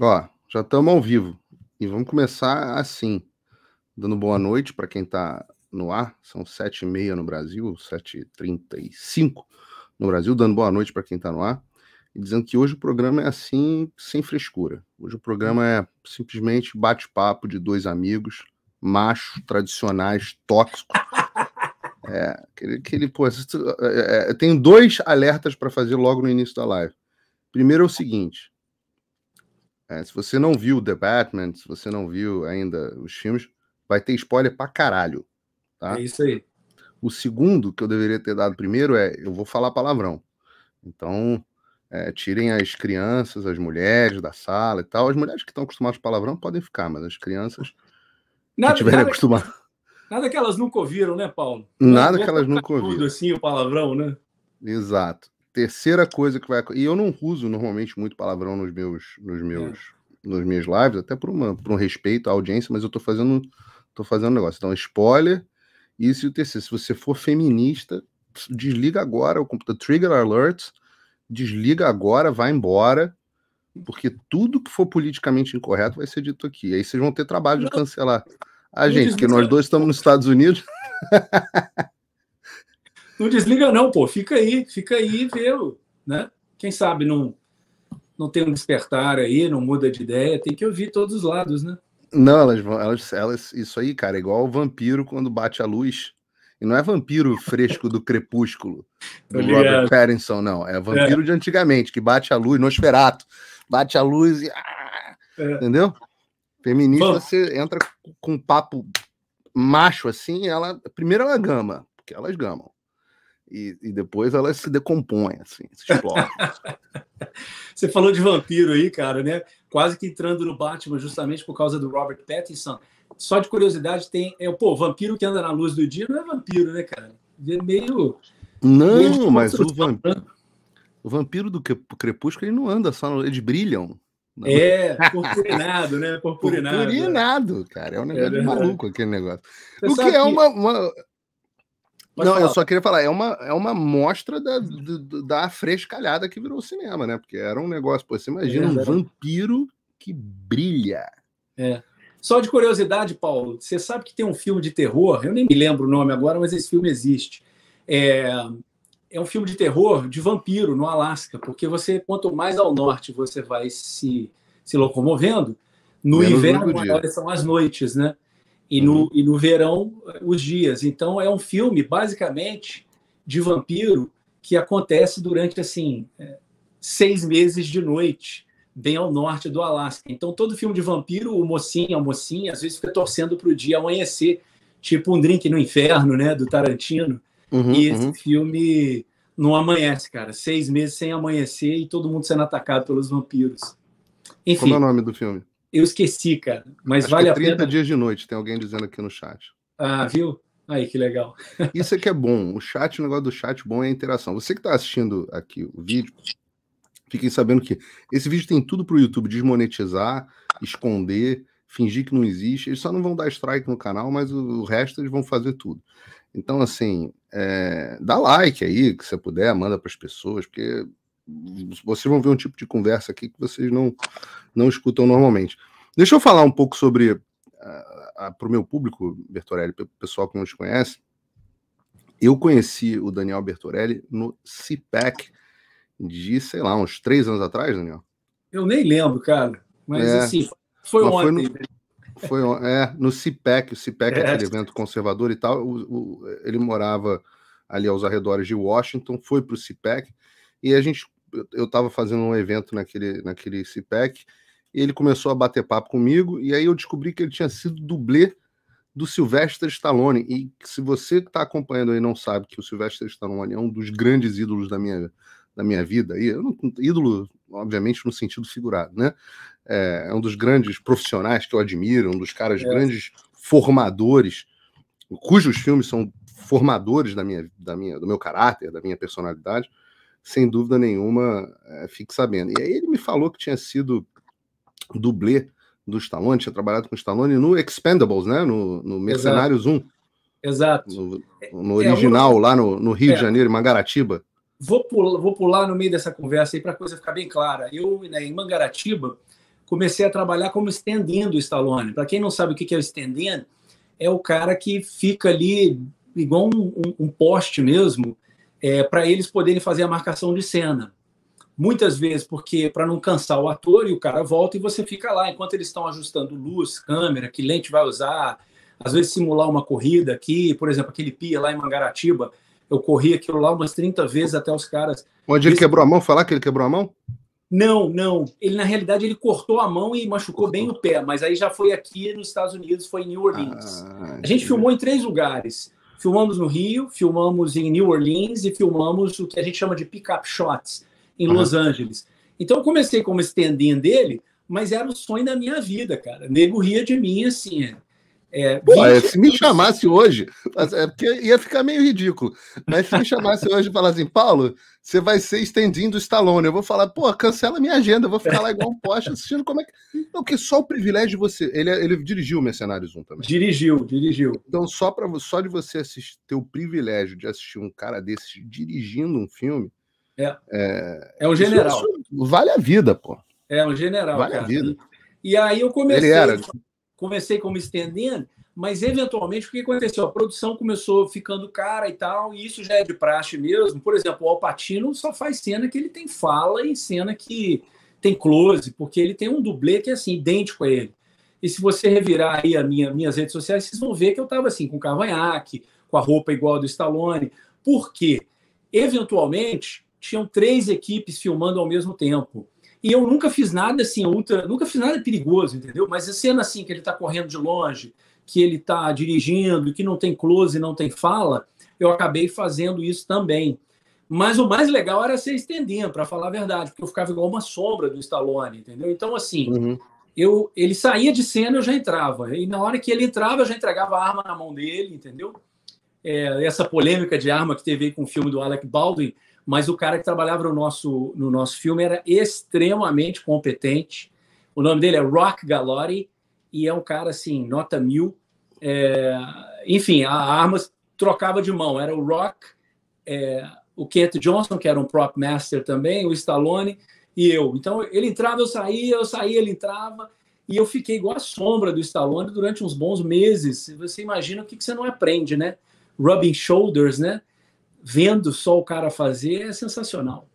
Ó, já estamos ao vivo e vamos começar assim, dando boa noite para quem está no ar. São sete e meia no Brasil, sete trinta e cinco no Brasil, dando boa noite para quem está no ar e dizendo que hoje o programa é assim, sem frescura. Hoje o programa é simplesmente bate-papo de dois amigos, machos, tradicionais, tóxicos. É, aquele, aquele pô, é, é, é, eu tenho dois alertas para fazer logo no início da live. Primeiro é o seguinte: é, se você não viu The Batman, se você não viu ainda os filmes, vai ter spoiler pra caralho. Tá? É isso aí. O segundo que eu deveria ter dado primeiro é eu vou falar palavrão. Então, é, tirem as crianças, as mulheres da sala e tal. As mulheres que estão acostumadas com palavrão podem ficar, mas as crianças nada, que tiverem acostumadas. Nada que elas nunca ouviram, né, Paulo? Nada, nada que elas nunca ouviram. Tudo assim, o palavrão, né? Exato terceira coisa que vai. E eu não uso normalmente muito palavrão nos meus, nos é. meus, é. nos minhas lives, até por, uma, por um respeito à audiência, mas eu tô fazendo, tô fazendo um negócio. Então, spoiler. Isso e o terceiro. Se você for feminista, desliga agora o computador. Trigger alert, desliga agora, vai embora. Porque tudo que for politicamente incorreto vai ser dito aqui. Aí vocês vão ter trabalho de cancelar a ah, gente, porque nós dois estamos nos Estados Unidos. Não desliga, não, pô. Fica aí, fica aí e vê, né? Quem sabe não, não tem um despertar aí, não muda de ideia. Tem que ouvir todos os lados, né? Não, elas vão. Elas, elas, isso aí, cara, é igual o vampiro quando bate a luz. E não é vampiro fresco do crepúsculo, do Robert Pattinson, não. É vampiro é. de antigamente, que bate a luz, Nosferato. Bate a luz e. Ah! É. Entendeu? Feminista, Bom. você entra com um papo macho assim, ela. Primeiro ela gama, porque elas gamam e, e depois elas se decompõem, assim, se explodem. Você falou de vampiro aí, cara, né? Quase que entrando no Batman justamente por causa do Robert Pattinson. Só de curiosidade, tem. É, pô, vampiro que anda na luz do dia não é vampiro, né, cara? É meio. Não, meio mas o vampiro, o vampiro do crepúsculo ele não anda só, eles brilham. Não. É, purpurinado, né? Purpurinado. Né? Purpurinado, cara. É um é negócio é maluco aquele negócio. Você o que, é que é uma, uma, Pode não, falar. eu só queria falar, é uma, é uma mostra da, da frescalhada que virou o cinema, né? Porque era um negócio, pô, você imagina é, um vampiro que brilha. É. Só de curiosidade, Paulo, você sabe que tem um filme de terror, eu nem me lembro o nome agora, mas esse filme existe. É, é um filme de terror de vampiro no Alasca, porque você, quanto mais ao norte você vai se, se locomovendo, no Menos inverno agora são as noites, né? e no, uhum. e no verão eh, os dias. Então é um filme basicamente de vampiro que acontece durante assim eh, seis meses de noite, bem ao norte do Alasca. Então todo filme de vampiro, o mocinho, a mocinha, às vezes fica torcendo para o dia amanhecer, tipo um drink no inferno, né, do Tarantino. Uhum, e esse uhum. filme não amanhece, cara. Seis meses sem amanhecer e todo mundo sendo atacado pelos vampiros. É Enfim. Qual é o nome do filme? Eu esqueci, cara, mas Acho vale a 30 pena. 30 dias de noite, tem alguém dizendo aqui no chat. Ah, viu? Aí, que legal. Isso é que é bom. O chat, o negócio do chat bom é a interação. Você que está assistindo aqui o vídeo, fiquem sabendo que esse vídeo tem tudo para o YouTube desmonetizar, esconder, fingir que não existe. Eles só não vão dar strike no canal, mas o, resto eles vão fazer tudo. Então, assim, é... dá like aí, que você puder, manda para as pessoas, porque vocês vão ver um tipo de conversa aqui que vocês não, não escutam normalmente. Deixa eu falar um pouco sobre, uh, ah, ah, para o meu público, Bertorelli, para o pessoal que não te conhece. Eu conheci o Daniel Bertorelli no CPEC de, sei lá, uns três anos atrás, Daniel? Eu nem lembro, cara. Mas, é, assim, foi mas ontem. Né? Foi no, foi, é, no CPEC, o CPEC é, é aquele evento conservador e tal. O, o, ele morava ali aos arredores de Washington, foi para o CPEC e a gente eu estava fazendo um evento naquele, naquele CPEC, e ele começou a bater papo comigo, e aí eu descobri que ele tinha sido dublê do Sylvester Stallone. E se você está acompanhando aí não sabe que o Sylvester Stallone é um dos grandes ídolos da minha, da minha vida, e ídolo, obviamente, no sentido figurado, né? É, é, um dos grandes profissionais que eu admiro, um dos caras é. grandes formadores, cujos filmes são formadores da minha, da minha, do meu caráter, da minha personalidade sem dúvida nenhuma, é, fique sabendo. E aí ele me falou que tinha sido dublê do Stallone, tinha trabalhado com o Stallone no Expendables, né? No, no Mercenários Exato. 1. Exato. No, é, no é, original, é, eu... lá no, no Rio é. de Janeiro, em Mangaratiba. Vou pular, vou pular no meio dessa conversa aí para a coisa ficar bem clara. Eu, né, em Mangaratiba, comecei a trabalhar como estendendo o Stallone. Para quem não sabe o que é o estendendo é o cara que fica ali igual um, um, um poste mesmo, é, para eles poderem fazer a marcação de cena. Muitas vezes, porque para não cansar o ator e o cara volta e você fica lá, enquanto eles estão ajustando luz, câmera, que lente vai usar, às vezes simular uma corrida aqui, por exemplo, aquele pia lá em Mangaratiba, eu corri aquilo lá umas 30 vezes até os caras. Onde ele Esse... quebrou a mão? Falar que ele quebrou a mão? Não, não. Ele, na realidade, ele cortou a mão e machucou bem o pé, mas aí já foi aqui nos Estados Unidos, foi em New Orleans. Ah, a gente filmou em três lugares. Filmamos no Rio, filmamos em New Orleans e filmamos o que a gente chama de pick-up shots em Los Angeles. Então eu comecei como stand-in dele, mas era o sonho da minha vida, cara. Nego ria de mim assim, é. É, 20... Pô, é, se me chamasse hoje, é porque ia ficar meio ridículo, mas se me chamasse hoje e falasse assim, Paulo, você vai ser o Stallone, eu vou falar, pô, cancela minha agenda, eu vou ficar lá igual um poste assistindo como é que... Não, que só o privilégio de você... Ele, é, ele dirigiu Mercenários 1 também. Dirigiu, dirigiu. Então só, pra, só de você assistir, ter o privilégio de assistir um cara desse dirigindo um filme... É, é, é um general. Isso, isso vale a vida, pô. É um general, Vale cara. a vida. E aí eu comecei. Ele era, comecei como estendendo, mas eventualmente o que aconteceu? A produção começou ficando cara e tal, e isso já é de praxe mesmo. Por exemplo, o Alpatino só faz cena que ele tem fala e cena que tem close, porque ele tem um dublê que é assim, idêntico a ele. E se você revirar aí as minha, minhas redes sociais, vocês vão ver que eu estava assim, com cavanhaque, com a roupa igual a do Stallone. Por quê? Eventualmente, tinham três equipes filmando ao mesmo tempo. E eu nunca fiz nada assim, ultra, nunca fiz nada perigoso, entendeu? Mas a cena assim que ele está correndo de longe, que ele está dirigindo, que não tem close, não tem fala, eu acabei fazendo isso também. Mas o mais legal era ser estendendo, para falar a verdade, porque eu ficava igual uma sombra do Stallone, entendeu? Então, assim, uhum. eu, ele saía de cena, eu já entrava. E na hora que ele entrava, eu já entregava a arma na mão dele, entendeu? É, essa polêmica de arma que teve aí com o filme do Alec Baldwin, mas o cara que trabalhava no nosso, no nosso filme era extremamente competente. O nome dele é Rock Galori e é um cara assim, nota mil. É, enfim, a arma trocava de mão. Era o Rock, é, o Kent Johnson, que era um prop master também, o Stallone e eu. Então ele entrava, eu saía, eu saía, ele entrava. E eu fiquei igual a sombra do Stallone durante uns bons meses. Você imagina o que, que você não aprende, né? Rubbing shoulders, né? vendo só o cara fazer é sensacional.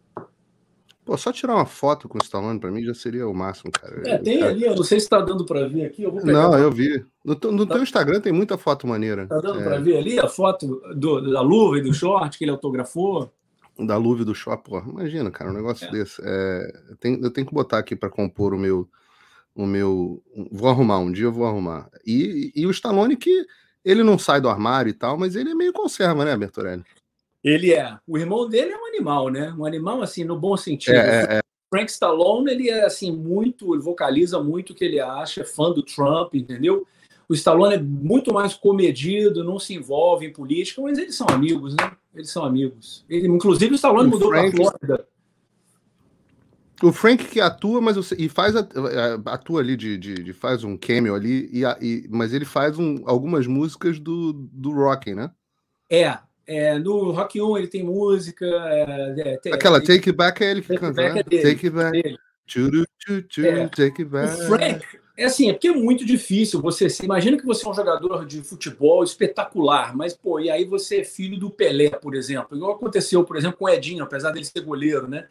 Pô, só tirar uma foto com o Stallone para mim já seria o máximo, cara. É, tem cara... ali, eu não sei se tá dando para ver aqui. Eu não, eu vi. No, no tá... teu Instagram tem muita foto maneira. Tá dando é. para ver ali a foto do, da luva e do short que ele autografou? Da luva e do short, pô, imagina, cara, um negócio é. desse. É, eu, tenho, eu tenho que botar aqui para compor o meu. O meu. Vou arrumar, um dia eu vou arrumar. E, e o Stallone que ele não sai do armário e tal, mas ele é meio conserva, né, Bertorelli? Ele é. O irmão dele é um animal, né? Um animal, assim, no bom sentido. É, é, é. Frank Stallone, ele é, assim, muito, ele vocaliza muito o que ele acha, é fã do Trump, entendeu? O Stallone é muito mais comedido, não se envolve em política, mas eles são amigos, né? Eles são amigos. Ele, inclusive, o Stallone o mudou Frank... para Flórida. O Frank que atua, mas você, e faz atua ali de, de, de, faz um cameo ali, e, e mas ele faz um, algumas músicas do, do Rock, né? É, é, no Rock 1 ele tem música. É, é Aquela ele, Take Back é ele que canta. Né? É take é take Back. Churu, churu, churu, é. Take Back. Frank, é assim, é porque é muito difícil você Imagina que você é um jogador de futebol espetacular, mas, pô, e aí você é filho do Pelé, por exemplo. Igual aconteceu, por exemplo, com o Edinho, apesar dele ser goleiro, né?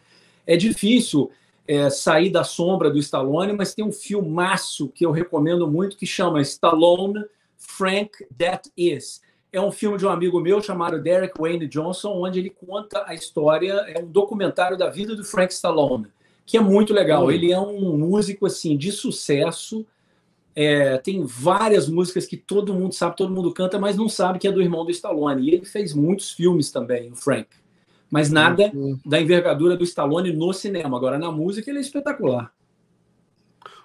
É difícil é, sair da sombra do Stallone, mas tem um filmaço que eu recomendo muito que chama Stallone Frank That Is é um filme de um amigo meu chamado Derek Wayne Johnson, onde ele conta a história, é um documentário da vida do Frank Stallone, que é muito legal. Uhum. Ele é um músico assim de sucesso, é, tem várias músicas que todo mundo sabe, todo mundo canta, mas não sabe que é do irmão do Stallone. E ele fez muitos filmes também, o Frank. Mas uhum. nada uhum. da envergadura do Stallone no cinema. Agora, na música, ele é espetacular.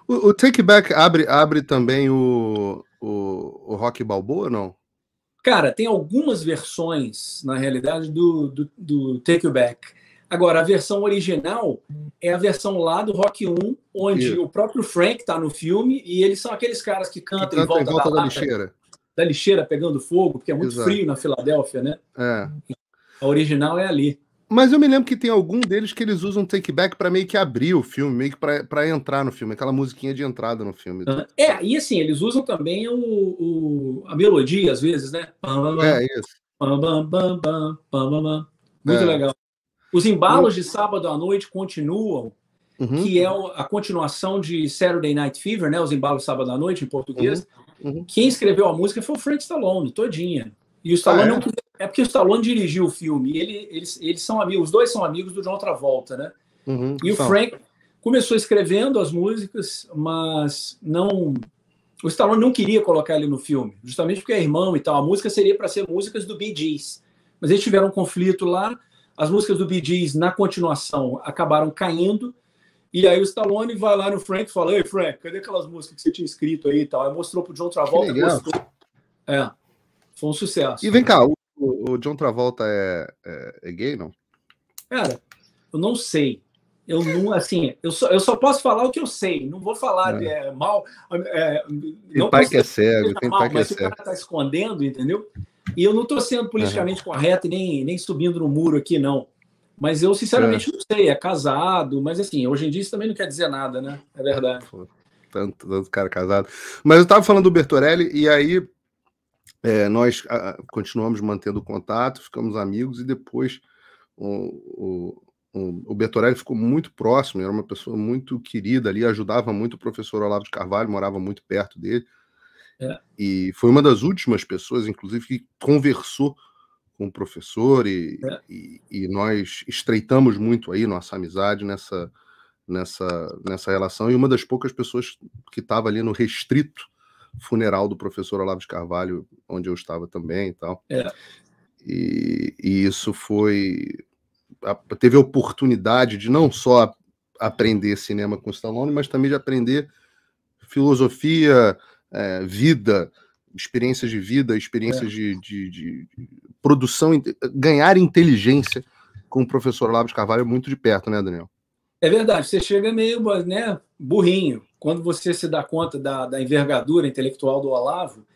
O, o Take Back abre, abre também o, o, o Rock Balboa, não? Cara, tem algumas versões, na realidade, do, do, do Take You Back. Agora, a versão original é a versão lá do Rock 1, onde Isso. o próprio Frank está no filme e eles são aqueles caras que cantam, em volta, em volta da, da, lixeira. da lixeira pegando fogo, porque é muito Exato. frio na Filadélfia, né? É. A original é ali. Mas eu me lembro que tem algum deles que eles usam take back para meio que abrir o filme, meio que para entrar no filme, aquela musiquinha de entrada no filme. É, e assim, eles usam também o, o a melodia às vezes, né? É, isso. Muito é. legal. Os embalos de sábado à noite continuam, uhum. que é a continuação de Saturday Night Fever, né? Os embalos de sábado à noite em português. Uhum. Uhum. Quem escreveu a música foi o Frank Stallone, todinha. E o Stallone ah, é? é? porque o Stallone dirigiu o filme. Ele, eles, eles são amigos, os dois são amigos do John Travolta, né? Uhum, e o são. Frank começou escrevendo as músicas, mas não. O Stallone não queria colocar ele no filme, justamente porque é irmão e tal. A música seria para ser músicas do Bee Gees, mas eles tiveram um conflito lá. As músicas do Bee Gees na continuação acabaram caindo. E aí o Stallone vai lá no Frank e fala: Ei, Frank, cadê aquelas músicas que você tinha escrito aí e tal? Aí mostrou pro John Travolta. Mostrou. É. Foi um sucesso. E vem cá, o, o John Travolta é, é, é, gay, não? Cara, eu não sei. Eu não, assim, eu só, eu só posso falar o que eu sei. Não vou falar é. De, é, mal. tem é, é, pai que é cego, tem mal, pai que é cego. O cara tá escondendo, entendeu? E eu não estou sendo politicamente uhum. correto nem, nem subindo no muro aqui, não. Mas eu, sinceramente, é. não sei. É casado, mas assim, hoje em dia isso também não quer dizer nada, né? É verdade. Pô, tanto, tanto cara casado. Mas eu estava falando do Bertorelli, e aí é, nós a, continuamos mantendo contato, ficamos amigos e depois o, o, o Bertorelli ficou muito próximo, era uma pessoa muito querida ali, ajudava muito o professor Olavo de Carvalho, morava muito perto dele. É. E foi uma das últimas pessoas, inclusive, que conversou com o professor e, é. e, e, nós estreitamos muito aí nossa amizade nessa, nessa, nessa relação. E uma das poucas pessoas que estava ali no restrito funeral do professor Olavo de Carvalho, onde eu estava também e tal. É. E, e isso foi. A, teve a oportunidade de não só aprender cinema com Stallone, mas também de aprender filosofia, é, vida, experiências de vida, experiências é. de, de, de, produção, ganhar inteligência com o professor Olavo de Carvalho muito de perto, né, Daniel? É verdade, você chega meio, né, burrinho. Quando você se dá conta da, da envergadura intelectual do Olavo,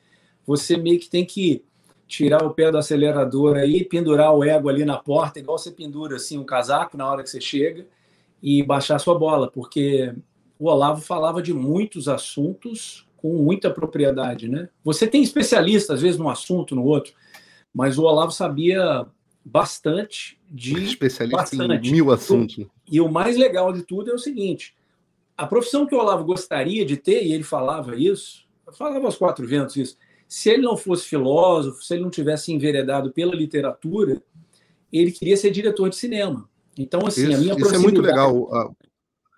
você meio que tem que tirar o pé do acelerador aí, pendurar o ego ali na porta, igual você pendura assim um casaco na hora que você chega e baixar sua bola, porque o Olavo falava de muitos assuntos com muita propriedade, né? Você tem especialista às vezes num assunto, no outro, mas o Olavo sabia bastante de especialista bastante. em mil assuntos. E o mais legal de tudo é o seguinte, a profissão que o Olavo gostaria de ter, e ele falava isso, falava aos quatro ventos isso, se ele não fosse filósofo, se ele não tivesse enveredado pela literatura, ele queria ser diretor de cinema. Então, assim, isso, a minha profissão. Isso é muito legal, uh,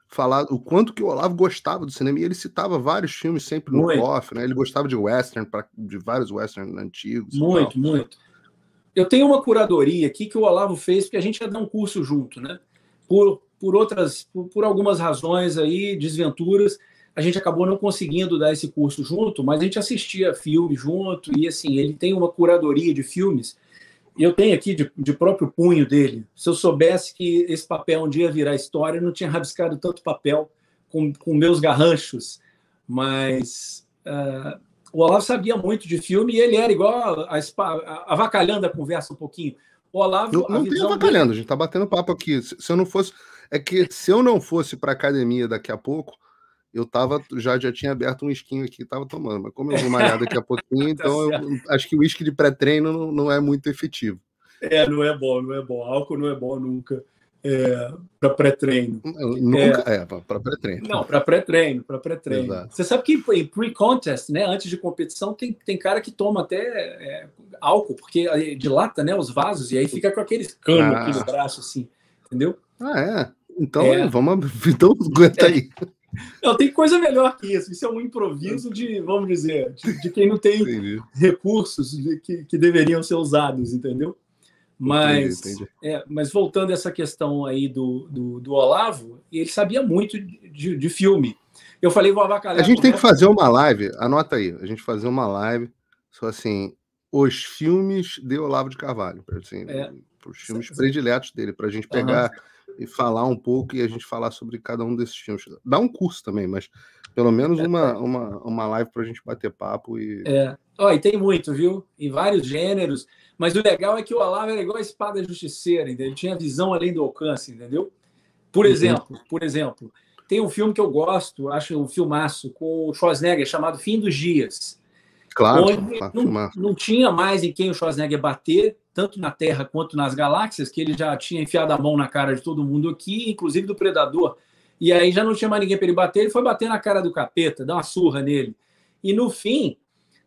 falar o quanto que o Olavo gostava do cinema, e ele citava vários filmes sempre no off, né? Ele gostava de western, pra, de vários western antigos. Muito, muito. Eu tenho uma curadoria aqui que o Olavo fez, porque a gente ia dar um curso junto, né? Por, por outras, por, por algumas razões aí, desventuras, a gente acabou não conseguindo dar esse curso junto, mas a gente assistia filme junto e assim, ele tem uma curadoria de filmes. Eu tenho aqui de, de próprio punho dele. Se eu soubesse que esse papel um dia virar história, eu não tinha rabiscado tanto papel com, com meus garranchos. Mas uh, o Olavo sabia muito de filme e ele era igual a, a, avacalhando a conversa um pouquinho. O Olavo. Não, não tem avacalhando, dele... a gente está batendo papo aqui. Se, se eu não fosse é que se eu não fosse para academia daqui a pouco, eu tava, já, já tinha aberto um esquinho aqui, tava tomando. Mas como eu vou malhar daqui a tá pouquinho, então eu, acho que o uísque de pré-treino não, não, é muito efetivo. É, não é bom, não é bom. Álcool não é bom nunca é, para pré-treino. Nunca, é, é para pré-treino. Não, para pré-treino, para pré-treino. Você sabe que em pre-contest, né, antes de competição, tem, tem cara que toma até é, álcool, porque dilata né, os vasos e aí fica com aqueles canos ah. aqui no ah. braço, assim, entendeu? Ah, é? Então, é. vamos, então aguenta aí. É. Não, tem coisa melhor que isso. Isso é um improviso de, vamos dizer, de, de quem não tem entendi. recursos de, que, que deveriam ser usados, entendeu? Mas, entendi, entendi. É, mas voltando a essa questão aí do, do, do Olavo, ele sabia muito de, de filme. Eu falei, vou avacalhar. A gente tem que fazer uma live, anota aí, a gente fazer uma live, só assim, os filmes de Olavo de Carvalho, assim, é. os filmes prediletos dele, para a gente pegar. Uhum e falar um pouco e a gente falar sobre cada um desses filmes. Dá um curso também, mas pelo menos é, uma, é. uma, uma live para a gente bater papo e. É. Oh, e tem muito, viu? Em vários gêneros. Mas o legal é que o Olavo era igual a espada justiceira, entendeu? ele tinha visão além do alcance, entendeu? Por uhum. exemplo, por exemplo, tem um filme que eu gosto, acho um filmaço, com o Schwarzenegger, chamado Fim dos Dias. Claro, claro não, não, tinha mais em quem o Schwarzenegger bater, tanto na Terra quanto nas galáxias, que ele já tinha enfiado a mão na cara de todo mundo aqui, inclusive do Predador. E aí já não tinha mais ninguém para ele bater, ele foi bater na cara do capeta, dar uma surra nele. E no fim,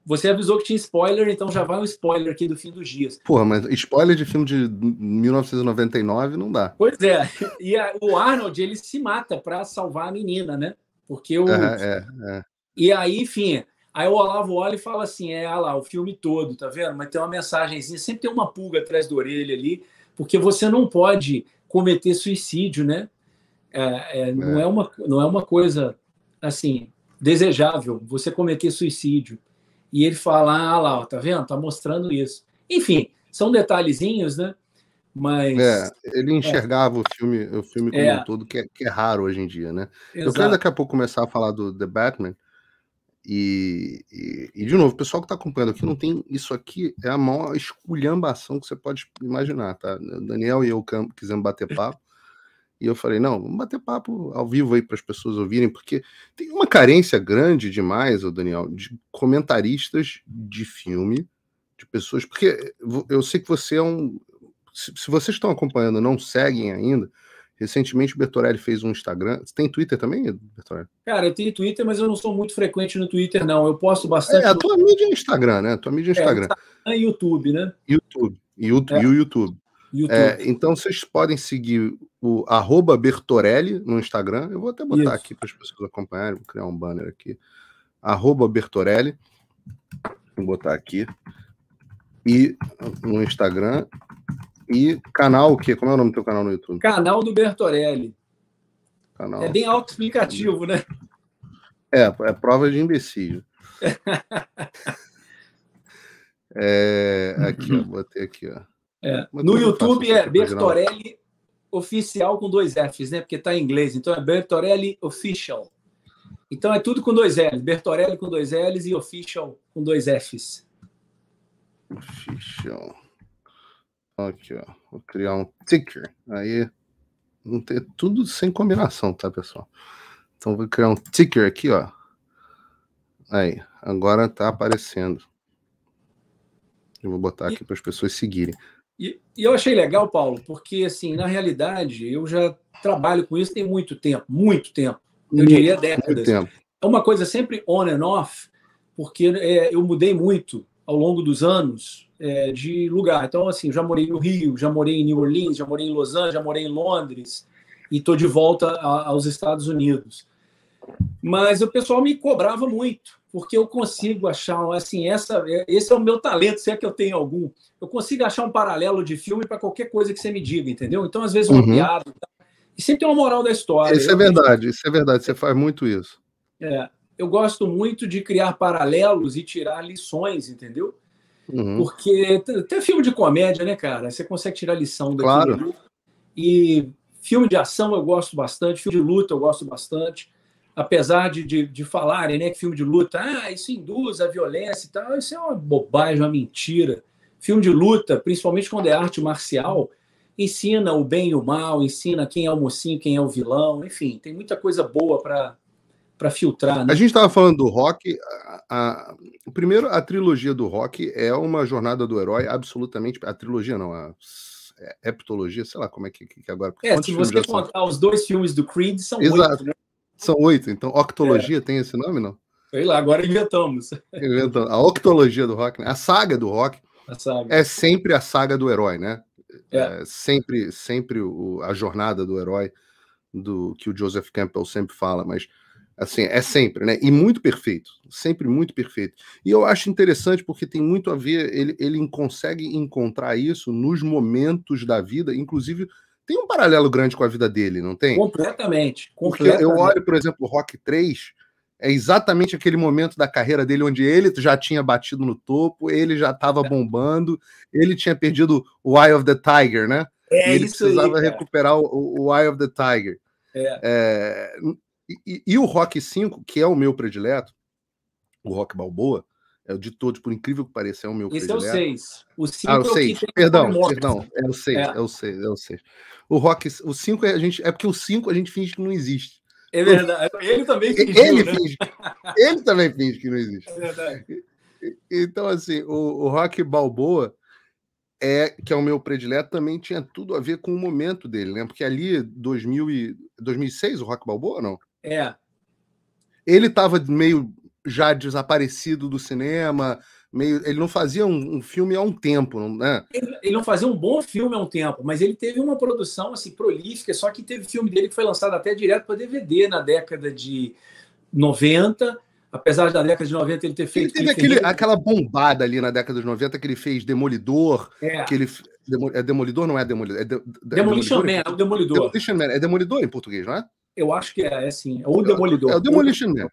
você avisou que tinha spoiler, então já vai um spoiler aqui do fim dos dias. Porra, mas spoiler de filme de 1999 não dá. Pois é. E a, o Arnold, ele se mata para salvar a menina, né? Porque o. É, é, é. E aí, enfim, Aí o Olavo olha e fala assim: é, ah lá, o filme todo, tá vendo? Mas tem uma mensagenzinha, sempre tem uma pulga atrás da orelha ali, porque você não pode cometer suicídio, né? É, é, não, é, é uma, não é uma coisa assim desejável você cometer suicídio. E ele fala: ah lá, ó, tá vendo? Tá mostrando isso. Enfim, são detalhezinhos, né? Mas. É, ele é. enxergava é. o filme, o filme como é. um todo, que é, que é raro hoje em dia, né? Exato. Eu quero daqui a pouco começar a falar do The Batman, e, e, e, de novo, o pessoal que está acompanhando aqui não tem. Isso aqui é a maior esculhambação que você pode imaginar, tá? Daniel e eu quisemos bater papo. E eu falei, não, vamos bater papo ao vivo aí para as pessoas ouvirem, porque tem uma carência grande demais, o Daniel, de comentaristas de filme, de pessoas. Porque eu sei que você é um. Se, se vocês estão acompanhando não seguem ainda, Recentemente o Bertorelli fez um Instagram. Você tem Twitter também, Bertorelli? Cara, eu tenho Twitter, mas eu não sou muito frequente no Twitter, não. Eu posto bastante. É, a tua no... mídia é Instagram, né? A tua mídia é, é Instagram. É, Instagram e YouTube, né? YouTube. YouTube é. E o YouTube. YouTube. É, então vocês podem seguir o arroba Bertorelli no Instagram. Eu vou até botar Isso. aqui para as pessoas acompanharem, vou criar um banner aqui. Arroba Bertorelli. Vou botar aqui. E no Instagram. E canal o quê? Como é o nome do teu canal no YouTube? Canal do Bertorelli. Canal. É bem autoexplicativo, né? É, é prova de imbecil. é, aqui, ó, botei aqui, ó. É. No YouTube é Bertorelli Oficial com dois Fs, né? Porque tá em inglês, então é Bertorelli Official. Então é tudo com dois L's, Bertorelli com dois L's e Official com dois Fs. Official. Aqui, ó. Vou criar um ticker. Aí não tem tudo sem combinação, tá, pessoal? Então vou criar um ticker aqui, ó. Aí, agora tá aparecendo. Eu vou botar aqui para as pessoas seguirem. E, e, eu achei legal, Paulo, porque assim, na realidade, eu já trabalho com isso tem muito tempo, muito tempo. Eu muito, diria décadas. É uma coisa sempre on and off, porque é, eu mudei muito ao longo dos anos é, de lugar. Então, assim, já morei no Rio, já morei em New Orleans, já morei em Los Angeles, já morei em Londres e estou de volta a, aos Estados Unidos. Mas o pessoal me cobrava muito, porque eu consigo achar, assim, essa, é, esse é o meu talento, se é que eu tenho algum. Eu consigo achar um paralelo de filme para qualquer coisa que você me diga, entendeu? Então, às vezes, uma uhum. piada. E sempre tem uma moral da história. Isso é verdade, isso é verdade, você faz muito isso. É, eu gosto muito de criar paralelos e tirar lições, entendeu? Uhum. Porque até filme de comédia, né, cara? Você consegue tirar lição daquilo. Claro. E filme de ação eu gosto bastante, filme de luta eu gosto bastante. Apesar de, de, de falarem né, que filme de luta, ah, isso induz a violência e tal, isso é uma bobagem, uma mentira. Filme de luta, principalmente quando é arte marcial, ensina o bem e o mal, ensina quem é o mocinho, quem é o vilão, enfim, tem muita coisa boa para para filtrar. Né? A gente estava falando do rock. A, a, primeiro, a trilogia do rock é uma jornada do herói absolutamente. A trilogia não, a é, heptologia, sei lá como é que, que agora. É, se você contar são? os dois filmes do Creed, são Exato. oito, né? São oito, então octologia é. tem esse nome, não? Sei lá, agora inventamos. inventamos. A octologia do rock, né? a saga do rock é sempre a saga do herói, né? É. é sempre sempre o, a jornada do herói do que o Joseph Campbell sempre fala, mas Assim, é sempre, né? E muito perfeito, sempre muito perfeito. E eu acho interessante porque tem muito a ver, ele, ele consegue encontrar isso nos momentos da vida, inclusive tem um paralelo grande com a vida dele, não tem? Completamente. completamente. Porque eu olho, por exemplo, Rock 3, é exatamente aquele momento da carreira dele onde ele já tinha batido no topo, ele já estava é. bombando, ele tinha perdido o Eye of the Tiger, né? É e ele precisava aí, recuperar o, o Eye of the Tiger. É. É, e, e, e, o Rock 5, que é o meu predileto, o Rock Balboa, é o de todos, por incrível que pareça, é o meu Esse predileto. Esse é o 6. O 5 ah, o 6. É perdão, perdão, é o 6, é. é. o 6, é o 6. O Rock, o 5 é a gente, é porque o 5 a gente finge que não existe. É verdade. É, ele também finge. ele, né? finge, ele também finge que não existe. É verdade. Então, assim, o, o Rock Balboa, é, que é o meu predileto, também tinha tudo a ver com o momento dele, né? Porque ali, 2000 e, 2006, o Rock Balboa, não? É. Ele estava meio já desaparecido do cinema, meio. Ele não fazia um, um filme há um tempo, né? Ele, ele, não fazia um bom filme há um tempo, mas ele teve uma produção assim prolífica, só que teve filme dele que foi lançado até direto para DVD na década de 90. Apesar da década de 90 ele ter feito. Ele teve aquele, aquela bombada ali na década de 90 que ele fez Demolidor, é. que ele É Demolidor, não é Demolidor? É de... Demolition, Demolidor, Man, é o Demolidor. Demolition Man, é Demolidor em português, não é? Eu acho que é, é, assim, é o Demolidor. É o Demolition Man,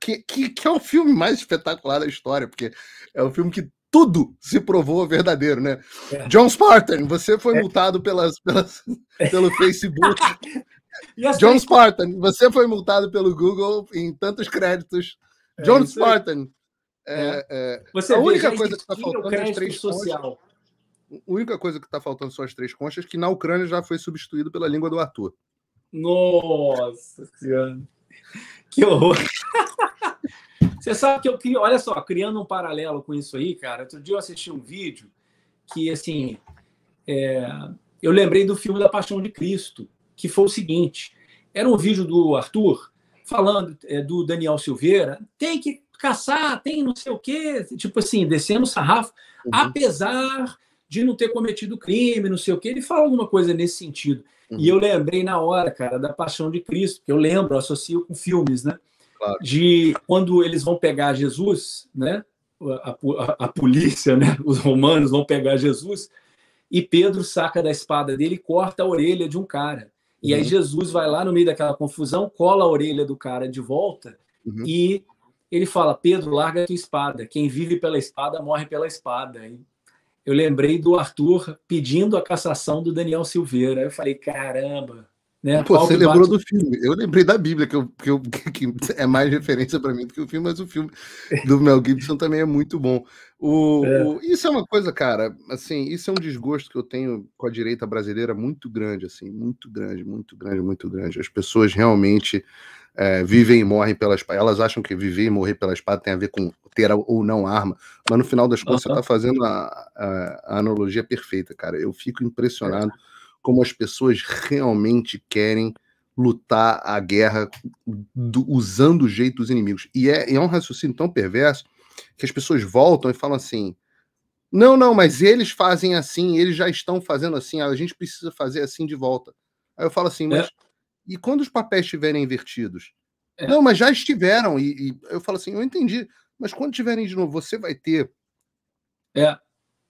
que, que, que, é o filme mais espetacular da história, porque é o filme que tudo se provou verdadeiro, né? É. John Spartan, você foi é. multado pelas, pelas pelo Facebook. John Spartan, você foi multado pelo Google em tantos créditos. É, John é Spartan, é, é. você tá a única coisa que está faltando é as três social. Conchas, a única coisa que está faltando são as três conchas, que na Ucrânia já foi substituído pela língua do Arthur. Nossa Senhora. Que horror. Você sabe que eu queria, olha só, criando um paralelo com isso aí, cara. Outro dia eu assisti um vídeo que, assim, é, eu lembrei do filme da Paixão de Cristo, que foi o seguinte: era um vídeo do Arthur falando é, do Daniel Silveira, tem que caçar, tem não sei o quê, tipo assim, descendo o sarrafo, uhum. apesar de não ter cometido crime, não sei o quê. Ele fala alguma coisa nesse sentido. Uhum. E eu lembrei na hora, cara, da Paixão de Cristo, que eu lembro, eu associo com filmes, né? Claro. De quando eles vão pegar Jesus, né? A, a, a, polícia, né? Os romanos vão pegar Jesus e Pedro saca da espada dele e corta a orelha de um cara. E uhum. aí Jesus vai lá no meio daquela confusão, cola a orelha do cara de volta uhum. e ele fala: Pedro, larga a tua espada. Quem vive pela espada morre pela espada. E eu lembrei do Arthur pedindo a cassação do Daniel Silveira. Eu falei, caramba. Né? Pô, você lembrou bate... do filme. Eu lembrei da Bíblia, que, eu, que, eu, que é mais referência para mim do que o filme, mas o filme do Mel Gibson também é muito bom. O, é. o, isso é uma coisa, cara, assim, isso é um desgosto que eu tenho com a direita brasileira muito grande, assim, muito grande, muito grande, muito grande. As pessoas realmente é, vivem e morrem pelas elas acham que viver e morrer pela espada tem a ver com ter ou não arma, mas no final das contas uhum. você está fazendo a, a, a, analogia perfeita, cara. Eu fico impressionado é. como as pessoas realmente querem lutar a guerra do, usando o jeito dos inimigos. E é, é um raciocínio tão perverso que as pessoas voltam e falam assim: não, não, mas eles fazem assim, eles já estão fazendo assim, a gente precisa fazer assim de volta. Aí eu falo assim, é. mas é e quando os papéis estiverem invertidos? É. Não, mas já estiveram. E, e, eu falo assim, eu entendi. Mas quando tiverem de novo, você vai ter. É.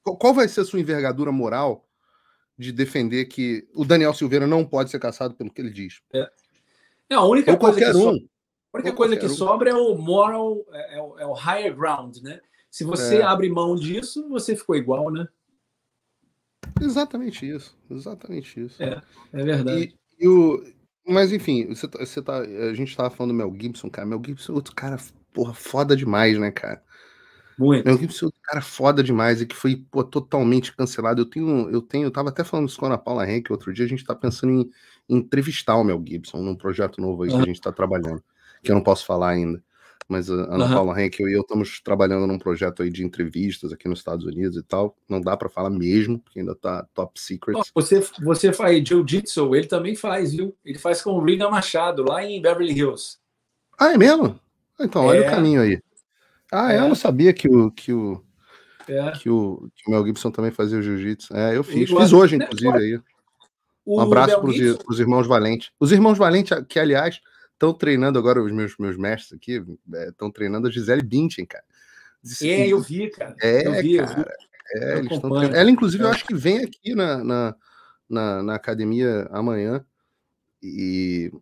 Qual vai ser a sua envergadura moral de defender que o Daniel Silveira não pode ser caçado pelo que ele diz? É. É, a única Ou coisa qualquer que um. So... A única coisa que um. sobra é o moral, é, é o, é o, higher ground, né? Se você é. abre mão disso, você ficou igual, né? Exatamente isso, exatamente isso. É, é verdade. E, e, o, mas enfim, você, tá, você tá, a gente tava falando do Mel Gibson, cara. Mel Gibson é outro cara, porra, foda demais, né, cara? Mel Gibson é outro cara foda demais e que foi, pô, totalmente cancelado. Eu tenho, eu tenho, eu tava até falando isso com a Ana Paula Henke outro dia, a gente tá pensando em, em entrevistar o Mel Gibson num projeto novo aí que a gente tá trabalhando, que eu não posso falar ainda mas a Ana uhum. Paula Henkel e eu estamos trabalhando num projeto aí de entrevistas aqui nos Estados Unidos e tal. Não dá para falar mesmo, porque ainda tá top secret. Você, você faz jiu-jitsu, ele também faz, viu? Ele faz com o Lina Machado, lá em Beverly Hills. Ah, é mesmo? Ah, então, é. olha o é. caminho aí. Ah, é. eu é. não sabia que o, que o, é. que o, que o Mel Gibson também fazia jiu-jitsu. É, eu fiz. Igual, fiz hoje, inclusive, aí. O um abraço para os irmãos Valente. Os irmãos Valente, que, aliás, Estão treinando agora os meus, meus mestres aqui, estão é, treinando a Gisele Bündchen, cara. é, eu vi, cara. É, eu vi, cara. Eu vi. É, eu tão... Ela, inclusive, eu é. acho que vem aqui na, na, na, na academia amanhã. E,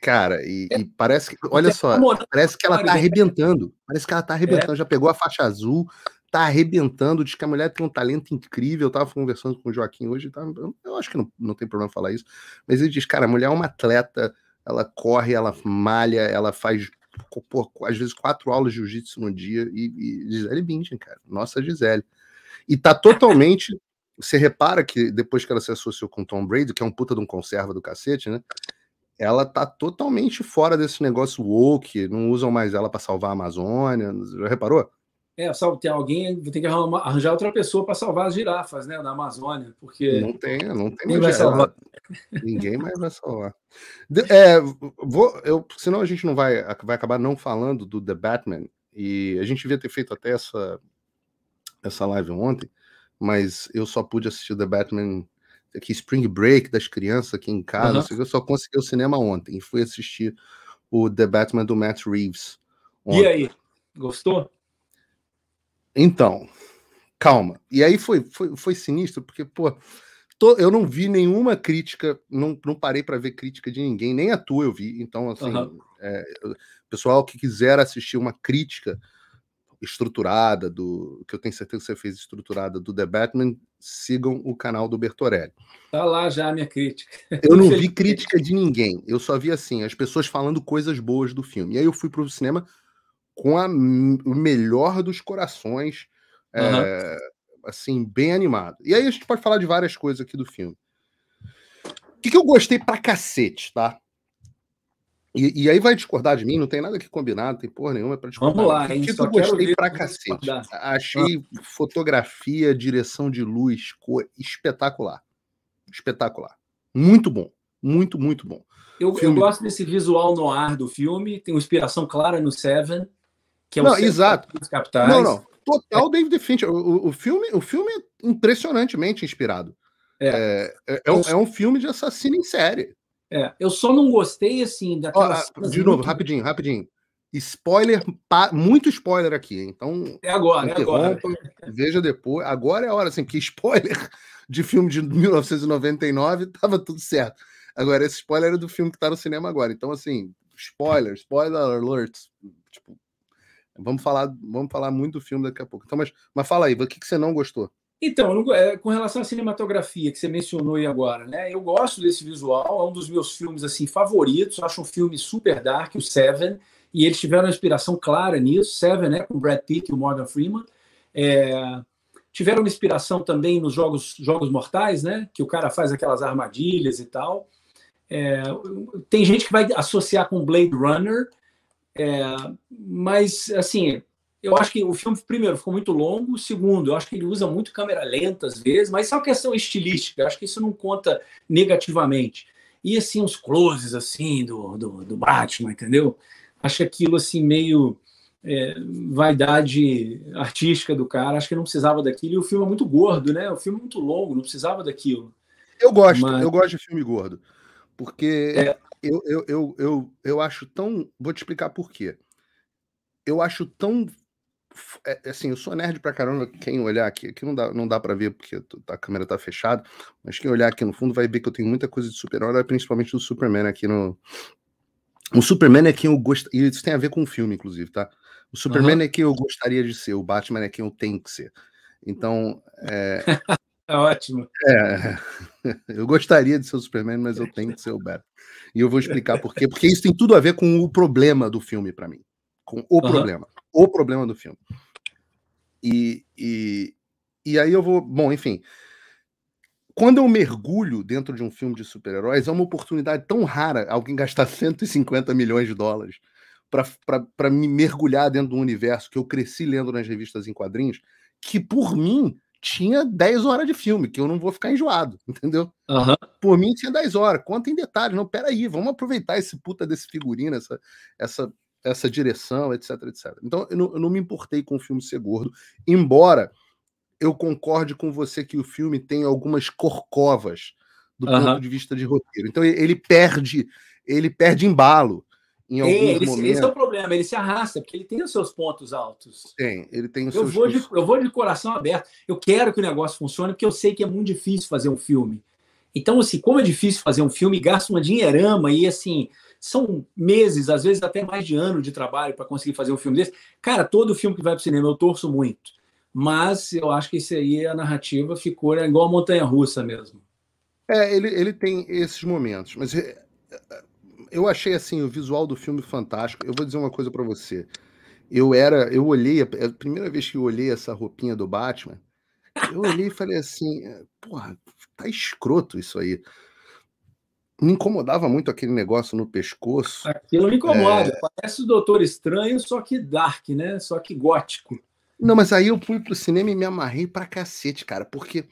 cara, e, é. e parece que. Olha só, tá parece que ela tá né? arrebentando. Parece que ela tá é. arrebentando. Já pegou a faixa azul, tá arrebentando. Diz que a mulher tem um talento incrível. Eu tava conversando com o Joaquim hoje. Tá, eu acho que não, não tem problema falar isso. Mas ele diz, cara, a mulher é uma atleta ela corre, ela malha, ela faz por, às vezes quatro aulas de jiu-jitsu no dia e, e Gisele Bündchen, cara, nossa Gisele. E tá totalmente, você repara que depois que ela se associou com Tom Brady, que é um puta de um conserva do cacete, né? Ela tá totalmente fora desse negócio woke, não usam mais ela para salvar a Amazônia, já reparou? É, sabe, tem alguém, tem que arranjar outra pessoa para salvar as girafas, né, da Amazônia, porque não tem, não tem ninguém mais vai salvar. Ninguém mais vai salvar. É, vou, eu, senão a gente não vai, vai acabar não falando do The Batman e a gente devia ter feito até essa essa live ontem, mas eu só pude assistir The Batman aqui Spring Break das crianças aqui em casa, uhum. eu só consegui o cinema ontem e fui assistir o The Batman do Matt Reeves. Ontem. E aí, gostou? Então, calma. E aí foi, foi, foi sinistro, porque, pô, tô, eu não vi nenhuma crítica, não, não parei para ver crítica de ninguém, nem a tua eu vi. Então, assim, uhum. é, pessoal que quiser assistir uma crítica estruturada, do que eu tenho certeza que você fez estruturada do The Batman, sigam o canal do Bertorelli. Tá lá já a minha crítica. Eu não vi crítica de ninguém, eu só vi assim, as pessoas falando coisas boas do filme. E aí eu fui pro cinema com a, o melhor dos corações, uhum. assim, bem animado. E aí a gente pode falar de várias coisas aqui do filme. O que, que eu gostei pra cacete, tá? E, e, aí vai discordar de mim, não tem nada aqui combinado, não tem porra nenhuma para discordar. Vamos lá, hein? Que eu gostei pra cacete. Achei ah. fotografia, direção de luz, cor, espetacular. Espetacular. Muito bom. Muito, muito bom. Eu, eu gosto desse visual no ar do filme, tem inspiração clara no Seven que é não, exato. dos capitais. Não, não. Total é. David Fincher. O, o, filme, o filme é impressionantemente inspirado. É. É, é, é um, é um filme de assassino em série. É. Eu só não gostei, assim, daquela. de novo, muito... rapidinho, rapidinho. Spoiler, pa... muito spoiler aqui, então... É agora, é agora. Veja depois. Agora é a hora, assim, porque spoiler de filme de 1999 tava tudo certo. Agora, esse spoiler era é do filme que tá no cinema agora. Então, assim, spoiler, spoiler alert. Tipo, Vamos falar, vamos falar muito do filme daqui a pouco. Então, mas, mas fala aí, o que, que você não gostou? Então, é, com relação à cinematografia que você mencionou aí agora, né? Eu gosto desse visual, é um dos meus filmes assim favoritos. Acho um filme super dark, o Seven, e eles tiveram uma inspiração clara nisso. Seven, né? Com Brad Pitt e o Morgan Freeman. É... Tiveram uma inspiração também nos jogos, jogos Mortais, né? Que o cara faz aquelas armadilhas e tal. É... Tem gente que vai associar com Blade Runner, é, mas, assim, eu acho que o filme, primeiro, ficou muito longo. Segundo, eu acho que ele usa muito câmera lenta às vezes, mas isso é uma questão estilística. Eu acho que isso não conta negativamente. E, assim, os closes, assim, do, do, do Batman, entendeu? Acho aquilo, assim, meio é, vaidade artística do cara. Acho que não precisava daquilo. E o filme é muito gordo, né? O filme é muito longo, não precisava daquilo. Eu gosto, mas... eu gosto de filme gordo. Porque é eu, eu, eu, eu, eu acho tão. Vou te explicar por quê. Eu acho tão. É, é, assim, eu sou nerd pra caramba. Quem olhar aqui, aqui não dá, não dá pra ver porque tá, a câmera tá fechada, mas quem olhar aqui no fundo vai ver que eu tenho muita coisa de super-herói, principalmente do Superman aqui no. O Superman é quem eu gosto. E isso tem a ver com o filme, inclusive, tá? O Superman uhum. é quem eu gostaria de ser, o Batman é quem eu tenho que ser. Então, é, Tá ótimo. É, é, eu gostaria de ser o Superman, mas eu tenho que ser o Batman. E eu vou explicar por quê. Porque isso tem tudo a ver com o problema do filme para mim. Com o uhum. problema. O problema do filme. E, e, e aí eu vou. Bom, enfim. Quando eu mergulho dentro de um filme de super-heróis, é uma oportunidade tão rara alguém gastar 150 milhões de dólares para me mergulhar dentro de um universo que eu cresci lendo nas revistas em quadrinhos, que por mim tinha 10 horas de filme, que eu não vou ficar enjoado, entendeu? Uhum. Por mim tinha 10 horas. Conta em detalhes, não, peraí, vamos aproveitar esse puta desse figurino, essa, essa, essa direção, etc, etc. Então eu não, eu não me importei com o filme ser gordo, embora eu concorde com você que o filme tem algumas corcovas do uhum. ponto de vista de roteiro. Então ele perde, ele perde embalo. Em alguns é, ele, momentos... esse é o problema, ele se arrasta, porque ele tem os seus pontos altos. Tem, ele tem os eu seus vou de, Eu vou de coração aberto. Eu quero que o negócio funcione, porque eu sei que é muito difícil fazer um filme. Então, assim, como é difícil fazer um filme, gasta uma dinheirama e, assim, são meses, às vezes até mais de ano de trabalho para conseguir fazer um filme desse. Cara, todo filme que vai para o cinema eu torço muito. Mas eu acho que isso aí, a narrativa ficou né, igual a montanha russa mesmo. É, ele, ele tem esses momentos, mas eh, eh, eu achei assim o visual do filme fantástico. Eu vou dizer uma coisa para você. Eu era, eu olhei, é a primeira vez que eu olhei essa roupinha do Batman, eu olhei e falei assim, é, porra, tá escroto isso aí. Me incomodava muito aquele negócio no pescoço. Aquilo me incomoda. É... Parece o Doutor Estranho, só que dark, né? Só que gótico. Não, mas aí eu fui pro cinema e me amarrei pra cacete, cara, porque.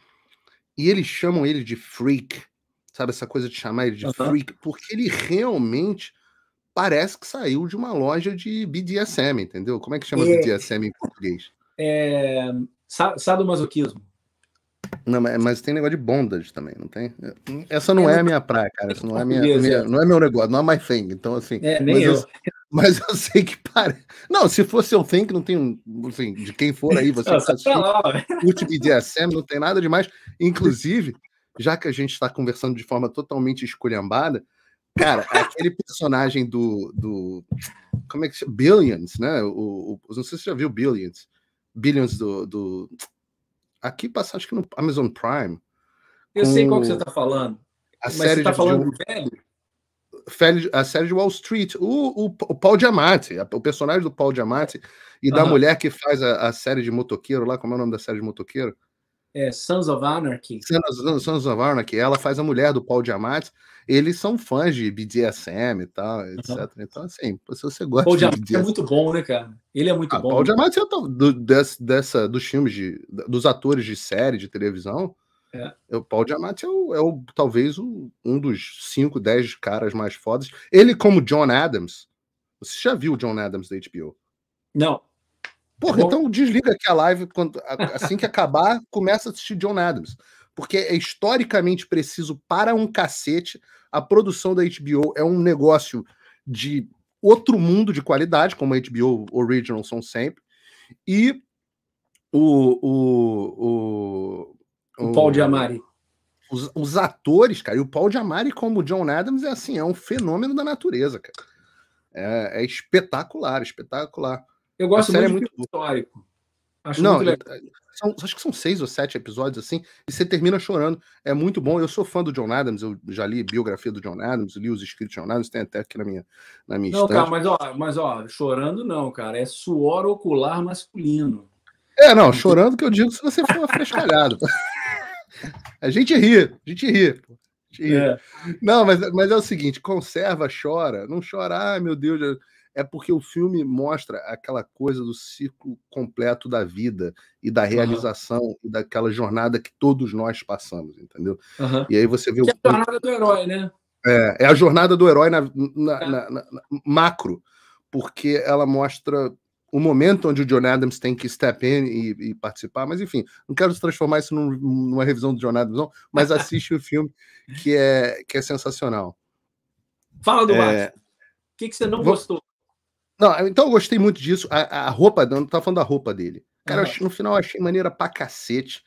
E eles chamam ele de freak sabe? Essa coisa de chamar ele de uhum. freak, porque ele realmente parece que saiu de uma loja de BDSM, entendeu? Como é que chama é. BDSM em português? É... Sadomasoquismo. Não, mas, mas, tem negócio de bondage também, não tem? Essa não é, é a minha praia, cara. Essa não é minha, minha, é. não é meu negócio, não é my thing. Então, assim. É, nem mas eu. eu. Mas eu sei que parece. Não, se fosse eu thing, não tem. Assim, de quem for aí, você tá curte BDSM, não tem nada demais. Inclusive, já que a gente está conversando de forma totalmente esculhambada, cara, aquele personagem do, do. Como é que chama? Billions, né? O, o, não sei se você já viu Billions. Billions do. do aqui passa, acho que no Amazon Prime. Eu sei qual que você está falando. A mas série você está falando de... do velho? a série de Wall Street, o, o, o Paul Giamatti, o personagem do Paul Giamatti e uhum. da mulher que faz a, a série de motoqueiro lá, como é o nome da série de motoqueiro? É, Sons of Anarchy. Sons, Sons of Anarchy. Ela faz a mulher do Paul Diamante. Eles são fãs de BDSM e tal, etc. Uhum. Então, assim, se você gosta Paul de BDSM... é muito bom, né, cara? Ele é muito ah, bom. Paul né? Diamante é do, dessa, dessa, dos filmes, de, dos atores de série, de televisão, é. O Paul Diamante é, o, é o talvez o, um dos 5, 10 caras mais fodas. Ele, como John Adams, você já viu o John Adams da HBO? Não. Porra, então desliga aqui a live. Quando, assim que acabar, começa a assistir John Adams. Porque é historicamente preciso para um cacete. A produção da HBO é um negócio de outro mundo de qualidade, como a HBO Original são sempre. E o. O, o, o Paul Diamari. Os, os, atores, cara, e o Paul Diamari como John Adams é assim, é um fenômeno da natureza, cara. é, é espetacular, espetacular. Eu gosto muito, é muito do histórico. Acho Não, muito é, é, são, acho que são seis ou sete episódios assim, e você termina chorando. É muito bom. Eu sou fã do John Adams, eu já li biografia do John Adams, li os escritos do John Adams, tem até aqui na minha, na minha Não, estante. cara, mas ó, mas ó, chorando não, cara, é suor ocular masculino. É, não, chorando que eu digo se você for afrescalhado. a gente ri, a gente ri. É. Não, mas, mas é o seguinte: conserva, chora, não chora, ai meu Deus é porque o filme mostra aquela coisa do ciclo completo da vida e da realização uhum. e daquela jornada que todos nós passamos, entendeu? Uhum. E aí você vê que é o... é a jornada do herói, né? É, é a jornada do herói na, na, é. na, na macro, porque ela mostra o momento onde o John Adams tem que step in e, e participar, mas enfim, não quero transformar isso num, numa revisão do John Adams, não, mas assiste o filme que é, que é sensacional. Fala do é... O que, que você não Vou... gostou? Não, então eu gostei muito disso. A, a roupa, não tava falando da roupa dele. Cara, uhum. no final eu achei maneira pra cacete.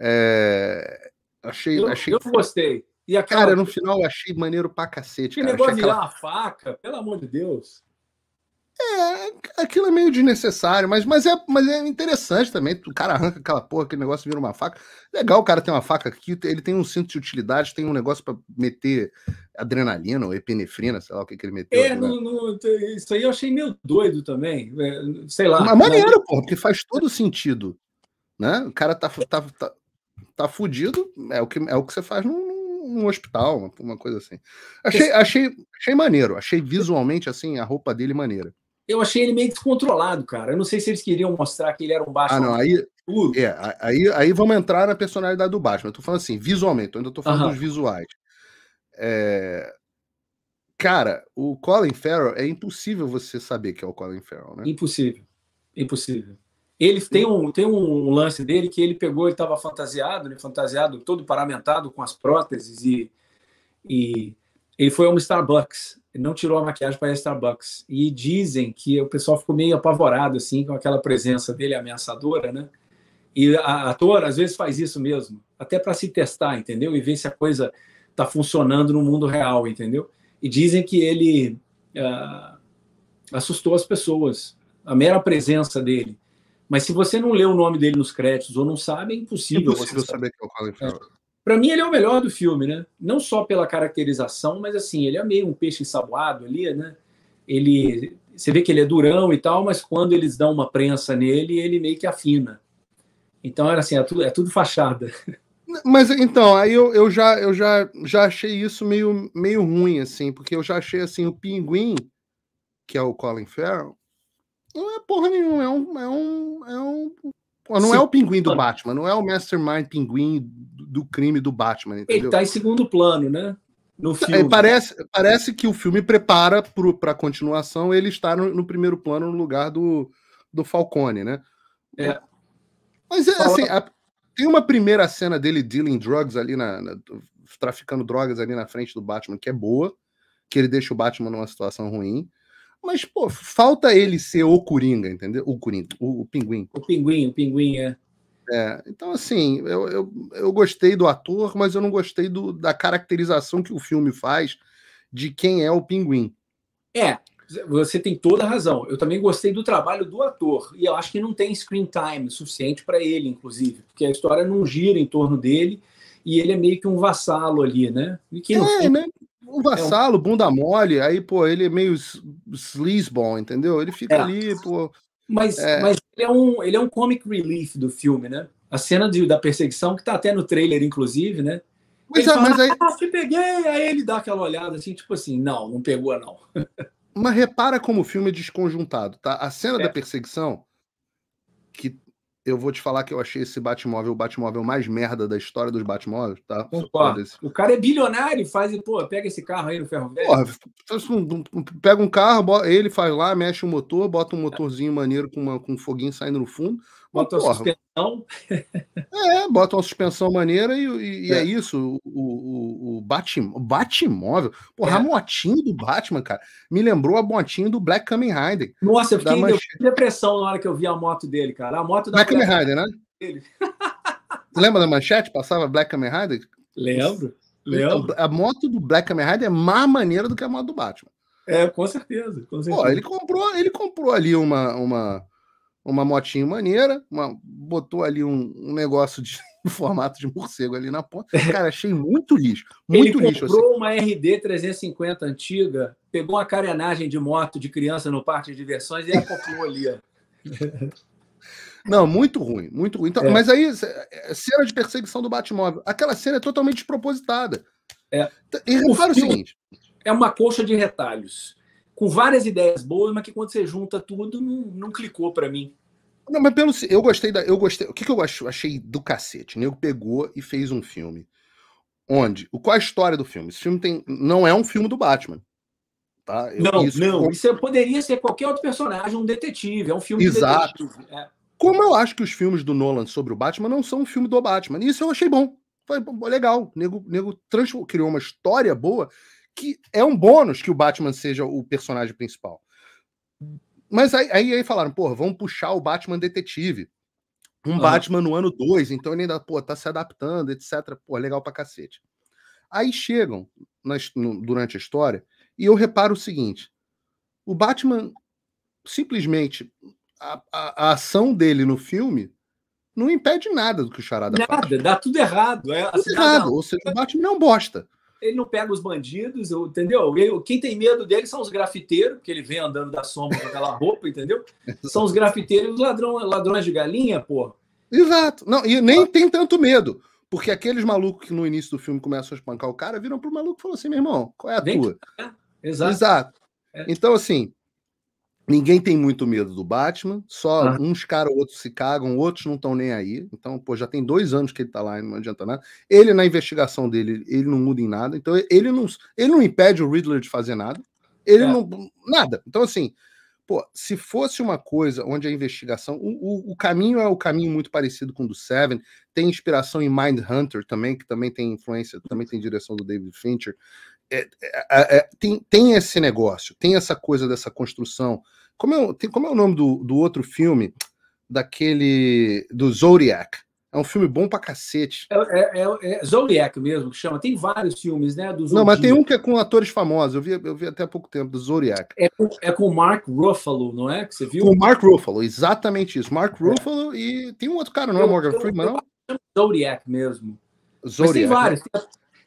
É... Achei, eu, achei. Eu gostei. E aquela... Cara, no final eu achei maneiro pra cacete. Que cara. negócio de aquela... a faca, pelo amor de Deus. É, aquilo é meio desnecessário, mas, mas, é, mas é interessante também. O cara arranca aquela porra, aquele negócio vira uma faca. Legal, o cara tem uma faca aqui, ele tem um cinto de utilidade, tem um negócio para meter adrenalina ou epinefrina, sei lá o que, que ele meteu. É, no, no, né? isso aí eu achei meio doido também. É, sei lá. Mas maneiro, porra, porque faz todo sentido. Né? O cara tá, tá, tá, tá fudido, é o, que, é o que você faz num, hospital, uma, coisa assim. Achei, achei, achei maneiro, achei visualmente assim a roupa dele maneira eu achei ele meio descontrolado, cara. Eu não sei se eles queriam mostrar que ele era um baixo. Ah, não, aí. É, aí, aí vamos entrar na personalidade do baixo. Eu tô falando assim, visualmente, eu ainda tô falando uh -huh. dos visuais. É... Cara, o Colin Farrell é impossível você saber que é o Colin Farrell, né? Impossível. Impossível. Ele tem um, tem um lance dele que ele pegou, ele estava fantasiado, né? Fantasiado, todo paramentado com as próteses e, e ele foi a uma Starbucks, ele não tirou a maquiagem para a Starbucks. E dizem que o pessoal ficou meio apavorado, assim, com aquela presença dele ameaçadora, né? E a ator, às vezes, faz isso mesmo, até para se testar, entendeu? E ver se a coisa está funcionando no mundo real, entendeu? E dizem que ele uh, assustou as pessoas, a mera presença dele. Mas se você não lê o nome dele nos créditos ou não sabe, é impossível, é impossível você saber. saber que é o Colin Farrell. Para mim, ele é o melhor do filme, né? Não só pela caracterização, mas assim, ele é meio um peixe ensaboado ali, né? Ele, você vê que ele é durão e tal, mas quando eles dão uma prensa nele, ele meio que afina. Então, era assim, é tudo, é tudo fachada. Mas então, aí eu, eu, já, eu já, já achei isso meio, meio ruim, assim, porque eu já achei assim, o pinguim, que é o Colin Farrell, não é porra nenhuma, é um, é um, é um não é Sim. é o pinguim do Batman, não é o mastermind pinguim do crime do Batman, entendeu? Ele tá em segundo plano, né? No tá, é, filme. parece, parece que o filme prepara para a continuação ele estar no, no, primeiro plano no lugar do, do Falcone, né? É. Mas é assim, a, tem uma primeira cena dele dealing drugs ali na, na, traficando drogas ali na frente do Batman que é boa, que ele deixa o Batman numa situação ruim. Mas, pô, falta ele ser o Coringa, entendeu? O Coringa, o, o Pinguim. O Pinguim, o Pinguim, é. é então, assim, eu, eu, eu, gostei do ator, mas eu não gostei do, da caracterização que o filme faz de quem é o Pinguim. É, você tem toda a razão. Eu também gostei do trabalho do ator. E eu acho que não tem screen time suficiente para ele, inclusive. Porque a história não gira em torno dele e ele é meio que um vassalo ali, né? E que, é, fim, né? o vassalo, bunda mole, aí, pô, ele é meio sleazeball, entendeu? Ele fica é. ali, pô. Mas, é... mas ele, é um, ele é um comic relief do filme, né? A cena de, da perseguição, que tá até no trailer, inclusive, né? Mas, ele fala, mas aí... Ah, se peguei! Aí ele dá aquela olhada assim, tipo assim, não, não pegou, não. mas repara como o filme é desconjuntado, tá? A cena da é. perseguição, que eu vou te falar que eu achei esse Batmóvel o Batmóvel mais merda da história dos Batmóveis, tá? Concordo. O cara é bilionário, faz e, pô, pega esse carro aí no ferro velho. Porra, pega um carro, ele faz lá, mexe o motor, bota um motorzinho maneiro com, uma, com um foguinho saindo no fundo, bota uma suspensão. É, bota uma suspensão maneira e, e, é. é. isso. O, o, o, batim o batimóvel Porra, é. a motinha do Batman, cara, me lembrou a motinha do Black Kamen Rider. Nossa, eu fiquei manche... depressão na hora que eu vi a moto dele, cara. A moto da Black Kamen Rider, né? Dele. Lembra da manchete? Passava Black Kamen Rider? Lembro. Lembro. Então, a moto do Black Kamen Rider é mais maneira do que a moto do Batman. É, com certeza. Com certeza. Pô, ele comprou, ele comprou ali uma, uma, uma motinha maneira, uma, botou ali um, um negócio de um formato de morcego ali na ponta. É. Cara, achei muito lixo. Muito Ele lixo. Ele comprou assim. uma RD 350 antiga, pegou uma carenagem de moto de criança no parque de diversões e acoplou ali, Não, muito ruim, muito ruim. Então, é. Mas aí, é, cena de perseguição do Batmóvel. Aquela cena é totalmente despropositada. É. Então, e repara o, o seguinte: é uma coxa de retalhos com várias ideias boas, mas que quando você junta tudo, não, não clicou para mim. Não, mas pelo. Eu gostei da. Eu gostei. O que, que eu acho, achei do cacete? O nego pegou e fez um filme. Onde? Qual a história do filme? Esse filme tem, não é um filme do Batman. Tá? Eu, não, isso, não. Como... Isso é, poderia ser qualquer outro personagem, um detetive. É um filme Exato. de detetive. É. Como eu acho que os filmes do Nolan sobre o Batman não são um filme do Batman. E isso eu achei bom. Foi legal. O nego, nego criou uma história boa que é um bônus que o Batman seja o personagem principal. Mas aí, aí, aí falaram, pô, vamos puxar o Batman detetive. Um Batman no ano 2, então ele ainda, pô, tá se adaptando, etc. Pô, legal pra cacete. Aí chegam no, durante a história e eu reparo o seguinte: o Batman simplesmente a, a, a, ação dele no filme não impede nada do que o Charada nada, faz. Nada, dá tudo errado. É, tudo assim, errado. Não, não. Ou seja, o Batman não é bosta ele não pega os bandidos, entendeu? Ele, quem tem medo dele são os grafiteiros, porque ele vem andando da sombra com aquela roupa, entendeu? São os grafiteiros os ladrão, ladrões de galinha, porra. Exato. Não, e nem ah. tem tanto medo. Porque aqueles malucos que no início do filme começam a espancar o cara, viram pro maluco e falam assim, meu irmão, qual é a Vem tua? exato. Exato. É. Então, assim, Ninguém tem muito medo do Batman, só ah. uns caras, outros se cagam, outros não estão nem aí. Então, pô, já tem dois anos que ele tá lá e não adianta nada. Ele, na investigação dele, ele não muda em nada. Então, ele não, ele não impede o Riddler de fazer nada. Ele é. não. Nada. Então, assim, pô, se fosse uma coisa onde a investigação. O, o, o, caminho é o caminho muito parecido com o do Seven, tem inspiração em Mind Hunter também, que também tem influência, também tem direção do David Fincher. É é, é, é, tem, tem esse negócio, tem essa coisa dessa construção. Como é, tem, como é o nome do, do outro filme? Daquele. do Zodiac. É um filme bom pra cacete. É, é, é, é Zodiac mesmo que chama. Tem vários filmes, né? Não, mas tem um que é com atores famosos. Eu vi, eu vi até há pouco tempo, do Zodiac. É com, é com o Mark Ruffalo, não é? Que você viu? Com o Mark Ruffalo, exatamente isso. Mark Ruffalo é. e tem um outro cara, não é? Morgan Freeman, não? Zodiac mesmo. Zodiac. Mas tem né? vários. Né?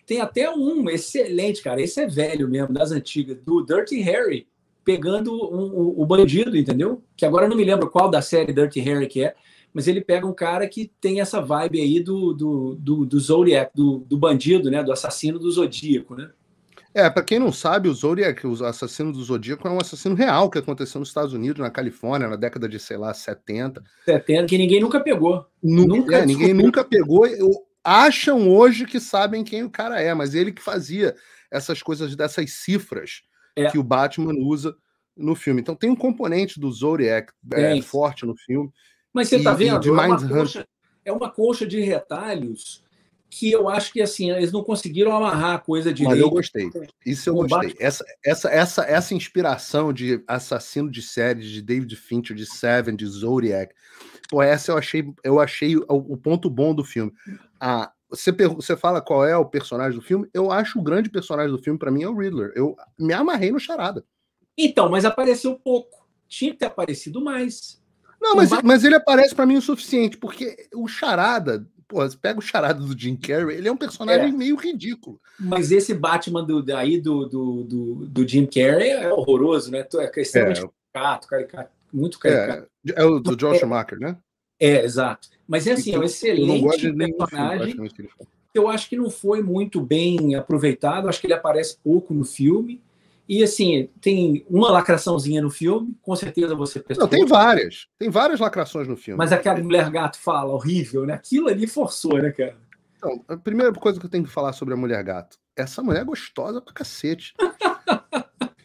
Tem até um excelente, cara. Esse é velho mesmo, das antigas, do Dirty Harry, pegando um, um, o bandido, entendeu? Que agora eu não me lembro qual da série Dirty Harry que é, mas ele pega um cara que tem essa vibe aí do, do, do, do Zodiac, do, do bandido, né? Do assassino do Zodíaco, né? É, para quem não sabe, o Zodiac, o assassino do Zodíaco, é um assassino real que aconteceu nos Estados Unidos, na Califórnia, na década de, sei lá, 70. 70, que ninguém nunca pegou. Nunca, nunca é, ninguém nunca pegou acham hoje que sabem quem o cara é, mas ele que fazia essas coisas dessas cifras é. que o Batman usa no filme. Então tem um componente do Zodiac é, é forte no filme. Mas você está vendo? É uma, coxa, é, uma coxa, de retalhos que eu acho que assim eles não conseguiram amarrar a coisa direito. Mas eu gostei. Isso eu gostei. Batman... Essa, essa, essa, essa inspiração de assassino de séries de David Fincher, de Seven, de Zodiac. Pô, essa eu achei, eu achei o, o ponto bom do filme a ah, você, você fala qual é o personagem do filme, eu acho o grande personagem do filme para mim é o Riddler. Eu me amarrei no Charada. Então, mas apareceu pouco. Tinha que ter aparecido mais. Não, mas, mais... mas ele aparece para mim o suficiente, porque o Charada, pô, você pega o Charada do Jim Carrey, ele é um personagem é. meio ridículo. Mas esse Batman do, aí do, do, do, do Jim Carrey é horroroso, né? É, é extremamente é. caricato, caricato, muito caricato. É, é o do John é. Schumacher, né? É, exato. Mas é assim, então, é um então, excelente eu personagem. Filme, eu acho que não foi muito bem aproveitado, acho que ele aparece pouco no filme. E assim, tem uma lacraçãozinha no filme, com certeza você percebeu. Não, tem várias. Tem várias lacrações no filme. Mas aquela mulher gato fala horrível, né? Aquilo ali forçou, né, cara? Então, a primeira coisa que eu tenho que falar sobre a mulher gato. Essa mulher é gostosa pra cacete.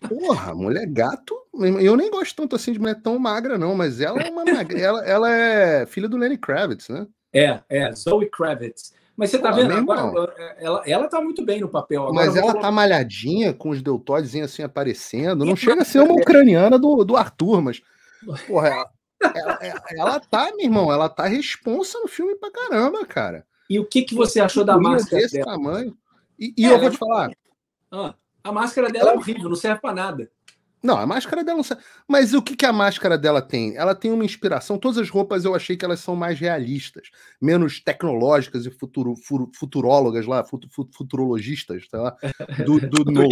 Porra, mulher gato. Eu nem gosto tanto assim de mulher tão magra, não, mas ela é uma magra. ela, ela é filha do Lenny Kravitz, né? É, é, Zoe Kravitz. Mas você tá Pô, vendo agora, eh, ela, ela tá muito bem no papel agora. Mas ela vou... tá malhadinha, com os deltoides assim aparecendo. Não chega a tá ser uma ucraniana do, do Arthur, mas. Porra, ela, ela, ela tá, meu irmão, ela tá responsa no filme pra caramba, cara. E o que, que você achou da máscara desse dela? tamanho? E, e é, eu vou te falar. Ah. A máscara dela é horrível, não serve para nada. Não, a máscara dela não serve. Mas o que, que a máscara dela tem? Ela tem uma inspiração. Todas as roupas eu achei que elas são mais realistas, menos tecnológicas e futuro, futurólogas lá, futurologistas, sei tá lá, do, do Nolan.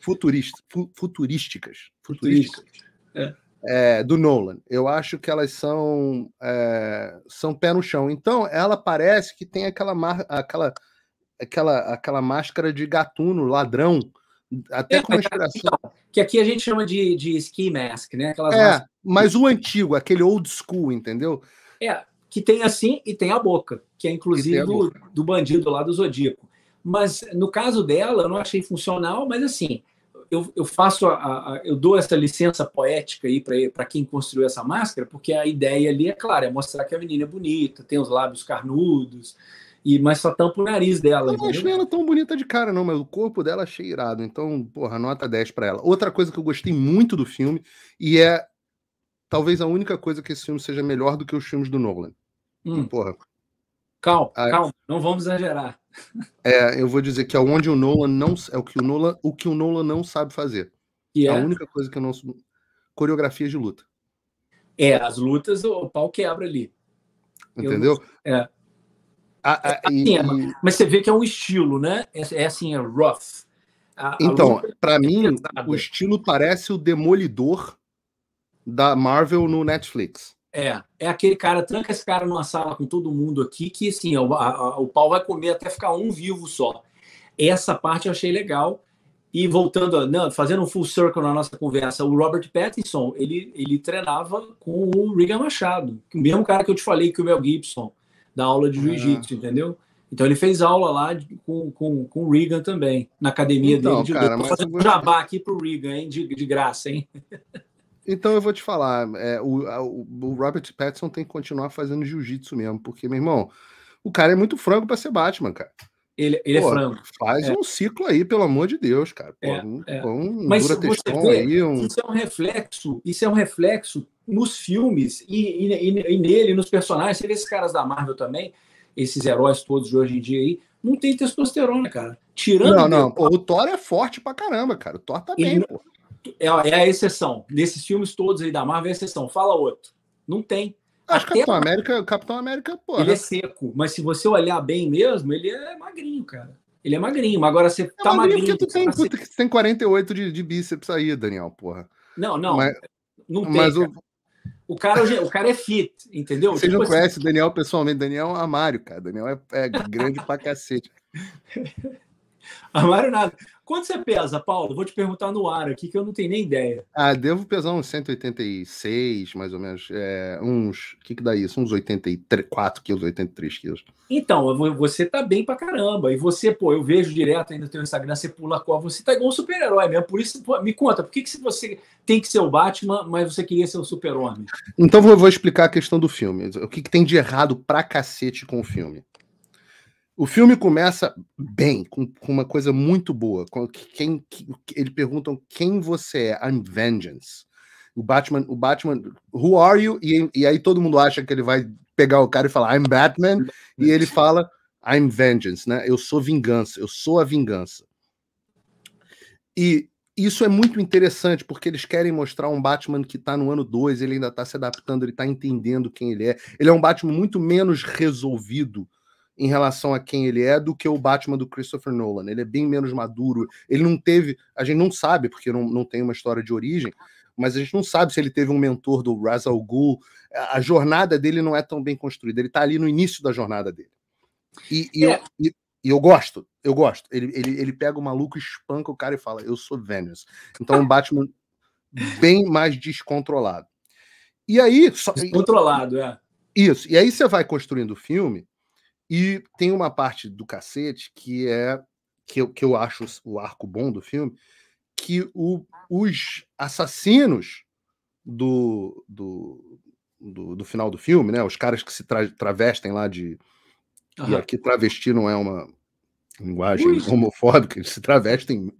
Futurista, fu, futurísticas. Futurísticas. É. É, do Nolan. Eu acho que elas são, é, são pé no chão. Então, ela parece que tem aquela, mar, aquela aquela, aquela máscara de gatuno, ladrão, até é, com inspiração. Então, que aqui a gente chama de, de ski mask, né? Aquelas é, máscaras. mas o antigo, aquele old school, entendeu? É, que tem assim e tem a boca, que é inclusive do, do, bandido lá do Zodíaco. Mas no caso dela, eu não achei funcional, mas assim, eu, eu faço a, a eu dou essa licença poética aí para quem construiu essa máscara, porque a ideia ali é clara, é mostrar que a menina é bonita, tem os lábios carnudos, e mas só tampa o nariz dela. Eu não achei ela tão bonita de cara, não, mas o corpo dela achei irado. Então, porra, nota 10 para ela. Outra coisa que eu gostei muito do filme, e é talvez a única coisa que esse filme seja melhor do que os filmes do Nolan. Hum. Então, porra. Calma, ah, é. calma, não vamos exagerar. É, eu vou dizer que é onde o Nolan não é o que o Nolan, o que o Nolan não sabe fazer. Que é? A é? única coisa que eu não coreografia de luta. É, as lutas o pau quebra ali. Entendeu? Eu, é. A, a, é e, mas você vê que é um estilo, né? É, é assim, é rough. A, então, para é mim, pesada. o estilo parece o Demolidor da Marvel no Netflix. É, é aquele cara, tranca esse cara numa sala com todo mundo aqui, que assim, é o, o pau vai comer até ficar um vivo só. Essa parte eu achei legal. E voltando, não, né, fazendo um full circle na nossa conversa, o Robert Pattinson, ele, ele treinava com o Regan Machado, o mesmo cara que eu te falei que o Mel Gibson da aula de é. jiu-jitsu, entendeu? Então ele fez aula lá de, com, com, com o Regan também, na academia então, dele. De, cara, mas... fazendo jabá aqui pro Regan, hein? De, de graça, hein? Então eu vou te falar, é, o, o, Robert Pattinson tem que continuar fazendo jiu-jitsu mesmo, porque, meu irmão, o cara é muito frango para ser Batman, cara. Ele, ele é Pô, é frango. Faz é. um ciclo aí, pelo amor de Deus, cara. Pô, é, um, é. um Mas dura você vê, aí, um... isso é um reflexo, isso é um reflexo nos filmes e, e, e nele, nos personagens. Você vê esses caras da Marvel também, esses heróis todos de hoje em dia aí, não tem testosterona, cara. Tirando. Não, não, pô, o Thor é forte pra caramba, cara. O Thor tá bem, pô. É, é, a exceção. Nesses filmes todos aí da Marvel é exceção. Fala outro. Não tem. Acho que Capitão América, Capitão América, porra. Ele é seco, mas se você olhar bem mesmo, ele é magrinho, cara. Ele é magrinho, mas agora você é tá magrinho. magrinho porque tu tem, você... Ser... tem 48 de, de bíceps aí, Daniel, porra. Não, não. Mas, não tem. Mas cara. O... O cara, o cara é fit, entendeu? Você tipo não assim, conhece assim... Daniel pessoalmente. Daniel é um amário, cara. Daniel é, é grande pra cacete. Armário nada. Quanto você pesa, Paulo? Vou te perguntar no ar aqui, que eu não tenho nem ideia. Ah, devo pesar uns 186, mais ou menos. É, uns. O que, que dá isso? Uns 84 quilos, 83 quilos. Então, você tá bem pra caramba. E você, pô, eu vejo direto aí no teu Instagram, você pula a cova. Você tá igual um super-herói mesmo. Por isso, pô, me conta, por que, que você tem que ser o Batman, mas você queria ser o super-homem? Então, eu vou explicar a questão do filme. O que, que tem de errado pra cacete com o filme? O filme começa bem, com, com uma coisa muito boa. Quem, que, ele perguntam quem você é. I'm Vengeance. O Batman, o Batman, who are you? E, e aí todo mundo acha que ele vai pegar o cara e falar I'm Batman. e ele fala I'm Vengeance, né? Eu sou vingança, eu sou a vingança. E isso é muito interessante, porque eles querem mostrar um Batman que está no ano 2, ele ainda está se adaptando, ele está entendendo quem ele é. Ele é um Batman muito menos resolvido em relação a quem ele é do que o Batman do Christopher Nolan. Ele é bem menos maduro. Ele não teve. A gente não sabe, porque não, não tem uma história de origem, mas a gente não sabe se ele teve um mentor do Russell al Ghul. A jornada dele não é tão bem construída. Ele está ali no início da jornada dele. E, e, é. eu, e, e eu, gosto, eu gosto. Ele, ele, ele pega o maluco, espanca o cara e fala: Eu sou Venus. Então, um Batman bem mais descontrolado. E aí. Descontrolado, é. Isso. E aí você vai construindo o filme e tem uma parte do cacete que é que eu, que eu acho o arco bom do filme, que o, os assassinos do, do, do, do, final do filme, né? Os caras que se tra travestem lá de. Uhum. E aqui travesti não é uma linguagem Ui. homofóbica, eles se travestem,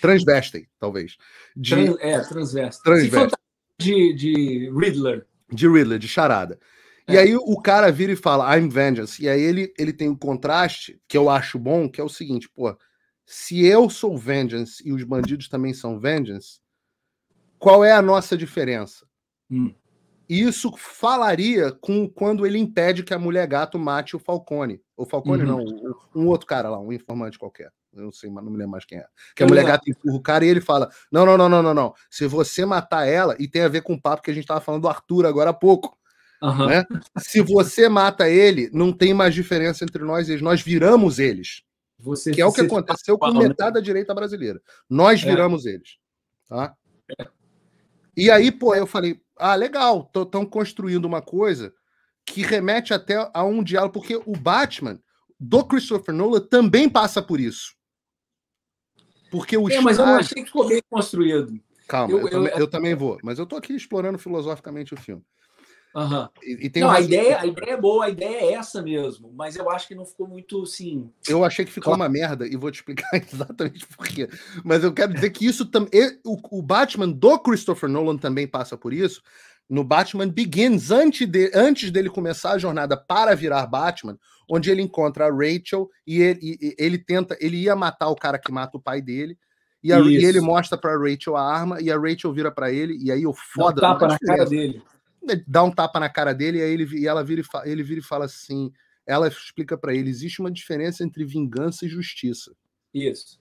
transvestem, talvez. De, Trans, é, transvestem. transvestem. De, de Riddler. De Riddler, de charada. E aí o cara vira e fala, I'm vengeance. E aí ele, ele tem o um contraste, que eu acho bom, que é o seguinte, pô, se eu sou vengeance e os bandidos também são vengeance, qual é a nossa diferença? Hum. Isso falaria com quando ele impede que a mulher gato mate o Falcone. O Falcone uhum. não, um outro cara lá, um informante qualquer. Eu não sei, mas não me lembro mais quem é. Que a mulher é. gata empurra o cara e ele fala: Não, não, não, não, não, não. Se você matar ela, e tem a ver com o papo que a gente tava falando do Arthur agora há pouco. Uhum. Né? Se você mata ele, não tem mais diferença entre nós e eles. Nós viramos eles. Você, que é o que aconteceu com né? metade da direita brasileira. Nós é. viramos é. eles. Tá? É. E aí, pô, eu falei, ah, legal, estão construindo uma coisa que remete até a um diálogo, porque o Batman, do Christopher Nolan, também passa por isso. Porque o é, mas eu não achei que ficou bem construído. Calma, eu, eu, eu, eu também vou. Mas eu tô aqui explorando filosoficamente o filme. Uhum. E, e não, a ideia, a ideia é boa, a ideia é essa mesmo, mas eu acho que não ficou muito assim. Eu achei que ficou claro. uma merda e vou te explicar exatamente por quê. Mas eu quero dizer que isso também. O, o Batman do Christopher Nolan também passa por isso. No Batman Begins, antes, de, antes dele começar a jornada para virar Batman, onde ele encontra a Rachel e ele, e, ele tenta. Ele ia matar o cara que mata o pai dele. E, a, e, ele mostra pra Rachel a arma, e a Rachel vira para ele, e aí o foda. Dá um tapa na cara dele dá um tapa na cara dele e aí ele, e ela vira e fa, ele vira e fala assim. Ela explica para ele: existe uma diferença entre vingança e justiça. Isso.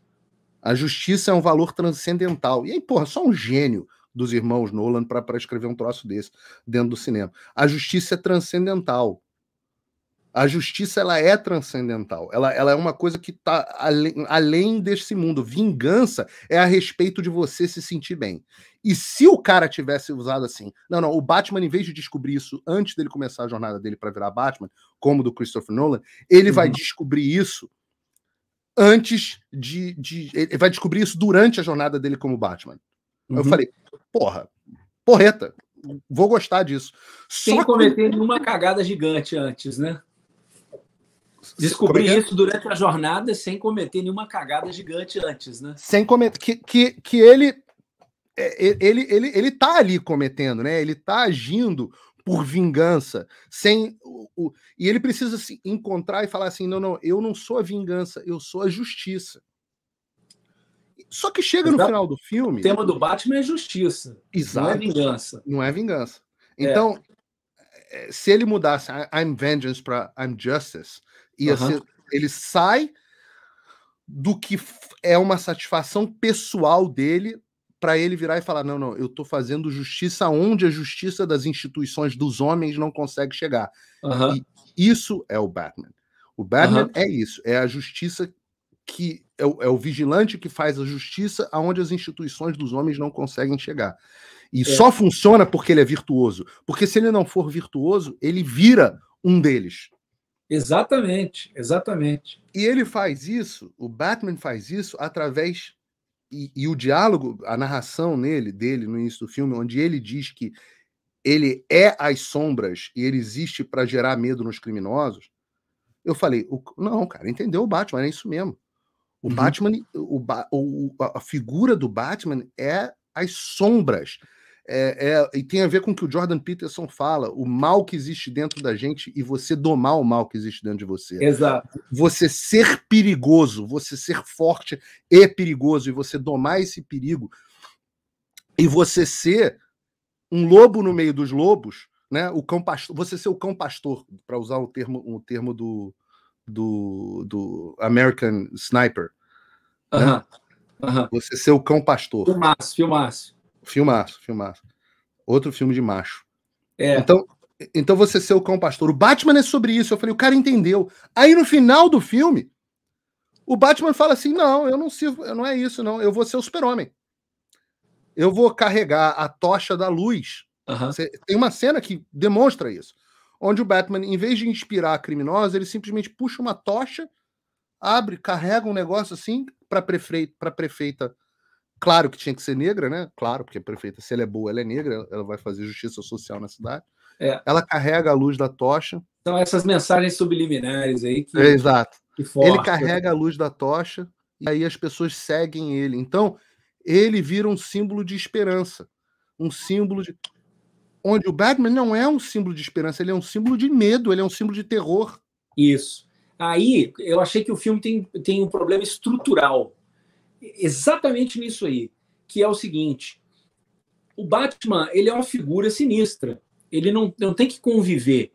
A justiça é um valor transcendental. E aí, porra, só um gênio dos irmãos Nolan para escrever um troço desse dentro do cinema. A justiça é transcendental. A justiça ela é transcendental, ela, ela é uma coisa que está além, além desse mundo. Vingança é a respeito de você se sentir bem. E se o cara tivesse usado assim, não, não, o Batman, em vez de descobrir isso antes dele começar a jornada dele para virar Batman, como do Christopher Nolan, ele uhum. vai descobrir isso antes de, de. Ele vai descobrir isso durante a jornada dele como Batman. Uhum. Eu falei, porra, porreta, vou gostar disso. Sem Só cometer que... nenhuma cagada gigante antes, né? Descobri é, é? isso durante a jornada sem cometer nenhuma cagada gigante antes, né? Sem cometer. Que, que, que ele. É, ele, ele, ele tá ali cometendo, né? Ele tá agindo por vingança, sem o, o, e ele precisa se encontrar e falar assim: não, não, eu não sou a vingança, eu sou a justiça. Só que chega Exato. no final do filme. O tema do Batman é justiça. Exato. Não é vingança. Não é vingança. É. Então, é. se ele mudasse I'm Vengeance para I'm Justice, e uhum. ele sai do que é uma satisfação pessoal dele para ele virar e falar: não, não, eu estou fazendo justiça onde a justiça das instituições dos homens não consegue chegar. Uhum. E isso é o Batman. O Batman uhum. é isso, é a justiça que é o, é o, vigilante que faz a justiça aonde as instituições dos homens não conseguem chegar. E é. só funciona porque ele é virtuoso. Porque se ele não for virtuoso, ele vira um deles. Exatamente, exatamente. E ele faz isso, o Batman faz isso através e, e, o diálogo, a narração nele dele no início do filme, onde ele diz que ele é as sombras e ele existe para gerar medo nos criminosos. Eu falei, o, não, cara, entendeu o Batman, é isso mesmo. O uhum. Batman, o, o, a figura do Batman é as sombras é, é, e tem a ver com o que o Jordan Peterson fala, o mal que existe dentro da gente e você domar o mal que existe dentro de você. Exato. Você ser perigoso, você ser forte e perigoso, e você domar esse perigo, e você ser um lobo no meio dos lobos, né? O cão pastor, você ser o cão pastor, para usar o termo, o termo do, do, do American Sniper. Uh né? Você ser o cão pastor. Filmaço, filmaço Filmaço, filmaço. Outro filme de macho. É. Então, então você ser o cão pastor. O Batman é sobre isso. Eu falei, o cara entendeu. Aí no final do filme, o Batman fala assim: não, eu não sirvo, não é isso, não. Eu vou ser o super-homem. Eu vou carregar a tocha da luz. Uhum. Tem uma cena que demonstra isso. Onde o Batman, em vez de inspirar a criminosa, ele simplesmente puxa uma tocha, abre, carrega um negócio assim para prefeita Claro que tinha que ser negra, né? Claro, porque a é prefeita, se ela é boa, ela é negra, ela vai fazer justiça social na cidade. É. Ela carrega a luz da tocha. Então, essas mensagens subliminares aí que. É, exato. Que ele né? carrega a luz da tocha e aí as pessoas seguem ele. Então, ele vira um símbolo de esperança. Um símbolo de. Onde o Batman não é um símbolo de esperança, ele é um símbolo de medo, ele é um símbolo de terror. Isso. Aí eu achei que o filme tem, tem um problema estrutural exatamente nisso aí, que é o seguinte: o Batman ele é uma figura sinistra. Ele não, não tem que conviver.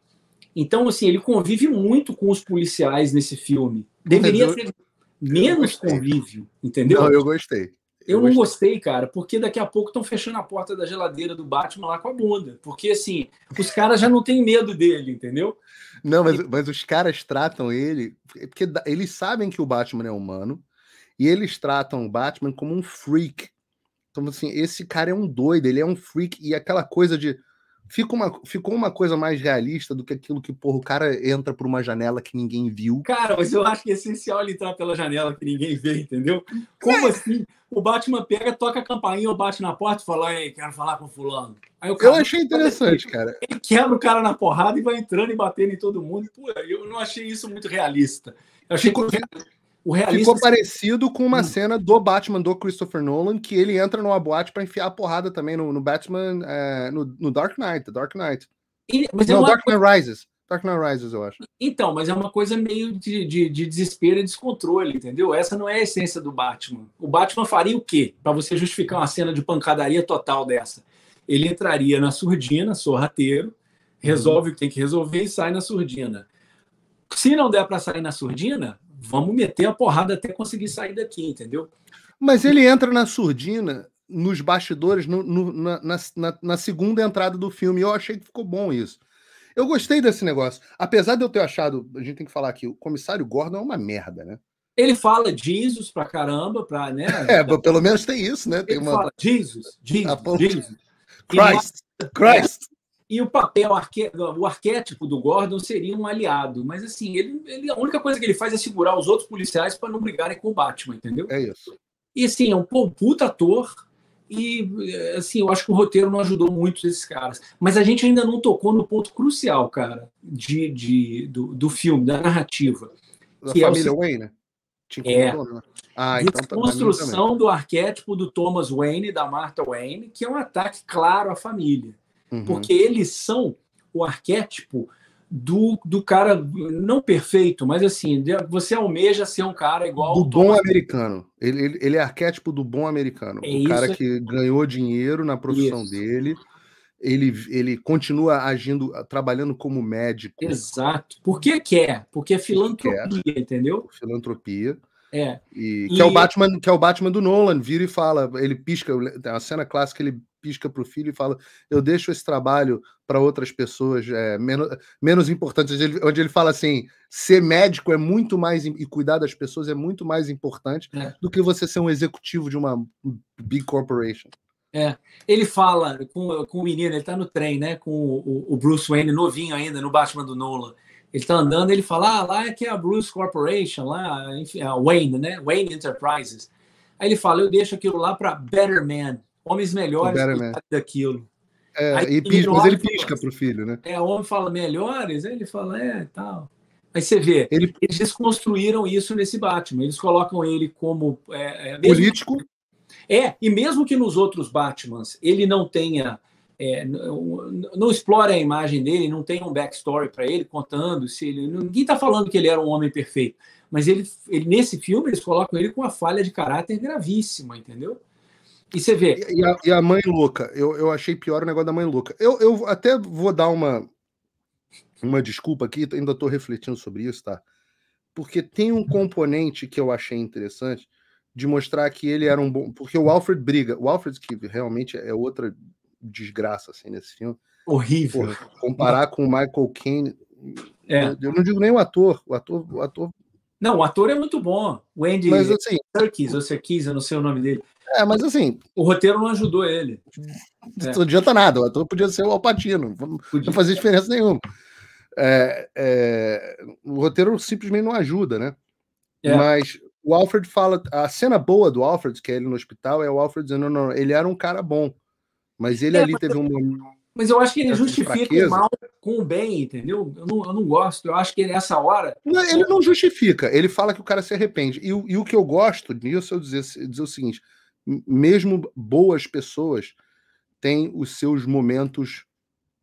Então, assim, ele convive muito com os policiais nesse filme. Deveria ser menos convívio, entendeu? Não, eu gostei. Eu, eu gostei. não gostei, cara, porque daqui a pouco estão fechando a porta da geladeira do Batman lá com a bunda. Porque, assim, os caras já não têm medo dele, entendeu? Não, mas, mas os caras tratam ele. Porque eles sabem que o Batman é humano e eles tratam o Batman como um freak. Então, assim, esse cara é um doido, ele é um freak. E aquela coisa de. Fica uma, ficou uma coisa mais realista do que aquilo que, porra, o cara entra por uma janela que ninguém viu. Cara, mas eu acho que é essencial ele entrar pela janela que ninguém vê, entendeu? Como é. assim? O Batman pega, toca a campainha, ou bate na porta e fala, ei, quero falar com fulano. Aí o cara, eu achei interessante, ele, cara. Ele quebra o cara na porrada e vai entrando e batendo em todo mundo. Pô, eu não achei isso muito realista. Eu achei ficou... que o Ficou parecido com uma hum. cena do Batman do Christopher Nolan, que ele entra numa boate para enfiar a porrada também no, no Batman, é, no, no, Dark Knight, Dark Knight. E, mas é Não, é uma... Dark Knight Rises. Dark Knight Rises, eu acho. Então, mas é uma coisa meio de, de, de, desespero e descontrole, entendeu? Essa não é a essência do Batman. O Batman faria o quê para você justificar uma cena de pancadaria total dessa? Ele entraria na surdina, sorrateiro, resolve uhum. o que tem que resolver e sai na surdina. Se não der para sair na surdina, vamos meter a porrada até conseguir sair daqui, entendeu? Mas ele entra na surdina nos bastidores no, no, na, na, na, segunda entrada do filme. Eu achei que ficou bom isso. Eu gostei desse negócio. Apesar de eu ter achado, a gente tem que falar aqui, o comissário Gordon é uma merda, né? Ele fala Jesus pra caramba, pra, né? É, pelo menos tem isso, né? Tem ele uma... fala Jesus, Jesus, Jesus. Christ, Christ. E o papel, o arquétipo do Gordon seria um aliado, mas assim, ele, ele a única coisa que ele faz é segurar os outros policiais para não brigarem com o Batman, entendeu? É isso. E assim, é um pô, puta ator, e assim, eu acho que o roteiro não ajudou muito esses caras. Mas a gente ainda não tocou no ponto crucial, cara, de, de, do, do filme, da narrativa. Da que família é o... Wayne, né? é. Né? Ah, então tá construção do arquétipo do Thomas Wayne e da Martha Wayne, que é um ataque claro à família uhum. porque eles são o arquétipo do, do cara não perfeito, mas assim, você almeja ser um cara igual. Do bom americano. Ele, ele, ele, é arquétipo do bom americano. É o cara que ganhou dinheiro na profissão isso. dele. Ele, ele continua agindo, trabalhando como médico. Exato. Porque quer, é? porque é, é? filantropia, quer. entendeu? Filantropia. É. E, e, Que, é o Batman, que é o Batman do Nolan, vira e fala, ele pisca, tem uma cena clássica, ele pisca para o filho e fala: Eu deixo esse trabalho para outras pessoas é, eh, menos, menos importantes, onde ele, onde ele, fala assim: ser médico é muito mais e cuidar das pessoas é muito mais importante é. do que você ser um executivo de uma big corporation. É, ele fala com, com o menino, ele está no trem, né? Com o, o, Bruce Wayne novinho ainda, no Batman do Nolan. Ele está andando, ele fala, ah, lá é que é a Bruce Corporation, lá, enfim, a Wayne, né? Wayne Enterprises. Aí ele fala, eu deixo aquilo lá para Better Man, homens melhores daquilo. É, Aí, e pisca, mas ele pisca para o filho, né? É, o homem fala melhores, ele fala, é, tal. Aí você vê, ele... eles desconstruíram isso nesse Batman. Eles colocam ele como. É, é mesmo... Político. É, e mesmo que nos outros Batmans ele não tenha. É, não, não explora a imagem dele, não tem um backstory para ele contando se ele. Ninguém está falando que ele era um homem perfeito, mas ele, ele nesse filme eles colocam ele com uma falha de caráter gravíssima, entendeu? E você vê. E a, e a, mãe louca. Eu, eu achei pior o negócio da mãe louca. Eu, eu até vou dar uma, uma desculpa aqui, ainda estou refletindo sobre isso, tá? Porque tem um componente que eu achei interessante de mostrar que ele era um bom. Porque o Alfred briga. O Alfred, que realmente é outra desgraça assim, nesse filme. Horrível. Porra, comparar com o Michael Caine. É. Eu não digo nem o ator. O ator, o ator não, o ator é muito bom. O Andy Mas, assim, Serkis, ou Serkis, eu não sei o nome dele. É, mas assim. O roteiro não ajudou ele. É. Não adianta nada. O ator podia ser o Alpatino. Não fazia diferença nenhuma. É, é, o roteiro simplesmente não ajuda, né? É. Mas o Alfred fala. A cena boa do Alfred, que é ele no hospital, é o Alfred dizendo: não, não, ele era um cara bom. Mas ele é, ali teve eu, Mas eu acho que ele justifica fraqueza. o mal com o bem, entendeu? Eu não, eu não gosto. Eu acho que nessa hora. Não, ele não justifica. Ele fala que o cara se arrepende. E, e o que eu gosto nisso é dizer, dizer o seguinte: mesmo boas pessoas têm os seus momentos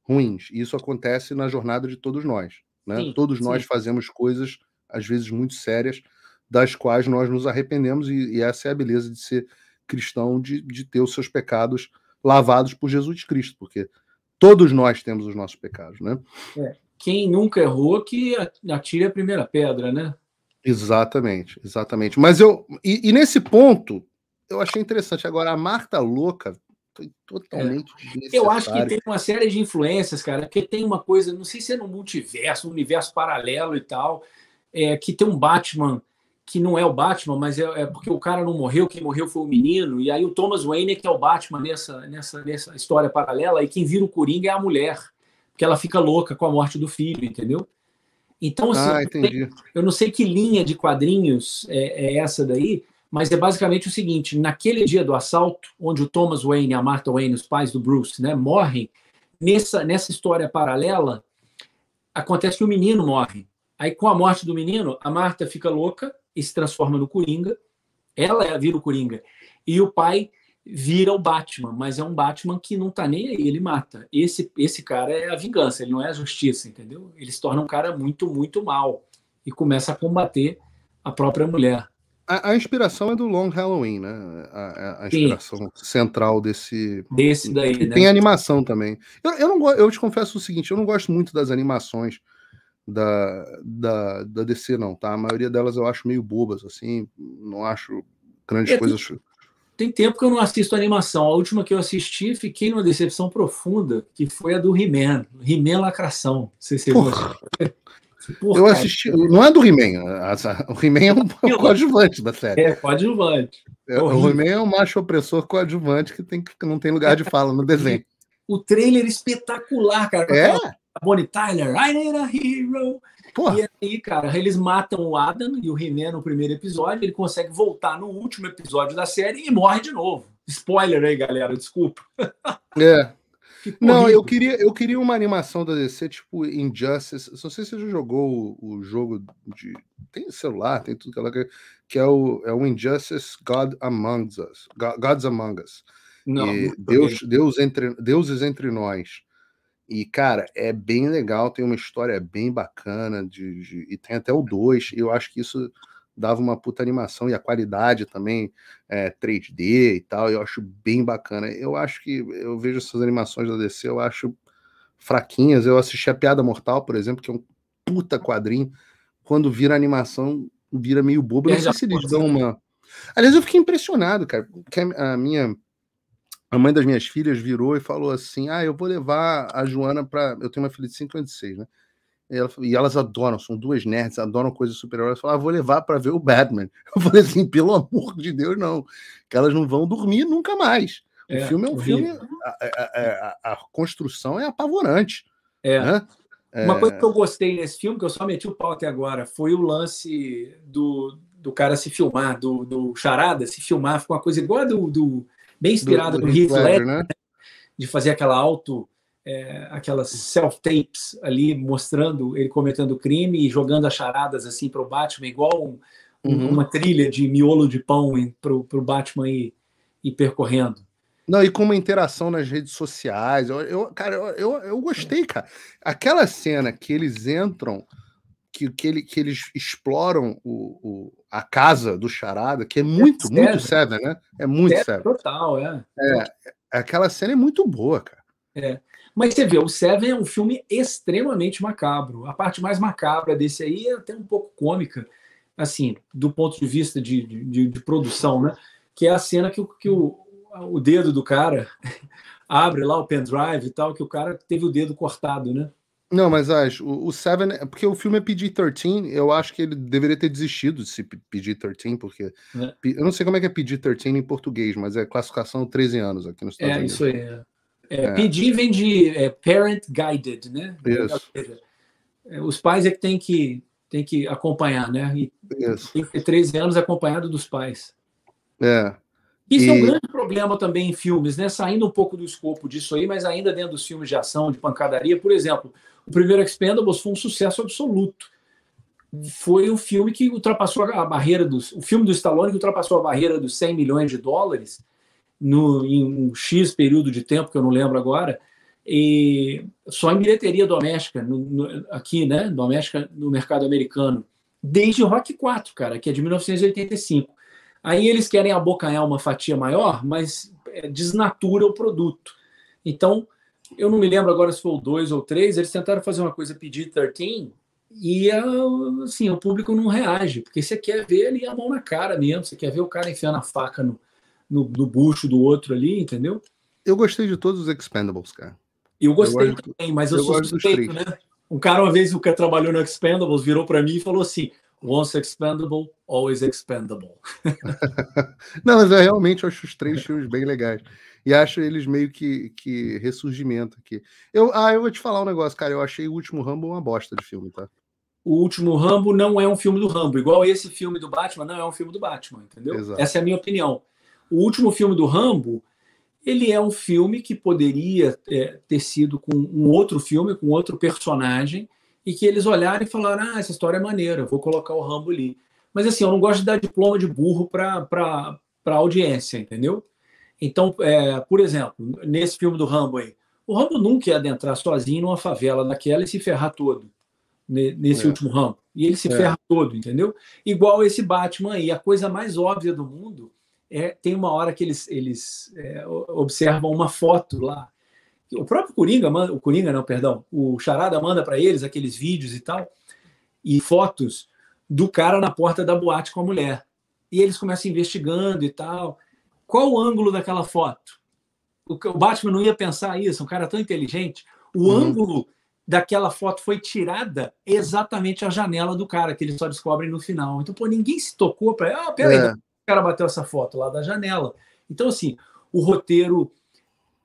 ruins. E isso acontece na jornada de todos nós. Né? Sim, todos nós fazemos coisas, às vezes, muito sérias, das quais nós nos arrependemos, e, e essa é a beleza de ser cristão, de, de ter os seus pecados lavados por Jesus Cristo, porque todos nós temos os nossos pecados, né? É. Quem nunca errou, que atire a primeira pedra, né? Exatamente, exatamente. Mas eu. E, e nesse ponto, eu achei interessante. Agora, a Marta Louca foi é. totalmente é. Eu acho que tem uma série de influências, cara, porque tem uma coisa, não sei se é no multiverso, um universo paralelo e tal, é, que tem um Batman que não é o Batman, mas é, é, porque o cara não morreu, quem morreu foi o menino, e aí o Thomas Wayne é que é o Batman nessa, nessa, nessa história paralela, e quem vira o Coringa é a mulher, porque ela fica louca com a morte do filho, entendeu? Então, assim, ah, eu não sei que linha de quadrinhos é, é essa daí, mas é basicamente o seguinte: naquele dia do assalto, onde o Thomas Wayne, a Martha Wayne, os pais do Bruce, né, morrem, nessa, nessa história paralela, acontece que o menino morre. Aí, com a morte do menino, a Marta fica louca e se transforma no Coringa. Ela é, vira o Coringa. E o pai vira o Batman, mas é um Batman que não tá nem aí, ele mata. Esse, esse cara é a vingança, ele não é a justiça, entendeu? Ele se torna um cara muito, muito mal e começa a combater a própria mulher. A, a, inspiração é do Long Halloween, né? A, a inspiração Sim. central desse. Desse daí, e né? Tem animação também. Eu, eu, não, eu te confesso o seguinte: eu não gosto muito das animações da, da, da DC, não, tá? A maioria delas eu acho meio bobas, assim. Não acho grandes é, coisas. Tem, tem tempo que eu não assisto animação. A última que eu assisti, fiquei numa decepção profunda, que foi a do He-Man. He-Man Lacração. Não sei se você Porra, eu assisti. Cara. Não é do He-Man. O He-Man é um eu... coadjuvante da série. É, coadjuvante. É, o He-Man é um macho opressor coadjuvante que, tem, que não tem lugar de fala no desenho. o trailer espetacular, cara. É? A Bonnie Tyler, I need a hero. Porra. E aí, cara, eles matam o Adam e o He-Man no primeiro episódio. Ele consegue voltar no último episódio da série e morre de novo. Spoiler aí, galera, desculpa. É. Que não, eu queria, eu queria uma animação da DC, tipo Injustice. Não sei se você já jogou o, o jogo de. Tem celular, tem tudo que ela quer. Que é o, é o Injustice God Among Us. Gods Among Us. Não. E Deus, Deus entre, deuses entre nós. E, cara, é bem legal, tem uma história bem bacana, de, de e tem até o 2. Eu acho que isso dava uma puta animação e a qualidade também é, eh, 3D e tal, eu acho bem bacana. Eu acho que eu vejo essas animações da DC, eu acho fraquinhas. Eu assisti a Piada Mortal, por exemplo, que é um puta quadrinho. Quando vira animação, vira meio bobo. Eu não sei se eles dão uma. Aliás, eu fiquei impressionado, cara, que a minha a mãe das minhas filhas virou e falou assim: Ah, eu vou levar a Joana para. Eu tenho uma filha de 56 né? E, ela, e, elas adoram, são duas nerds, adoram coisas superiores Ela falou, ah, vou levar para ver o Batman. Eu falei assim, pelo amor de Deus, não. Que elas não vão dormir nunca mais. O é, filme é um horrível. filme. A, a, é, a, a, construção é apavorante. É. Né? Uma é... coisa que eu gostei nesse filme, que eu só meti o pau até agora, foi o lance do, do cara se filmar, do, do Charada se filmar. Ficou uma coisa igual a do. do bem inspirado do, do Heath Ledger, né? né? De fazer aquela auto é, aquelas self-tapes ali mostrando ele cometendo crime e jogando as charadas assim para o Batman, igual um, uhum. uma trilha de miolo de pão para o Batman ir, ir, percorrendo. Não, e com uma interação nas redes sociais. Eu, eu cara, eu, eu, eu, gostei, cara. Aquela cena que eles entram, que, que, ele, que eles exploram o, o a casa do Charada, que é muito, é muito sério, né? É muito sério. Total, é. é. Aquela cena é muito boa, cara. É. Mas você vê, o Seven é um filme extremamente macabro. A parte mais macabra desse aí é até um pouco cômica, assim, do ponto de vista de, de, de produção, né? Que é a cena que, que o, o dedo do cara abre lá o pendrive e tal, que o cara teve o dedo cortado, né? Não, mas acho, o, o Seven, é porque o filme é PG-13, eu acho que ele deveria ter desistido de se PG-13, porque é. eu não sei como é que é PG-13 em português, mas é classificação 13 anos aqui nos é, Estados é, Unidos. É, isso aí. É, é, pedir vem de é, parent guided, né? Isso. É, os pais é que tem que, tem que acompanhar, né? E Isso. Tem que ter 13 anos acompanhado dos pais. É. Isso e... é um grande problema também em filmes, né? Saindo um pouco do escopo disso aí, mas ainda dentro dos filmes de ação, de pancadaria, por exemplo, o primeiro Expendables foi um sucesso absoluto. Foi um filme que ultrapassou a barreira dos. O filme do Stallone que ultrapassou a barreira dos 100 milhões de dólares no, em um X período de tempo, que eu não lembro agora, e só em bilheteria doméstica, no, no, aqui, né, doméstica no mercado americano, desde Rock 4, cara, que é de 1985. Aí eles querem abocanhar uma fatia maior, mas é, desnatura o produto. Então, eu não me lembro agora se foi o 2 ou 3, eles tentaram fazer uma coisa pedir 13 e assim, o público não reage, porque você quer ver ali a mão na cara mesmo, você quer ver o cara enfiando a faca no, no, no bucho do outro ali, entendeu? Eu gostei de todos os Expendables, cara. Eu gostei eu gosto, também, mas eu, eu sou suspeito, né? Um cara, uma vez, o que trabalhou no Expendables, virou para mim e falou assim: Once expendable, always expendable. Não, mas eu realmente acho os três filmes bem legais. E acho eles meio que, que ressurgimento aqui. Eu, ah, eu vou te falar um negócio, cara. Eu achei o último Rambo uma bosta de filme, tá? O último Rambo não é um filme do Rambo, igual esse filme do Batman não é um filme do Batman, entendeu? Exato. Essa é a minha opinião o último filme do Rambo, ele é um filme que poderia é, ter sido com um outro filme, com outro personagem, e que eles olharam e falaram: ah, essa história é maneira, vou colocar o Rambo ali. Mas assim, eu não gosto de dar diploma de burro para a audiência, entendeu? Então, é, por exemplo, nesse filme do Rambo aí, o Rambo nunca ia adentrar sozinho numa favela daquela e se ferrar todo nesse é. último Rambo. E ele se é. ferra todo, entendeu? Igual esse Batman aí, a coisa mais óbvia do mundo é, tem uma hora que eles, eles é, observam uma foto lá. O próprio Coringa, manda, o Coringa não, perdão, o Charada manda para eles aqueles vídeos e tal, e fotos do cara na porta da boate com a mulher. E eles começam investigando e tal. Qual o ângulo daquela foto? O, o Batman não ia pensar isso, um cara tão inteligente. O uhum. ângulo daquela foto foi tirada exatamente a janela do cara, que eles só descobrem no final. Então, pô, ninguém se tocou para. Ah, peraí, é cara bateu essa foto? Lá da janela. Então, assim, o roteiro,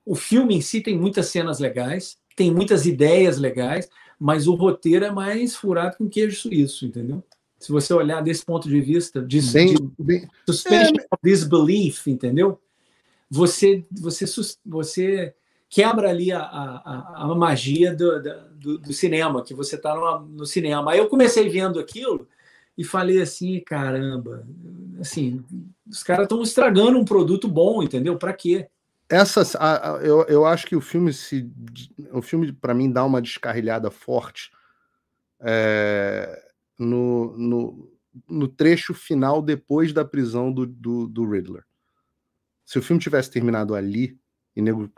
o filme em si tem muitas cenas legais, tem muitas ideias legais, mas o roteiro é mais furado com queijo suíço, entendeu? Se você olhar desse ponto de vista, de, bem, de, bem, suspension é... of disbelief, entendeu? Você, você, você quebra ali a, a, a magia do, do, do cinema, que você está no cinema. Aí eu comecei vendo aquilo e falei assim, caramba, assim, os caras estão estragando um produto bom, entendeu? Para quê? Essas, a, a, eu, eu acho que o filme se, o filme para mim dá uma descarrilhada forte é, no, no, no, trecho final depois da prisão do, do, do Riddler. Se o filme tivesse terminado ali e nego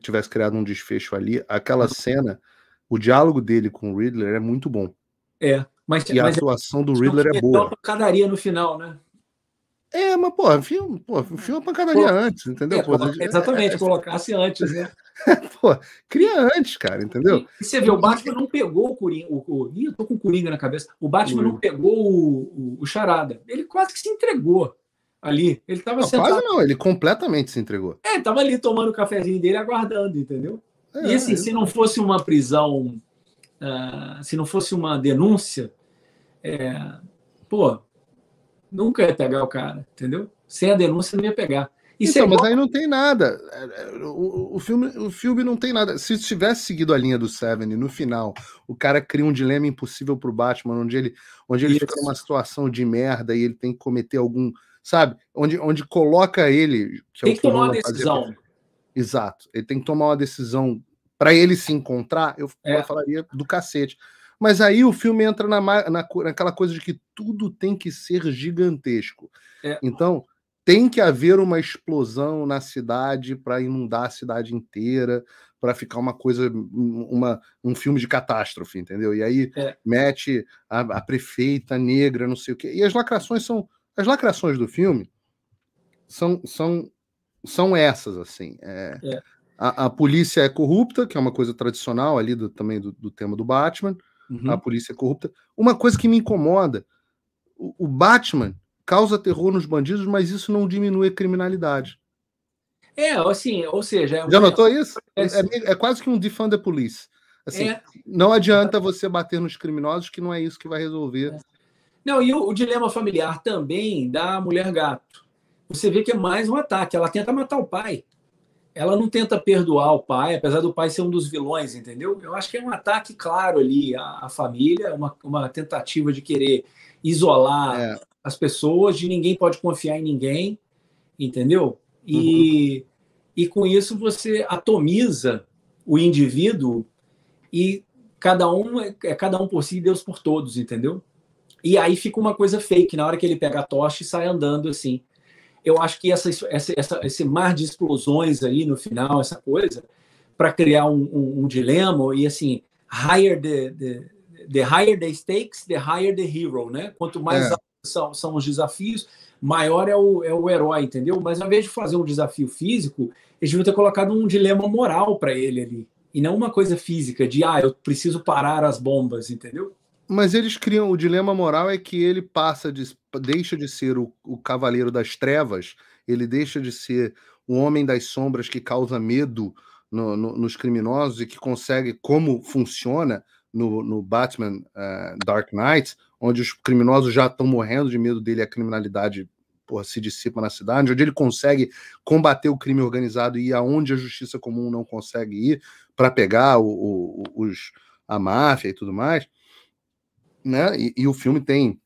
tivesse criado um desfecho ali, aquela uhum. cena, o diálogo dele com o Riddler é muito bom. É. Mas, e mas a atuação é, do Riddler é boa. Uma pancadaria no final, né? É, mas, pô, filme, pô, filma é a pancadaria pô, antes, entendeu? É, pô, é, exatamente, é, é, colocasse antes, né? pô, cria antes, cara, entendeu? E, você vê, o Batman não pegou o Coringa. O, o, ih, eu tô com o Coringa na cabeça. O Batman não hum. pegou o, o, o Charada. Ele quase que se entregou ali. Ele tava não, sentado. Quase não, ele completamente se entregou. É, ele tava ali tomando o cafezinho dele, aguardando, entendeu? É, e assim, é... se não fosse uma prisão ah, se não fosse uma denúncia, é, pô, nunca ia pegar o cara, entendeu? Sem a denúncia não ia pegar. Isso então, é mas aí não tem nada. O, o, filme, o filme não tem nada. Se tivesse seguido a linha do Seven, no final, o cara cria um dilema impossível pro Batman, onde ele, onde ele fica numa situação de merda e ele tem que cometer algum. Sabe? Onde, onde coloca ele. Que é tem é que tomar uma decisão. Fazer... Exato. Ele tem que tomar uma decisão para ele se encontrar, eu é. falaria do cacete. Mas aí o filme entra na, na, naquela coisa de que tudo tem que ser gigantesco. É. Então, tem que haver uma explosão na cidade para inundar a cidade inteira, para ficar uma coisa, uma, um filme de catástrofe, entendeu? E aí é. mete a, a, prefeita negra, não sei o quê. E as lacrações são. As lacrações do filme são, são, são essas, assim. É, é. A, a, polícia é corrupta, que é uma coisa tradicional ali do, também do, do tema do Batman. Uhum. A polícia é corrupta. Uma coisa que me incomoda: o, o, Batman causa terror nos bandidos, mas isso não diminui a criminalidade. É, assim, ou seja. É Já notou isso? É, é, é, é quase que um defund the police. Assim, é. Não adianta você bater nos criminosos, que não é isso que vai resolver. É. Não, e o, o dilema familiar também da mulher gato. Você vê que é mais um ataque. Ela tenta matar o pai ela não tenta perdoar o pai, apesar do pai ser um dos vilões, entendeu? Eu acho que é um ataque claro ali à, à família, uma, uma tentativa de querer isolar é. as pessoas, de ninguém pode confiar em ninguém, entendeu? E, uhum. e com isso você atomiza o indivíduo e cada um é, é cada um por si e Deus por todos, entendeu? E aí fica uma coisa fake na hora que ele pega a tocha e sai andando assim eu acho que essa, essa, essa, esse mar de explosões aí no final, essa coisa, para criar um, um, um, dilema e assim, higher the, the, the, higher the stakes, the higher the hero, né? Quanto mais é. são, são os desafios, maior é o, é o herói, entendeu? Mas ao invés de fazer um desafio físico, eles deviam ter colocado um dilema moral para ele ali. E não uma coisa física de, ah, eu preciso parar as bombas, entendeu? Mas eles criam. O dilema moral é que ele passa de. deixa de ser o, o cavaleiro das trevas, ele deixa de ser o homem das sombras que causa medo no, no, nos criminosos e que consegue. como funciona no, no Batman uh, Dark Knight, onde os criminosos já estão morrendo de medo dele a criminalidade porra, se dissipa na cidade, onde ele consegue combater o crime organizado e aonde a justiça comum não consegue ir para pegar o, o, os, a máfia e tudo mais né? E, e, o filme tem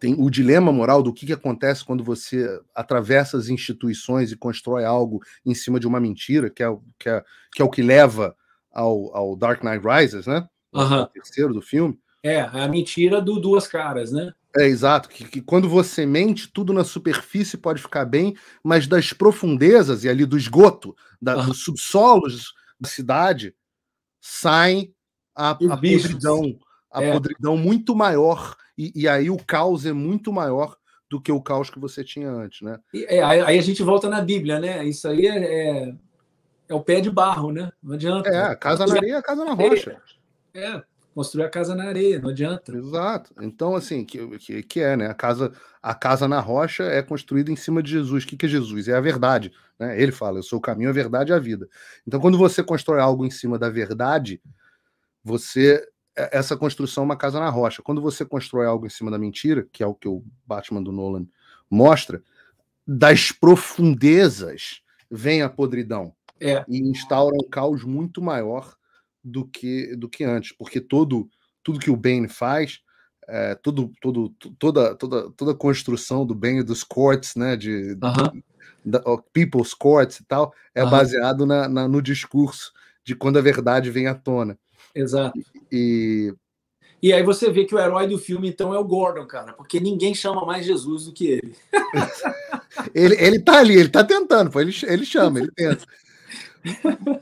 tem o dilema moral do que, que acontece quando você atravessa as instituições e constrói algo em cima de uma mentira, que é, que é, que é o que leva ao, ao Dark Knight Rises, né? Uhum. O terceiro do filme. É, a mentira do Duas Caras, né? É, exato. Que, que, quando você mente, tudo na superfície pode ficar bem, mas das profundezas e ali do esgoto, da, uhum. dos subsolos da cidade, saem a, a podridão, a é. podridão muito maior, e, e, aí o caos é muito maior do que o caos que você tinha antes, né? E, é, aí a gente volta na Bíblia, né? Isso aí é, é, é o pé de barro, né? Não adianta. É, casa na areia, casa na rocha. É, construir a casa na areia, não adianta. Exato. Então, assim, que, que, que, é, né? A casa, a casa na rocha é construída em cima de Jesus. O que, que é Jesus? É a verdade. Né? Ele fala: Eu sou o caminho, a verdade e a vida. Então, quando você constrói algo em cima da verdade, você é, essa construção é uma casa na rocha. Quando você constrói algo em cima da mentira, que é o que o Batman do Nolan mostra, das profundezas vem a podridão é. e instaura um caos muito maior do que do que antes, porque todo tudo que o Bane faz, é, toda, toda, toda a construção do Bane dos courts, né, de, uh -huh. da, people's courts e tal, é uh -huh. baseado na, na, no discurso de quando a verdade vem à tona. Exato. E... e aí você vê que o herói do filme, então, é o Gordon, cara, porque ninguém chama mais Jesus do que ele. ele, ele tá ali, ele tá tentando, ele, ele chama, ele tenta.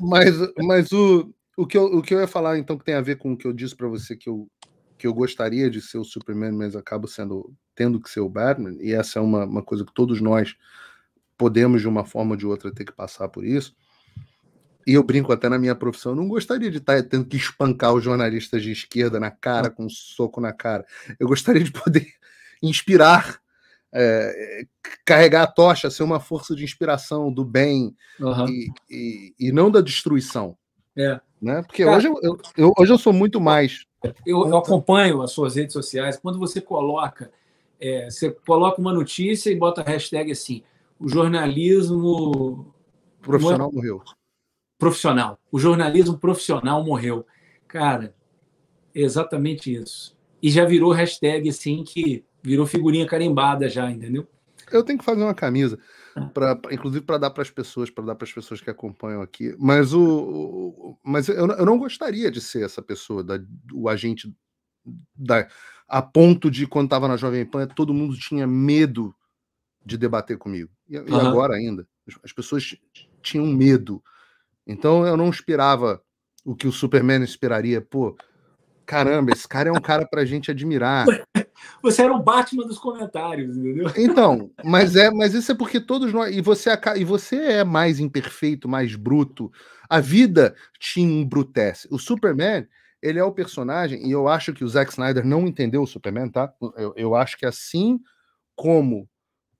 mas mas o, o, que eu, o que eu ia falar, então, que tem a ver com o que eu disse para você que eu, que eu gostaria de ser o Superman, mas acabo sendo tendo que ser o Batman, e essa é uma, uma coisa que todos nós podemos, de uma forma ou de outra, ter que passar por isso e eu brinco até na minha profissão, eu não gostaria de tá, estar eh, tendo que espancar os jornalistas de esquerda na cara, hum. com um soco na cara. Eu gostaria de poder inspirar, é, carregar a tocha, ser uma força de inspiração do bem uhum. e, e, e, não da destruição. É. Né? Porque cara, hoje, eu, eu, hoje eu sou muito mais. Eu, eu acompanho as suas redes sociais. Quando você coloca, é, você coloca uma notícia e bota a hashtag assim: o jornalismo. O profissional morreu. morreu profissional. O jornalismo profissional morreu. Cara, é exatamente isso. E já virou hashtag, assim, que virou figurinha carimbada já, entendeu? Eu tenho que fazer uma camisa, ah. pra, inclusive para dar para as pessoas, para dar para as pessoas que acompanham aqui. Mas o, o mas eu, eu, não gostaria de ser essa pessoa, da, o agente da, a ponto de quando estava na Jovem Pan, todo mundo tinha medo de debater comigo. E, uhum. e agora ainda, as pessoas tinham medo então eu não esperava o que o Superman esperaria. Pô, caramba, esse cara é um cara pra gente admirar. Você era o Batman dos comentários, entendeu? Então, mas é, mas isso é porque todos nós e você é e você é mais imperfeito, mais bruto. A vida te embrutece. O Superman, ele é o personagem e eu acho que o Zack Snyder não entendeu o Superman, tá? Eu, eu acho que assim como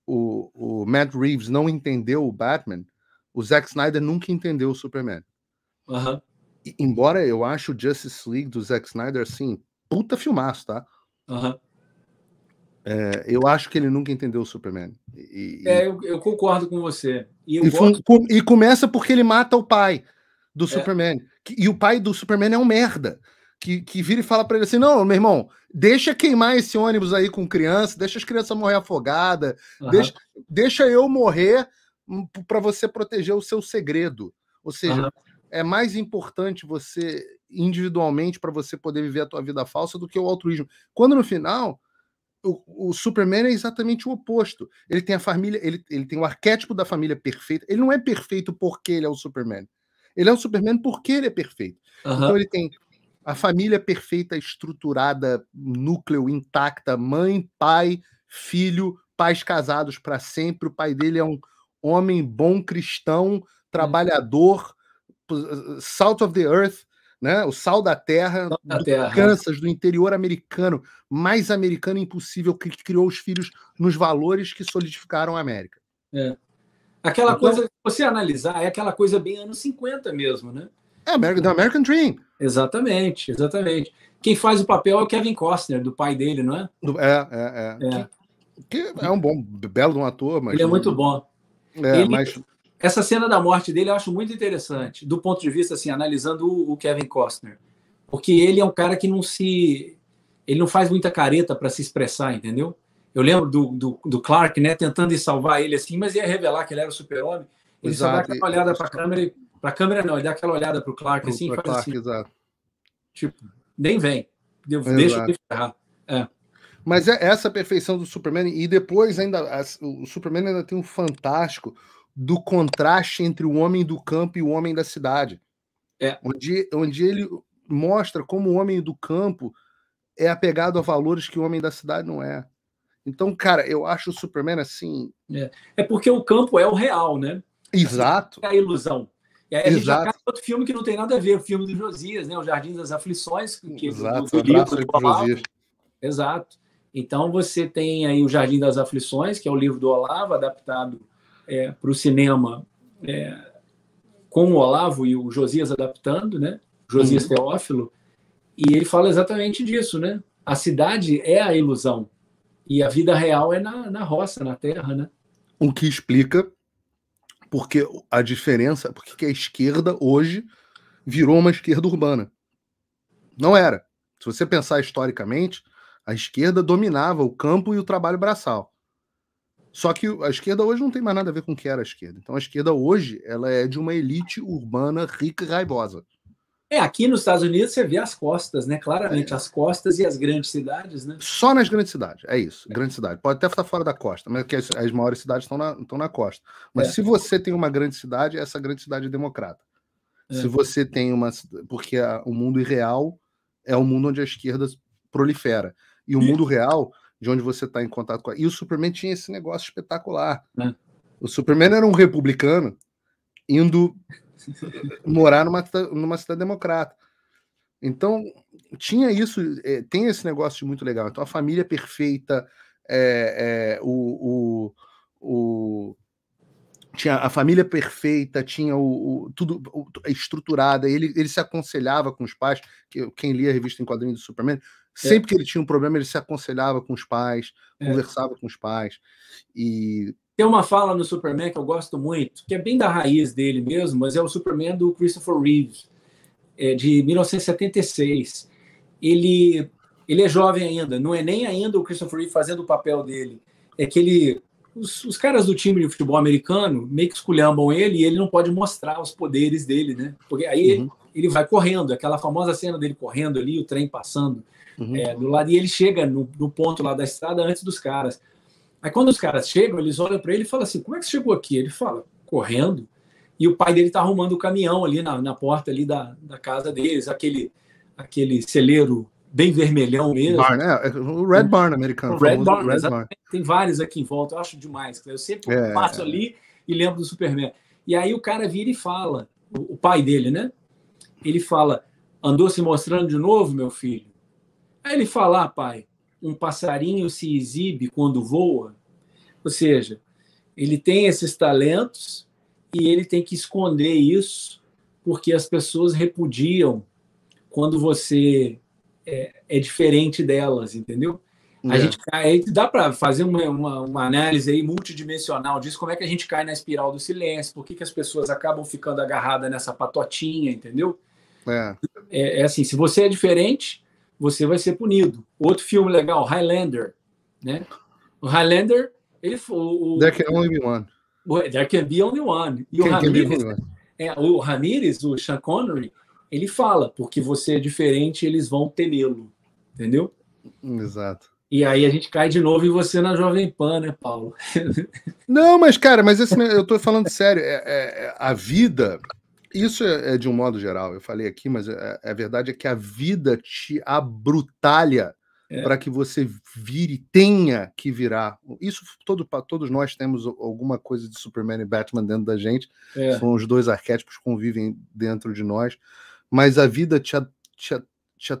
o, o Matt Reeves não entendeu o Batman, o Zack Snyder nunca entendeu o Superman. Uhum. E, embora eu acho o Justice League do Zack Snyder, assim, puta filmaço, tá? Uhum. É, eu acho que ele nunca entendeu o Superman. E, é, eu, eu, concordo com você. E, e, gosto... com, e, começa porque ele mata o pai do é. Superman. Que, e o pai do Superman é um merda. Que, que vira e fala para ele assim: não, meu irmão, deixa queimar esse ônibus aí com criança, deixa as crianças morrer afogada, uhum. deixa, deixa eu morrer para você proteger o seu segredo. Ou seja, uhum. é mais importante você individualmente para você poder viver a tua vida falsa do que o altruísmo. Quando no final o, o, Superman é exatamente o oposto. Ele tem a família, ele, ele tem o arquétipo da família perfeita. Ele não é perfeito porque ele é o Superman. Ele é o Superman porque ele é perfeito. Uhum. Então ele tem a família perfeita, estruturada, núcleo intacta, mãe, pai, filho, pais casados para sempre. O pai dele é um, homem bom cristão, trabalhador, salt of the earth, né? O sal da terra, da do terra. Kansas, do interior americano, mais americano impossível, que criou os filhos nos valores que solidificaram a América. É. Aquela então, então coisa, você analisar, é aquela coisa bem anos 50 mesmo, né? É, American, The American Dream. Exatamente, exatamente. Quem faz o papel é o Kevin Costner, do pai dele, não é? É, é, é. é. Que, que é um bom, belo de um ator, mas. Ele é muito bom. É, ele, mas... Essa cena da morte dele eu acho muito interessante, do ponto de vista, assim, analisando o, o Kevin Costner. Porque ele é um cara que não se. Ele não faz muita careta para se expressar, entendeu? Eu lembro do, do, do, Clark, né, tentando salvar ele assim, mas ia revelar que ele era super-homem. Ele exato. só dá aquela olhada para a câmera, para a câmera não, ele dá aquela olhada para o Clark assim, Clark, assim. Exato. Tipo, nem vem. deixa eu ferrar. É. Mas é essa perfeição do Superman, e depois ainda o Superman ainda tem um fantástico do contraste entre o homem do campo e o homem da cidade. É. Onde, onde ele mostra como o homem do campo é apegado a valores que o homem da cidade não é. Então, cara, eu acho o Superman assim. É, é porque o campo é o real, né? Exato. É a ilusão. E aí a Exato. já cai outro filme que não tem nada a ver, o filme do Josias, né? O Jardim das Aflições, que Exato, do, do, do, do Exato. Então, você tem aí o Jardim das Aflições, que é o livro do Olavo, adaptado é, para o cinema é, com o Olavo e o Josias adaptando, né? Josias uhum. Teófilo, e ele fala exatamente disso, né? A cidade é a ilusão e a vida real é na, na roça, na terra, né? O que explica porque a diferença, porque a esquerda hoje virou uma esquerda urbana. Não era. Se você pensar historicamente, a esquerda dominava o campo e o trabalho braçal. Só que a esquerda hoje não tem mais nada a ver com o que era a esquerda. Então a esquerda hoje ela é de uma elite urbana rica e raivosa. É, aqui nos Estados Unidos você vê as costas, né? Claramente, é. as costas e as grandes cidades, né? Só nas grandes cidades, é isso, é. grande cidade. Pode até estar fora da costa, mas é as, as maiores cidades estão na, estão na costa. Mas é. se você tem uma grande cidade, é essa grande cidade é democrata. Se você tem uma. Porque a, o mundo irreal é o mundo onde a esquerda prolifera e o mundo real, de onde você está em contato com. A... E o Superman tinha esse negócio espetacular. É. O Superman era um republicano indo morar numa, numa cidade democrata. Então, tinha isso, é, tem esse negócio muito legal. Então, a família perfeita, é, é, o, o, o, tinha a família perfeita, tinha o, o tudo estruturada, ele, ele se aconselhava com os pais, que, quem lia a revista em quadrinhos do Superman, é. Sempre é. que ele tinha um problema, ele se aconselhava com os pais, é. conversava com os pais. E tem uma fala no Superman que eu gosto muito, que é bem da raiz dele mesmo, mas é o Superman do Christopher Reeve, é, de 1976. Ele, ele é jovem ainda, não é nem ainda o Christopher Reeve fazendo o papel dele. É que ele. Os, os caras do time de futebol americano meio que esculhambam ele e ele não pode mostrar os poderes dele, né? Porque aí uhum. ele, ele vai correndo, aquela famosa cena dele correndo ali, o trem passando uhum. é, do lado, e ele chega no, no, ponto lá da estrada antes dos caras. Aí quando os caras chegam, eles olham para ele e falam assim: como é que você chegou aqui? Ele fala, correndo. E o pai dele tá arrumando o caminhão ali na, na porta ali da, da casa deles, aquele, aquele celeiro bem vermelhão mesmo. Barn, é, é o Red uhum. Barn americano. O Red, Barn, Red Barn, Tem vários aqui em volta, eu acho demais. Eu sempre é, passo é. ali e lembro do Superman. E aí o cara vira e fala, o, o pai dele, né? Ele fala: andou se mostrando de novo, meu filho? Aí ele fala, ah, pai, um passarinho se exibe quando voa. Ou seja, ele tem esses talentos e ele tem que esconder isso porque as pessoas repudiam quando você é, é diferente delas, entendeu? A é. gente cai, dá para fazer uma, uma, uma, análise aí multidimensional disso, como é que a gente cai na espiral do silêncio, por que, que as pessoas acabam ficando agarradas nessa patotinha, entendeu? É. É, é assim, se você é diferente, você vai ser punido. Outro filme legal, Highlander, né? O Highlander, ele foi o There can only be one. There can be only one. E o Ramirez, é, o Ramirez, o Sean Connery, ele fala, porque você é diferente, eles vão temê-lo, entendeu? Exato. E aí a gente cai de novo e você na Jovem Pan, né, Paulo? Não, mas cara, mas esse, eu tô falando sério. É, é, é a vida isso é, é, de um modo geral, eu falei aqui, mas a, é, a é, verdade é que a vida te abrutalha é. para que você vire, tenha que virar. Isso todo, todos nós temos alguma coisa de Superman e Batman dentro da gente. É. São os dois arquétipos que convivem dentro de nós. Mas a vida te, te, te,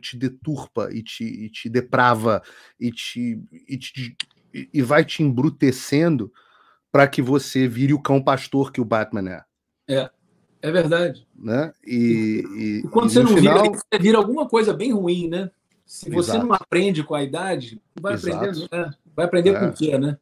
te deturpa e te, e te deprava e, te, e, te, e vai te embrutecendo para que você vire o cão pastor que o Batman é. É. É verdade. Né? E, e, quando e você não final... vira, você vira alguma coisa bem ruim, né? Se você Exato. não aprende com a idade, vai aprender, né? vai aprender é. com o quê, né?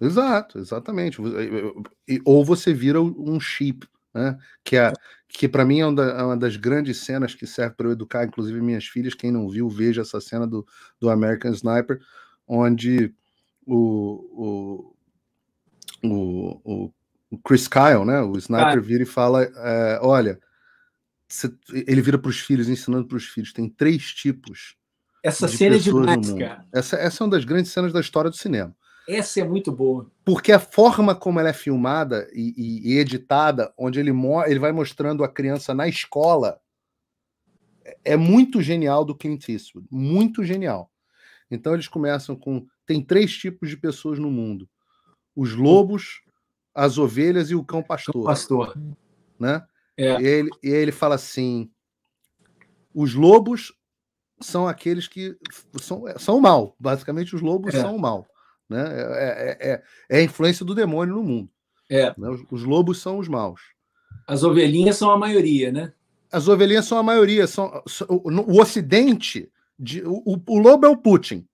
Exato, exatamente. Eh, ou você vira um chip, né? Que, é, que para mim é, é uma das grandes cenas que serve para eu educar, inclusive minhas filhas. Quem não viu, veja essa cena do, do American Sniper, onde o, o, o, o o Chris Kyle, né? O Sniper ah. vira e fala: é, olha, ele vira para os filhos, ensinando para os filhos, tem três tipos. Essa de cena é Max, cara. Essa, essa é uma das grandes cenas da história do cinema. Essa é muito boa. Porque a forma como ela é filmada e, e, e editada, onde ele, ele vai mostrando a criança na escola, é, é muito genial do Clint Eastwood. Muito genial. Então eles começam com: tem três tipos de pessoas no mundo: os lobos, as ovelhas e o cão pastor. pastor. Né? É. E, ele, e ele fala assim: os lobos são aqueles que são, são mal. Basicamente, os lobos é. são mal. Né? É é, é, é, é, a influência do demônio no mundo. É. Né? Os, os, lobos são os maus. As ovelhinhas são a maioria, né? As ovelhinhas são a maioria. São, são o, o, Ocidente, de, o, o, o lobo é o Putin.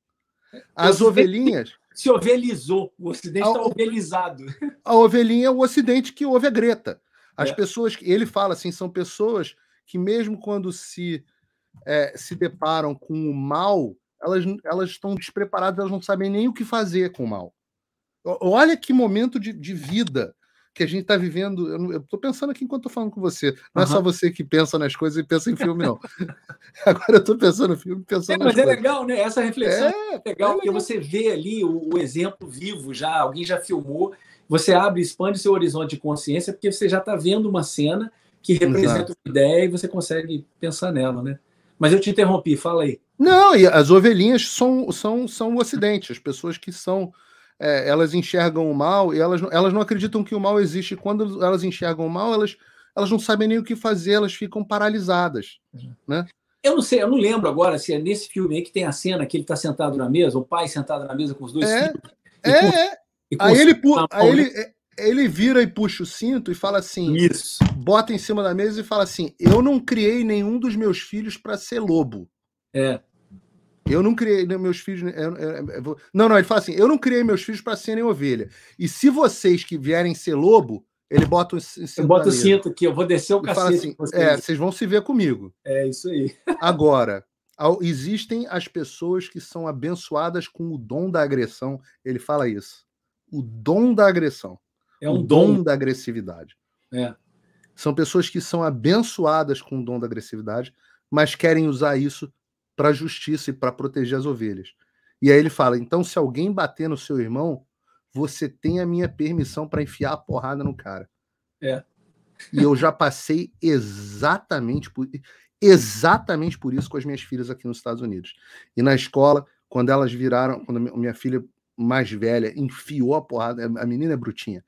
As ovelhinhas se ovelizou. O Ocidente está ovelizado. A ovelhinha é o Ocidente que ouve a Greta. As é. pessoas que ele fala assim são pessoas que mesmo quando se é, se deparam com o mal, elas, elas estão despreparadas, elas não sabem nem o que fazer com o mal. Olha que momento de, de vida que a gente está vivendo. Eu estou pensando aqui enquanto estou falando com você. Não uhum. é só você que pensa nas coisas e pensa em filme, não. Agora eu estou pensando no filme, pensando. É, mas é coisas. é legal, né? Essa reflexão é, é, é legal, é porque você vê ali o, o, exemplo vivo já, alguém já filmou. Você abre, expande seu horizonte de consciência, porque você já está vendo uma cena que representa Exato. uma ideia e você consegue pensar nela, né? Mas eu te interrompi, fala aí. Não, e as ovelhinhas são, são, são o Ocidente, as pessoas que são é, elas enxergam o mal e elas, elas não acreditam que o mal existe. Quando elas enxergam o mal, elas, elas não sabem nem o que fazer, elas ficam paralisadas. Uhum. Né? Eu não sei, eu não lembro agora se é nesse filme aí que tem a cena que ele está sentado na mesa, o pai sentado na mesa com os dois é, filhos. É, é, e é. Aí, ele, aí ele, é, ele vira e puxa o cinto e fala assim: Isso. bota em cima da mesa e fala assim: Eu não criei nenhum dos meus filhos para ser lobo. É. Eu não criei né, meus filhos. Né, eu, eu, eu, não, não, ele fala assim: eu não criei meus filhos para serem ovelha. E se vocês que vierem ser lobo, ele bota o cinto. Eu boto o cinto aqui, eu vou descer o cacete. Assim, É, vocês vão se ver comigo. É isso aí. Agora, existem as pessoas que são abençoadas com o dom da agressão. Ele fala isso. O dom da agressão. É um o dom, dom da agressividade. É. São pessoas que são abençoadas com o dom da agressividade, mas querem usar isso para a justiça e para proteger as ovelhas. E aí ele fala: então, se alguém bater no seu irmão, você tem a minha permissão para enfiar a porrada no cara. É. E eu já passei exatamente por, exatamente por isso com as minhas filhas aqui nos Estados Unidos. E na escola, quando elas viraram, quando minha filha mais velha enfiou a porrada, a menina é brutinha,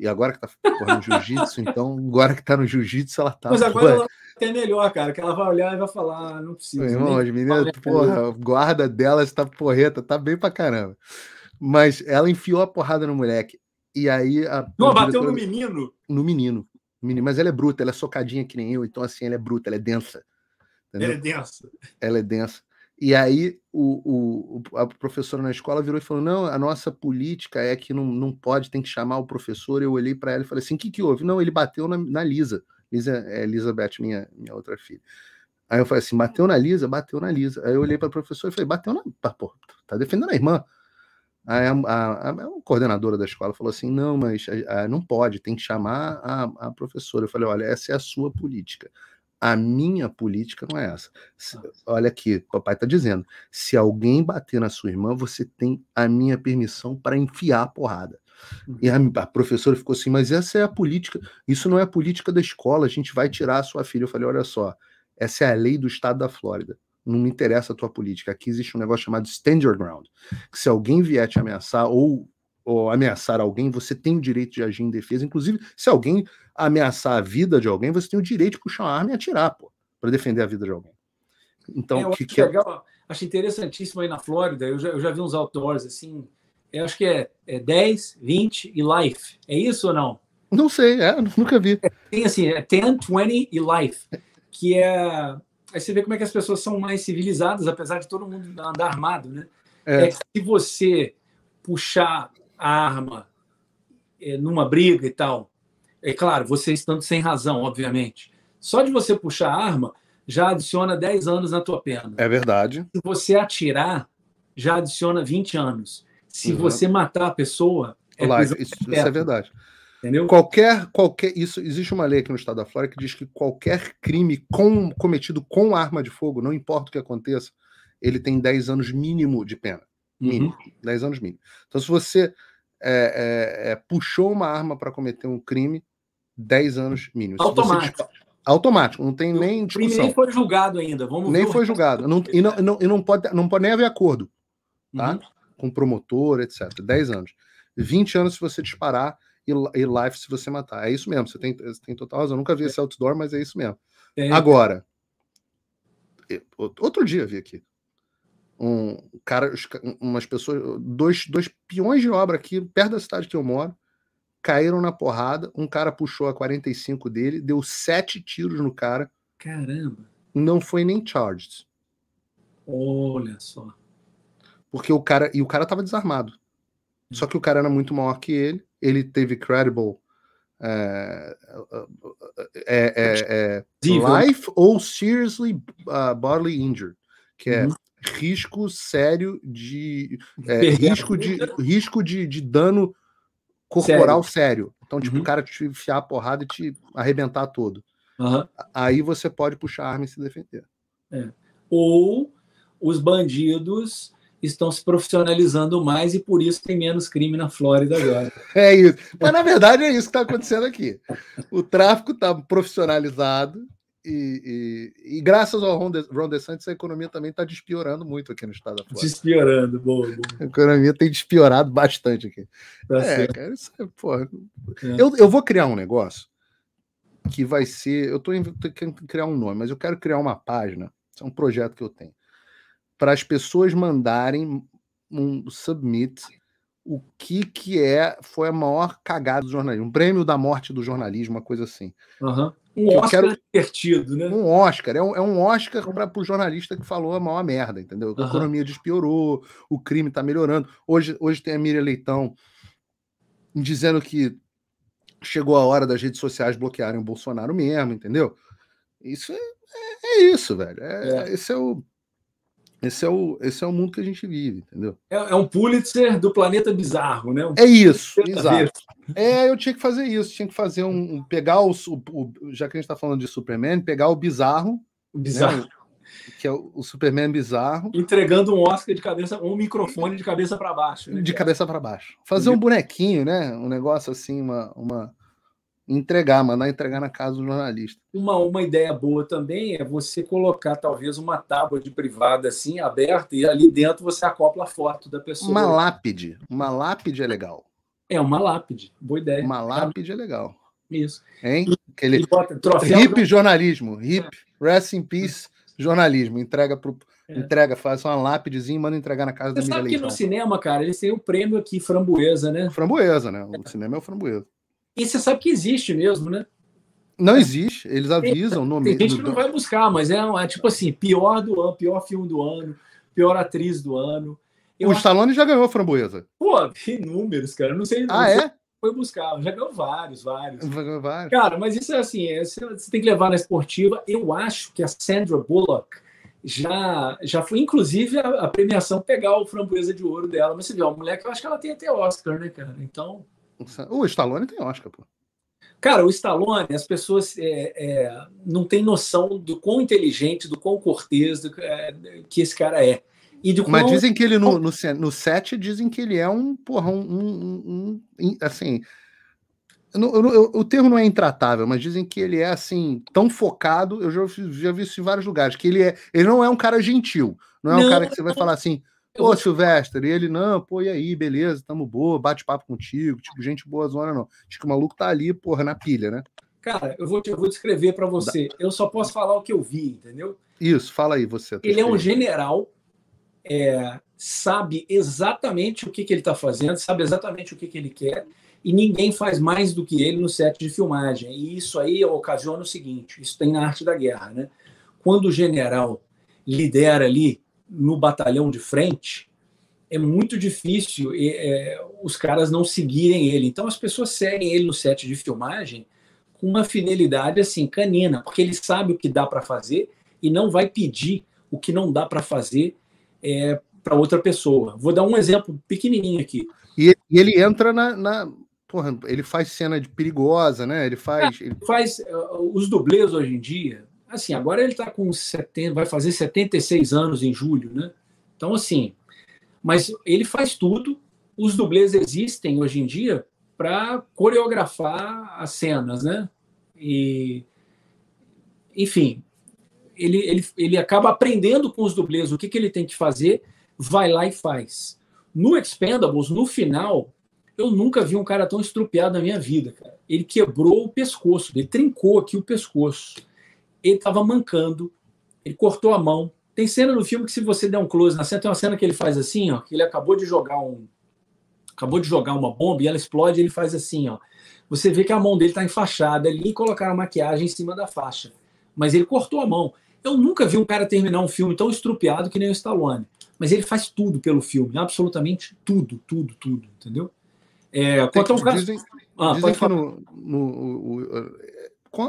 e agora que tá porra, no jiu-jitsu, então, agora que tá no jiu-jitsu, ela tá. Mas agora é ela tem é melhor, cara, que ela vai olhar e vai falar, ah, não precisa. Meu irmão, as meninas, porra, guarda dela está porreta, tá bem pra caramba. Mas ela enfiou a porrada no moleque. E aí. A, não, bateu no menino? No menino. menino. Mas ela é bruta, ela é socadinha que nem eu, então assim, ela é bruta, ela é densa. Entendeu? Ela é densa. Ela é densa. E aí o, o, a professora na escola virou e falou: não, a nossa política é que não, não pode, tem que chamar o professor. Eu olhei para ela e falei assim: o que, que houve? Não, ele bateu na, na Lisa. Lisa é Elizabeth, minha, minha outra filha. Aí eu falei assim: bateu na Lisa, bateu na Lisa. Aí eu olhei para a professora e falei: bateu na. Ah, pô, tá defendendo a irmã. Aí a, a, a, coordenadora da escola falou assim: não, mas a, eh, não pode, tem que chamar a, professora. Eu falei: olha, essa é a sua política. A minha política não é essa. Se, olha aqui, papai está dizendo: se alguém bater na sua irmã, você tem a minha permissão para enfiar a porrada. E a, uhum. a, professora ficou assim: mas essa é a política, isso não é a política da escola, a gente vai tirar a sua filha. Eu falei: olha só, essa é a lei do estado da Flórida. Não me interessa a tua política. Aqui existe um negócio chamado stand your ground, que se alguém vier te ameaçar ou ou ameaçar alguém, você tem o direito de agir em defesa. Inclusive, se alguém ameaçar a vida de alguém, você tem o direito de puxar uma arma e atirar, pô, para defender a vida de alguém. Então, é, que, acho que é legal, é... acho interessantíssimo aí na Flórida, eu já, eu já vi uns outdoors assim, eu acho que é, é 10, 20 e life. É isso ou não? Não sei, é, nunca vi. É, tem assim, é 10, 20 e life, que é aí você vê como é que as pessoas são mais civilizadas, apesar de todo mundo andar armado, né? É, é que se você puxar a arma é, numa briga e tal, é claro, você estando sem razão, obviamente. Só de você puxar a arma já adiciona 10 anos na tua pena. É verdade. Se você atirar, já adiciona 20 anos. Se uhum. você matar a pessoa, é isso, isso é verdade. Entendeu? Qualquer, qualquer, isso existe uma lei aqui no estado da Flórida que diz que qualquer crime com, cometido com arma de fogo, não importa o que aconteça, ele tem 10 anos mínimo de pena. Uhum. Mínimo. Uhum. 10 anos mínimo. Então, se você é, é, é, puxou uma arma para cometer um crime, 10 anos mínimo. Automático. Automático, não tem nem discussão. nem foi julgado ainda, vamos Nem foi julgado. Não, e não, não, e não, pode, não pode nem haver acordo, tá? Uhum. Com promotor, etc. 10 anos. 20 anos se você disparar e, e life se você matar. É isso mesmo, você tem, você tem total razão. Eu nunca vi é. esse outdoor, mas é isso mesmo. É. Agora, outro dia vi aqui um cara, umas pessoas, dois, dois peões de obra aqui, perto da cidade que eu moro, caíram na porrada, um cara puxou a 45 dele, deu sete tiros no cara. Caramba! Não foi nem charged. Olha só. Porque o cara, e o cara tava desarmado. Só que o cara era muito maior que ele, ele teve credible é, é, é, life ou seriously uh, bodily injured, que é uhum risco sério de. É, risco de, risco de, de dano corporal sério. sério. Então, tipo, uhum. o cara te enfiar a porrada e te arrebentar todo. Uhum. Aí você pode puxar a arma e se defender. É. Ou os bandidos estão se profissionalizando mais e por isso tem menos crime na Flórida agora. é isso. Mas na verdade é isso que está acontecendo aqui. O tráfico está profissionalizado e, e, graças ao Ron, de, Ron DeSantis, a economia também está despiorando muito aqui no estado da Flórida. Despiorando, bom, bom. A economia tem despiorado bastante aqui. Tá é, certo. cara, isso é, porra. É. Eu, eu vou criar um negócio que vai ser. Eu estou querendo criar um nome, mas eu quero criar uma página. Isso é um projeto que eu tenho. Para as pessoas mandarem um submit o que que é foi a maior cagada do jornalismo, um prêmio da morte do jornalismo, uma coisa assim. Uhum um que Oscar quero... divertido, né? Um Oscar, é um, é um Oscar para o jornalista que falou a maior merda, entendeu? A uhum. economia despiorou, o crime está melhorando. Hoje, hoje tem a Miriam Leitão dizendo que chegou a hora das redes sociais bloquearem o Bolsonaro mesmo, entendeu? Isso é, é, é isso, velho. É, é. Esse é o. Esse é o, esse é o mundo que a gente vive, entendeu? É, é um Pulitzer do planeta bizarro, né? Um é isso, exato. É, eu tinha que fazer isso, tinha que fazer um. um pegar o, o, Já que a gente está falando de Superman, pegar o bizarro. O bizarro. Né? Que é o, o Superman bizarro. Entregando um Oscar de cabeça, um microfone de cabeça para baixo. Né? De cabeça para baixo. Fazer um bonequinho, né? Um negócio assim, uma, uma, entregar, mandar entregar na casa do jornalista. Uma, uma ideia boa também é você colocar talvez uma tábua de privada assim, aberta, e ali dentro você acopla a foto da pessoa. Uma lápide. Uma lápide é legal. É, uma lápide. Boa ideia. Uma lápide é legal. Isso. Hein? Aquele... ele bota, troféu hip do... jornalismo. Hip, é. rest in peace, jornalismo. Entrega pro... É. Entrega, faz uma lápidezinha e manda entregar na casa Você da Você sabe que no cinema, cara, eles têm o um prêmio aqui, framboesa, né? Framboesa, né? O é. cinema é o framboesa. E você sabe que existe mesmo, né? Não existe, eles avisam. no no, tem gente que não vai buscar, mas é, é, tipo assim, pior do ano, pior filme do ano, pior atriz do ano. Eu o Stallone já ganhou a framboesa. Pô, inúmeros, cara. Não sei. Ah, não ah, sei é? Foi buscar. Já ganhou vários, vários. Já ganhou vários. Cara, mas isso é assim, é, você tem que levar na esportiva. Eu acho que a Sandra Bullock já, já foi, inclusive, a, a premiação pegar o framboesa de ouro dela. Mas você vê, uma mulher que eu acho que ela tem até Oscar, né, cara? Então. O Stallone tem Oscar, pô. Cara, o Stallone, as pessoas é, é, não têm noção do quão inteligente, do quão cortês do, é, que esse cara é. E do Mas dizem que ele, no, no, no, set, dizem que ele é um, porra, um, um, um assim... Eu, eu, eu, o termo não é intratável, mas dizem que ele é assim, tão focado. Eu já, já vi isso em vários lugares. Que ele é, ele não é um cara gentil, não é não, um cara que você vai falar assim, Ô, pô, Silvestre, e ele, não, pô, e aí, beleza, tamo boa, bate papo contigo, tipo, gente boa zona, não. Acho que o maluco tá ali, porra, na pilha, né? Cara, eu vou, te, eu vou descrever para você. Eu só posso falar o que eu vi, entendeu? Isso, fala aí você. Ele é um general, é, sabe exatamente o que, que ele está fazendo, sabe exatamente o que, que ele quer, e ninguém faz mais do que ele no set de filmagem. E isso aí ocasiona o seguinte: isso tem na arte da guerra, né? Quando o general lidera ali no batalhão de frente, é muito difícil é, os caras não seguirem ele. Então as pessoas seguem ele no set de filmagem com uma fidelidade assim canina, porque ele sabe o que dá para fazer e não vai pedir o que não dá para fazer é, para outra pessoa. Vou dar um exemplo pequenininho aqui. E, ele entra na, na, porra, ele faz cena de perigosa, né? Ele faz, é, ele... faz é, os dublês hoje em dia assim, agora ele está com 70, vai fazer 76 anos em julho, né? Então, assim, mas ele faz tudo. Os dublês existem hoje em dia para coreografar as cenas, né? E, enfim, ele, ele, ele acaba aprendendo com os dublês o que, que ele tem que fazer, vai lá e faz. No Expendables, no final, eu nunca vi um cara tão estrupiado na minha vida, cara. Ele quebrou o pescoço, ele trincou aqui o pescoço ele estava mancando, ele cortou a mão. Tem cena no filme que, se você der um close na cena, tem uma cena que ele faz assim, ó, que ele acabou de jogar um. Acabou de jogar uma bomba e ela explode, e ele faz assim, ó. Você vê que a mão dele está enfaixada ali e colocaram a maquiagem em cima da faixa. Mas ele cortou a mão. Eu nunca vi um cara terminar um filme tão estrupiado que nem o Stallone. Mas ele faz tudo pelo filme, absolutamente tudo, tudo, tudo, entendeu? É, quanto ao caso. Dizem, ah, dizem que no, no, o,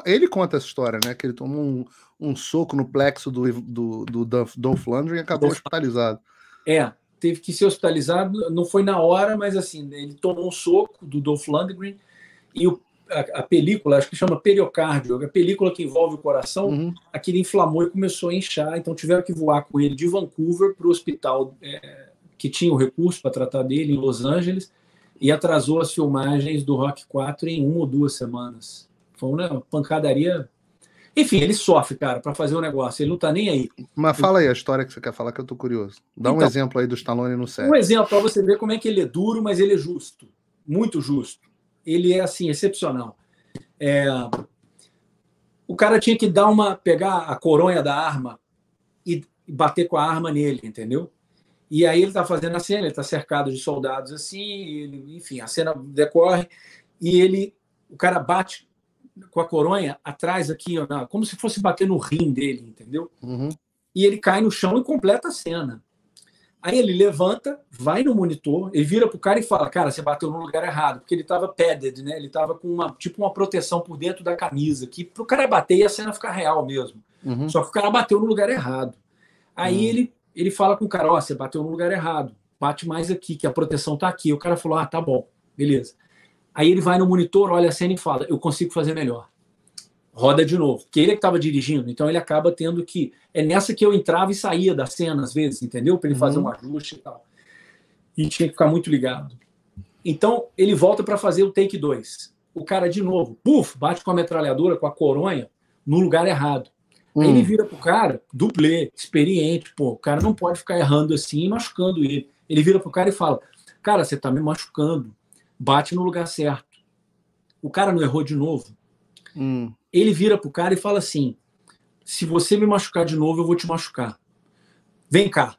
ele conta essa história, né? Que ele tomou um, um soco no plexo do, do, do, Don Flandre e acabou hospitalizado. É, teve que ser hospitalizado, não foi na hora, mas assim, ele tomou um soco do Dolph Lundgren e o, a, a, película, acho que chama periocárdio, a película que envolve o coração, uhum. aquilo inflamou e começou a inchar, então tiveram que voar com ele de Vancouver para o hospital é, que tinha o recurso para tratar dele, em Los Angeles, e atrasou as filmagens do Rock 4 em uma ou duas semanas. Foi uma pancadaria. Enfim, ele sofre, cara, para fazer o um negócio. Ele não tá nem aí. Mas fala aí a história que você quer falar, que eu tô curioso. Dá então, um exemplo aí do Stallone no set. Um exemplo para você ver como é que ele é duro, mas ele é justo. Muito justo. Ele é, assim, excepcional. É... O cara tinha que dar uma. pegar a coronha da arma e bater com a arma nele, entendeu? E aí ele tá fazendo a cena, ele tá cercado de soldados assim, ele... enfim, a cena decorre e ele. O cara bate com a coronha atrás aqui, ó, como se fosse bater no rim dele, entendeu? Uhum. E ele cai no chão e completa a cena. Aí ele levanta, vai no monitor, ele vira pro cara e fala: "Cara, você bateu no lugar errado", porque ele tava padded, né? Ele tava com uma tipo uma proteção por dentro da camisa, que pro cara bater e a cena ficar real mesmo. Uhum. Só que o cara bateu no lugar errado. Aí uhum. ele ele fala com o cara: "Ó, oh, você bateu no lugar errado. Bate mais aqui, que a proteção tá aqui". O cara falou: "Ah, tá bom. Beleza". Aí ele vai no monitor, olha a cena e fala: Eu consigo fazer melhor. Roda de novo. Que ele é que estava dirigindo, então ele acaba tendo que. É nessa que eu entrava e saía da cena, às vezes, entendeu? Para ele fazer uhum. um ajuste e tal. E tinha que ficar muito ligado. Então ele volta para fazer o take 2. O cara, de novo, puf, bate com a metralhadora, com a coronha, no lugar errado. Aí ele hum. vira pro cara, dublê, experiente, pô, o cara não pode ficar errando assim e machucando ele. Ele vira pro cara e fala: Cara, você tá me machucando bate no lugar certo. O cara não errou de novo. Hum. Ele vira pro cara e fala assim: se você me machucar de novo, eu vou te machucar. Vem cá,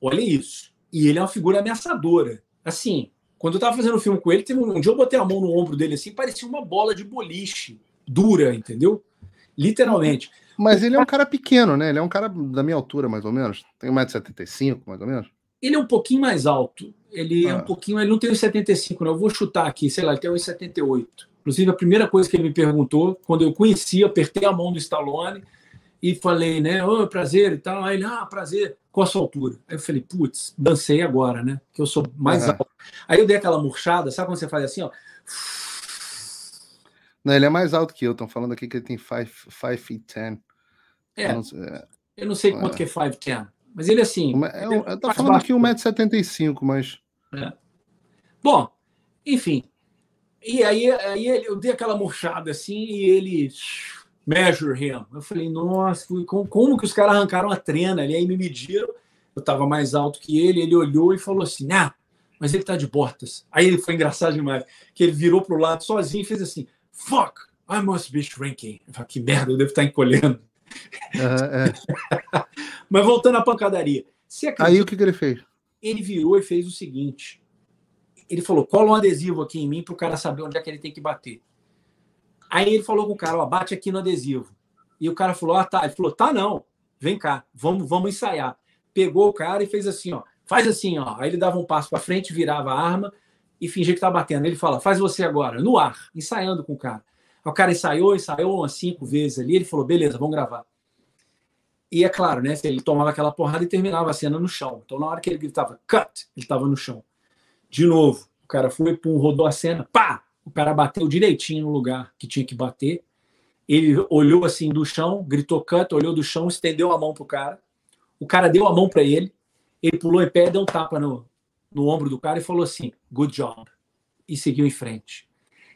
olha isso. E ele é uma figura ameaçadora. Assim, quando eu tava fazendo o filme com ele, teve um, um dia eu botei a mão no ombro dele assim, parecia uma bola de boliche dura, entendeu? Literalmente. Mas ele é um cara pequeno, né? Ele é um cara da minha altura, mais ou menos. Tem mais de 75, mais ou menos. Ele é um pouquinho mais alto. Ele ah. é um ah. pouquinho. Ele não tem 1,75, não. Eu vou chutar aqui, sei lá, ele tem 1,78. Inclusive, a primeira coisa que ele me perguntou, quando eu conheci, eu apertei a mão do Stallone e falei, né? Ô, oh, prazer e tal. Aí ele, ah, prazer. Qual a sua altura? Aí eu falei, putz, dancei agora, né? Que eu sou mais uhum. alto. Aí eu dei aquela murchada, sabe quando você faz assim, ó? Não, ele é mais alto que eu. Estão falando aqui que ele tem 5 feet 10. É. Eu não sei, é. eu não sei quanto é. que é 5'10. Mas ele assim. É, um, tá falando baixo. aqui 1,75m, mas. É. Bom, enfim. E aí, aí eu dei aquela murchada assim e ele. Measure him. Eu falei, nossa, como que os caras arrancaram a trena ali? Aí me mediram. Eu estava mais alto que ele. Ele olhou e falou assim: ah, mas ele tá de botas. Aí ele foi engraçado demais, que ele virou pro lado sozinho e fez assim: fuck, I must be shrinking. Falei, que merda, eu devo estar tá encolhendo. é. Mas voltando à pancadaria. Aí o que, que ele fez? Ele virou e fez o seguinte. Ele falou: cola um adesivo aqui em mim para o cara saber onde é que ele tem que bater. Aí ele falou com o cara: ó, bate aqui no adesivo. E o cara falou: ah, tá. Ele falou: tá, não. Vem cá, vamos, vamos ensaiar. Pegou o cara e fez assim: ó, faz assim, ó. Aí ele dava um passo para frente, virava a arma e fingia que tá batendo. Ele fala: faz você agora, no ar, ensaiando com o cara. O cara ensaiou, ensaiou umas cinco vezes ali. Ele falou: beleza, vamos gravar. E é claro, né? Ele tomava aquela porrada e terminava a cena no chão. Então, na hora que ele gritava cut, ele estava no chão. De novo, o cara foi, pum, rodou a cena, pá! O cara bateu direitinho no lugar que tinha que bater. Ele olhou assim do chão, gritou cut, olhou do chão, estendeu a mão pro cara. O cara deu a mão para ele, ele pulou em pé, deu um tapa no, no ombro do cara e falou assim: good job. E seguiu em frente.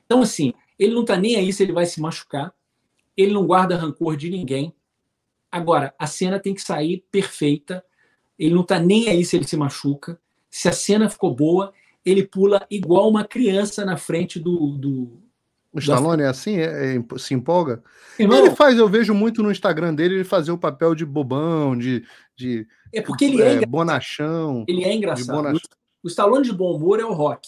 Então, assim, ele não tá nem aí se ele vai se machucar, ele não guarda rancor de ninguém Agora, a cena tem que sair perfeita. Ele não está nem aí se ele se machuca. Se a cena ficou boa, ele pula igual uma criança na frente do. do o Stallone da... é assim? É, é, se empolga? Irmão, ele faz, eu vejo muito no Instagram dele, ele fazer o papel de bobão, de. de é porque ele é, é bonachão. Ele é engraçado. O Stallone de bom humor é o rock.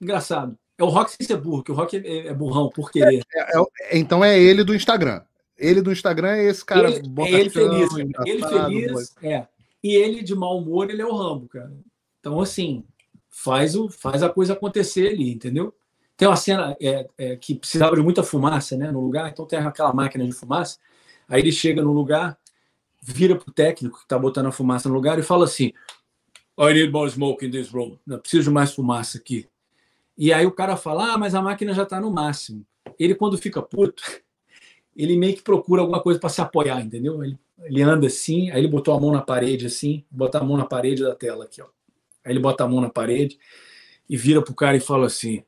Engraçado. É o rock sem ser burro, que o rock é, é burrão, por querer. É, é, é então é ele do Instagram. Ele do Instagram é esse cara. Ele, é ele feliz. Cara. Ele feliz, é. E ele de mau humor, ele é o Rambo, cara. Então, assim, faz, o, faz a coisa acontecer ali, entendeu? Tem uma cena é, é, que precisava de muita fumaça né, no lugar, então tem aquela máquina de fumaça. Aí ele chega no lugar, vira pro técnico que tá botando a fumaça no lugar e fala assim: I need more smoke in this room. Eu preciso de mais fumaça aqui. E aí o cara fala: Ah, mas a máquina já tá no máximo. Ele, quando fica puto, ele meio que procura alguma coisa para se apoiar, entendeu? Ele, ele, anda assim, aí ele botou a mão na parede assim, bota a mão na parede da tela aqui, ó. Aí ele bota a mão na parede e vira pro cara e fala assim: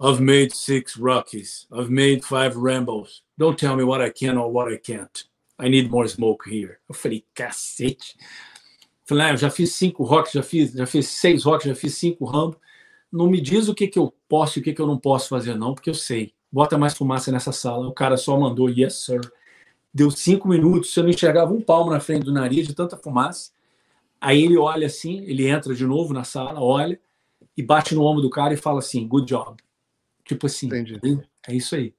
I've made six Rockies, I've made five Rambles. Don't tell me what I can or what I can't. I need more smoke here. Eu falei, cacete. falei, ah, eu já fiz cinco rocks, já fiz, já fiz seis rocks, já fiz cinco Rambo. Não me diz o que, que eu posso e o que, que eu não posso fazer, não, porque eu sei bota mais fumaça nessa sala. O cara só mandou yes, sir. Deu cinco minutos, eu não enxergava um palmo na frente do nariz de tanta fumaça. Aí ele olha assim, ele entra de novo na sala, olha e bate no ombro do cara e fala assim, good job. Tipo assim, Entendi. é isso aí.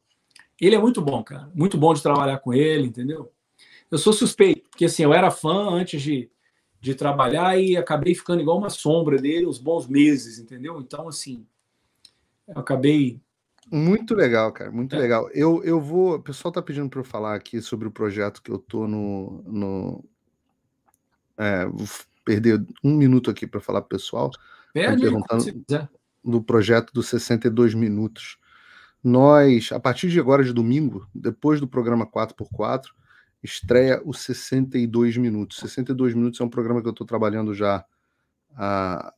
Ele é muito bom, cara. Muito bom de trabalhar com ele, entendeu? Eu sou suspeito, porque assim, eu era fã antes de, de trabalhar e acabei ficando igual uma sombra dele uns bons meses, entendeu? Então, assim, eu acabei muito legal, cara, muito é. legal. Eu, eu vou. O pessoal tá pedindo para eu falar aqui sobre o projeto que eu tô no. no é, vou perder um minuto aqui para falar pro pessoal. Perde, perguntando do projeto dos 62 minutos. Nós, a partir de agora de domingo, depois do programa 4x4, estreia os 62 minutos. 62 minutos é um programa que eu estou trabalhando já há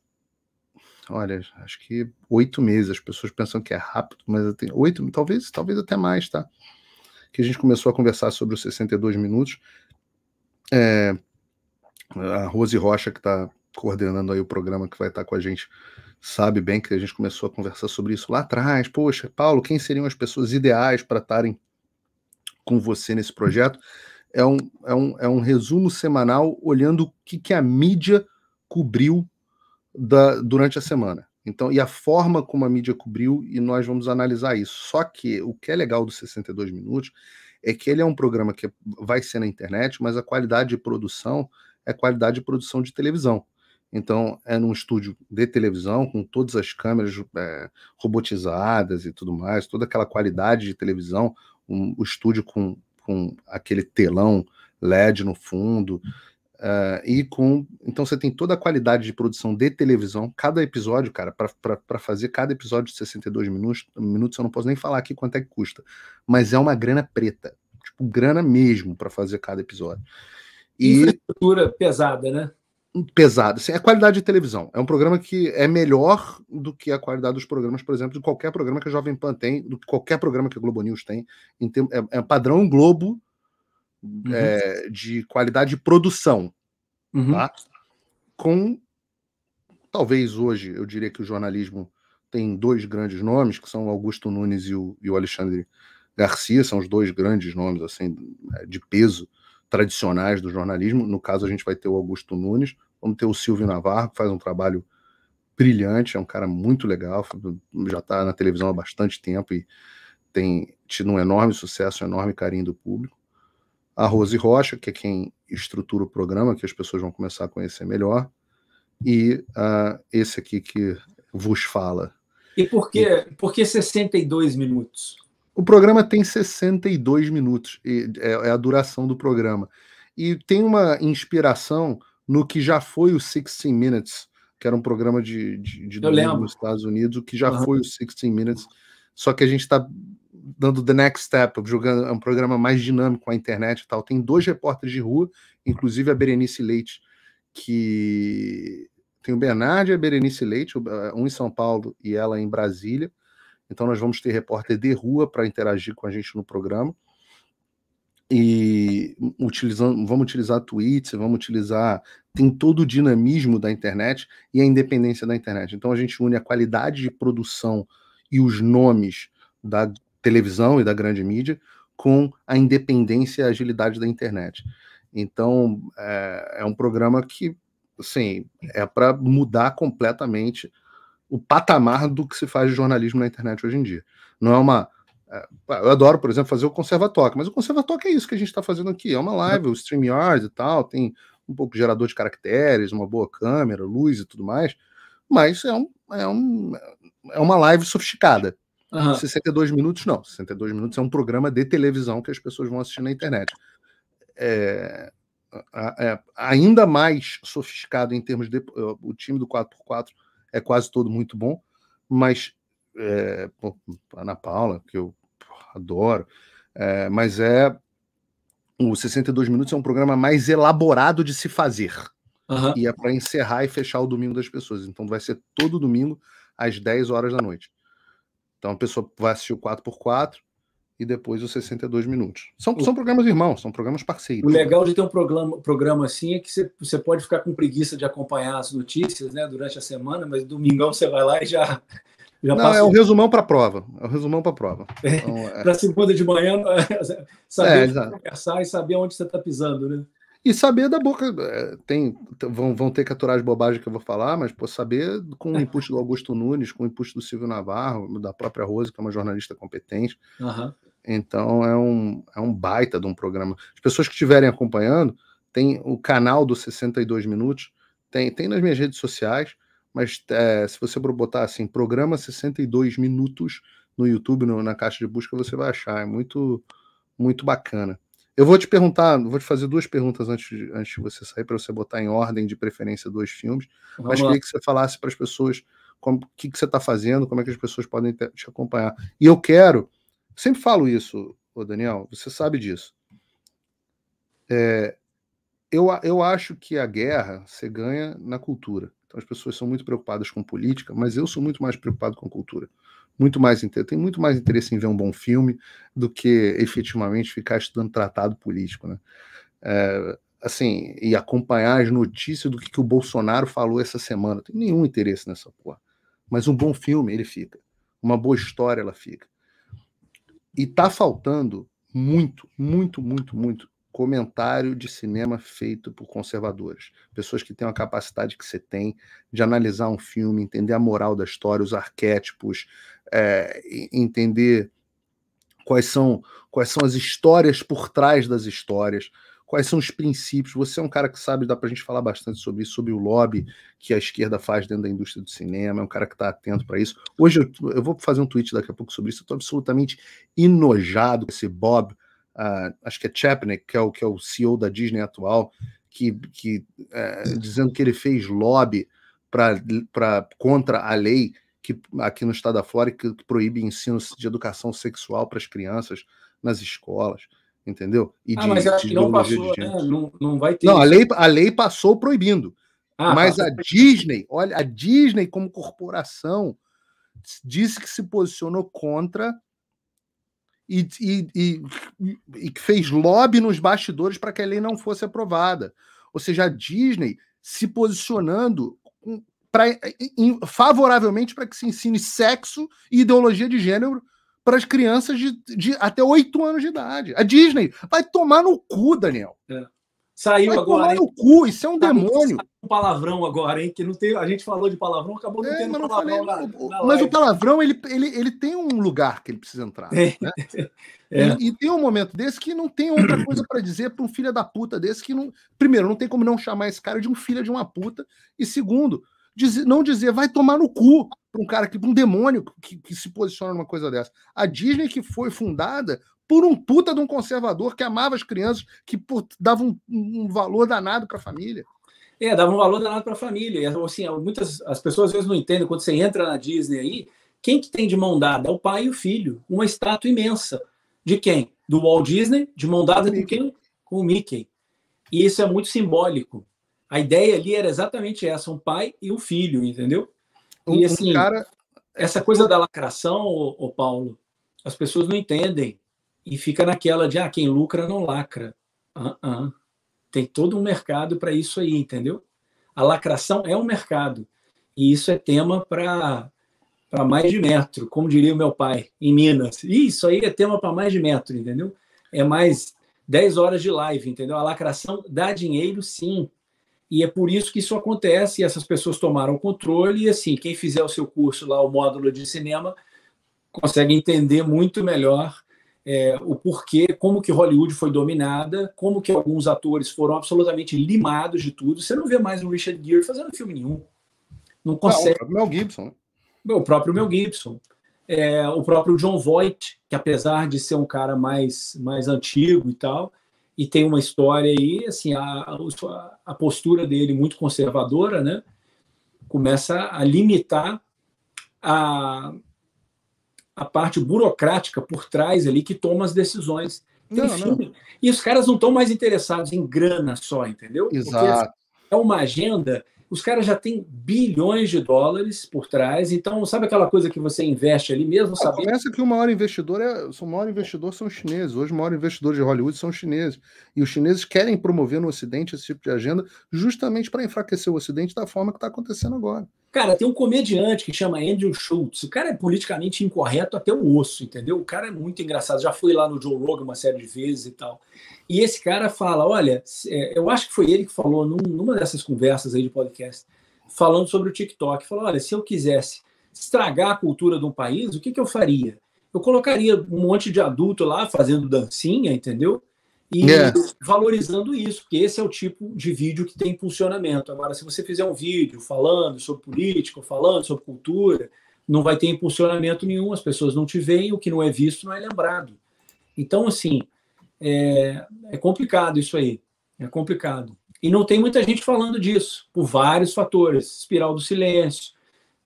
olha, acho que oito meses. As pessoas pensam que é rápido, mas tem oito, talvez, talvez até mais, tá? Que a gente começou a conversar sobre os 62 minutos. É, a Rose Rocha, que está coordenando aí o programa que vai estar tá com a gente, sabe bem que a gente começou a conversar sobre isso lá atrás. Poxa, Paulo, quem seriam as pessoas ideais para estarem com você nesse projeto? É um, é, um, é um resumo semanal olhando o que, que a mídia cobriu da, durante a semana. Então, e a forma como a mídia cobriu, e nós vamos analisar isso. Só que o que é legal dos 62 minutos é que ele é um programa que vai ser na internet, mas a qualidade de produção é qualidade de produção de televisão. Então, é num estúdio de televisão, com todas as câmeras é, robotizadas e tudo mais, toda aquela qualidade de televisão, um, o estúdio com, com aquele telão LED no fundo. Uhum Uh, e com. Então você tem toda a qualidade de produção de televisão, cada episódio, cara, para fazer cada episódio de 62 minutos, minutos, eu não posso nem falar aqui quanto é que custa. Mas é uma grana preta. Tipo, grana mesmo para fazer cada episódio. E... estrutura pesada, né? pesado. Assim, é qualidade de televisão. É um programa que é melhor do que a qualidade dos programas, por exemplo, de qualquer programa que a Jovem Pan tem, do que qualquer programa que a Globo News tem. Em term... é, é padrão Globo uhum. é, de qualidade de produção, uhum. tá? com talvez hoje eu diria que o jornalismo tem dois grandes nomes, que são Augusto Nunes e o, e o Alexandre Garcia, são os dois grandes nomes assim eh, de peso tradicionais do jornalismo. No caso, a gente vai ter o Augusto Nunes, vamos ter o Silvio Navarro, que faz um trabalho brilhante, é um cara muito legal, já está na televisão há bastante tempo e tem tido um enorme sucesso, um enorme carinho do público a Rose Rocha, que é quem estrutura o programa, que as pessoas vão começar a conhecer melhor, e uh, esse aqui que vos fala. E por que, e... por que 62 minutos? O programa tem 62 minutos, é, é, a duração do programa. E tem uma inspiração no que já foi o 16 Minutes, que era um programa de, de, de nos Estados Unidos, o que já uhum. foi o 16 Minutes, só que a gente está dando the next step, jogando é um programa mais dinâmico a internet e tal. Tem dois repórteres de rua, inclusive a Berenice Leite, que tem o Bernard e a Berenice Leite, eh, um em São Paulo e ela em Brasília. Então nós vamos ter repórter de rua para interagir com a gente no programa. E utilizando, vamos utilizar tweets, vamos utilizar. Tem todo o dinamismo da internet e a independência da internet. Então a gente une a qualidade de produção e os nomes da, televisão e da grande mídia com a independência e a agilidade da internet. Então, é, é um programa que, assim, é para mudar completamente o patamar do que se faz de jornalismo na internet hoje em dia. Não é uma. É, eu adoro, por exemplo, fazer o Conservatoque, mas o Conservatoque é isso que a gente está fazendo aqui: é uma live, o StreamYard e tal, tem um pouco de gerador de caracteres, uma boa câmera, luz e tudo mais, mas é, um, é, um, é uma live sofisticada. Uhum. 62 minutos, não. 62 minutos é um programa de televisão que as pessoas vão assistir na internet. É, é, ainda mais sofisticado em termos de. Eh, o time do 4x4 é quase todo muito bom, mas. É, pô, Ana Paula, que eu adoro, é, mas é. O 62 Minutos é um programa mais elaborado de se fazer. Uhum. E é para encerrar e fechar o domingo das pessoas. Então vai ser todo domingo às 10 horas da noite. Então a pessoa vai assistir o 4x4 e depois os 62 minutos. São, são programas irmãos, são programas parceiros. O legal de ter um programa, programa assim é que você, você pode ficar com preguiça de acompanhar as notícias né, durante a semana, mas domingão você vai lá e já. já Não, passa... é o resumão para a prova. É o resumão para a prova. É, então, é... para segunda de manhã, saber é, conversar e saber onde você está pisando, né? E saber da boca. É, tem, vão, vão ter que aturar as bobagens que eu vou falar, mas pô, saber com o input do Augusto Nunes, com o input do Silvio Navarro, da própria Rose, que é uma jornalista competente. Uhum. Então é um, é um baita de um programa. As pessoas que estiverem acompanhando, tem o canal do 62 Minutos, tem, tem nas minhas redes sociais, mas é, se você botar assim, programa 62 Minutos no YouTube, no, na caixa de busca, você vai achar. É muito, muito bacana. Eu vou te perguntar, vou te fazer duas perguntas antes de, antes de você sair, para você botar em ordem de preferência dois filmes. Vamos mas lá. queria que você falasse para as pessoas o que, que você está fazendo, como é que as pessoas podem te, te acompanhar. E eu quero, sempre falo isso, ô Daniel, você sabe disso. É, eu, eu acho que a guerra você ganha na cultura. Então as pessoas são muito preocupadas com política, mas eu sou muito mais preocupado com cultura muito mais tem muito mais interesse em ver um bom filme do que efetivamente ficar estudando tratado político, né? É, assim, e acompanhar as notícias do que, que o Bolsonaro falou essa semana. Tem nenhum interesse nessa porra. Mas um bom filme ele fica, uma boa história ela fica. E tá faltando muito, muito, muito, muito comentário de cinema feito por conservadores, pessoas que têm a capacidade que você tem de analisar um filme, entender a moral da história, os arquétipos, é, entender quais são quais são as histórias por trás das histórias, quais são os princípios. Você é um cara que sabe, dá para a gente falar bastante sobre isso, sobre o lobby que a esquerda faz dentro da indústria do cinema, é um cara que está atento para isso. Hoje eu, eu, vou fazer um tweet daqui a pouco sobre isso, eu estou absolutamente enojado com esse Bob uh, acho que é Chapnick, que é o, que é o CEO da Disney atual, que, que uh, dizendo que ele fez lobby para contra a lei que aqui no estado da Flórida que, que proíbe ensino de educação sexual para as crianças nas escolas, entendeu? E ah, de, mas acho que não passou, né? não, não vai ter. Não, a lei, a lei passou proibindo. Ah, mas passou. Tá. a Disney, olha, a Disney como corporação disse que se posicionou contra e, e, e, e que fez lobby nos bastidores para que a lei não fosse aprovada. Ou seja, a Disney se posicionando pra, favoravelmente para que se ensine sexo e ideologia de gênero para as crianças de, de até 8 anos de idade. A Disney vai tomar no cu, Daniel. É. Saiu vai agora. Tomar no cu, isso é um tá demônio palavrão agora, hein? Que não tem, a gente falou de palavrão, acabou não é, tendo não palavrão. Falei, na, o, na mas o palavrão, ele, ele, ele tem um lugar que ele precisa entrar. É. Né? É. E, e, tem um momento desse que não tem outra coisa para dizer para um filho da puta desse que não. Primeiro, não tem como não chamar esse cara de um filho de uma puta. E segundo, não dizer vai tomar no cu para um cara que, pra um demônio que, que se posiciona numa coisa dessa. A Disney que foi fundada por um puta de um conservador que amava as crianças, que pô, dava um, um valor danado para a família. É, dava um valor danado para a família. E, assim, muitas as pessoas às vezes não entendem quando você entra na Disney aí, quem que tem de mão dada? É o pai e o filho. Uma estátua imensa. De quem? Do Walt Disney, de mão dada com quem? Com o Mickey. E isso é muito simbólico. A ideia ali era exatamente essa, um pai e um filho, entendeu? Um, e assim, um cara... essa coisa da lacração, ô, ô Paulo, as pessoas não entendem e fica naquela de ah, quem lucra não lacra. Uh -uh. Tem todo um mercado para isso aí, entendeu? A lacração é um mercado. E isso é tema para para mais de metro, como diria o meu pai, em Minas. E isso aí é tema para mais de metro, entendeu? É mais 10 horas de live, entendeu? A lacração dá dinheiro, sim. E é por isso que isso acontece, e essas pessoas tomaram o controle, e assim, quem fizer o seu curso lá, o módulo de cinema, consegue entender muito melhor é, o porquê, como que Hollywood foi dominada, como que alguns atores foram absolutamente limados de tudo. Você não vê mais o Richard Gere fazendo filme nenhum. Não consegue. Ah, o Mel Gibson. Né? O próprio Mel Gibson. É, o próprio John Voight, que apesar de ser um cara mais, mais antigo e tal, e tem uma história aí, assim, a, a postura dele muito conservadora, né? Começa a limitar a, a parte burocrática por trás ali que toma as decisões. Então, não, Enfim, não. e os caras não estão mais interessados em grana só, entendeu? Exato. Porque assim, é uma agenda, os caras já têm bilhões de dólares por trás, então sabe aquela coisa que você investe ali mesmo? Ah, começa que o maior investidor é, o maior investidor são os chineses. Hoje o maior investidor de Hollywood são os chineses. E os chineses querem promover no Ocidente esse tipo de agenda justamente para enfraquecer o Ocidente da forma que está acontecendo agora. Cara, tem um comediante que chama Andrew Schultz. O cara é politicamente incorreto até o osso, entendeu? O cara é muito engraçado. Já foi lá no Joe Rogan uma série de vezes e tal. E esse cara fala: olha, é, eu acho que foi ele que falou num, numa dessas conversas aí de podcast, falando sobre o TikTok. Falou: olha, se eu quisesse estragar a cultura de um país, o que, que eu faria? Eu colocaria um monte de adulto lá fazendo dancinha, entendeu? e é. valorizando isso, porque esse é o tipo de vídeo que tem impulsionamento. Agora, se você fizer um vídeo falando sobre política, falando sobre cultura, não vai ter impulsionamento nenhum, as pessoas não te veem, o que não é visto não é lembrado. Então, assim, é, é complicado isso aí, é complicado. E não tem muita gente falando disso, por vários fatores espiral do silêncio,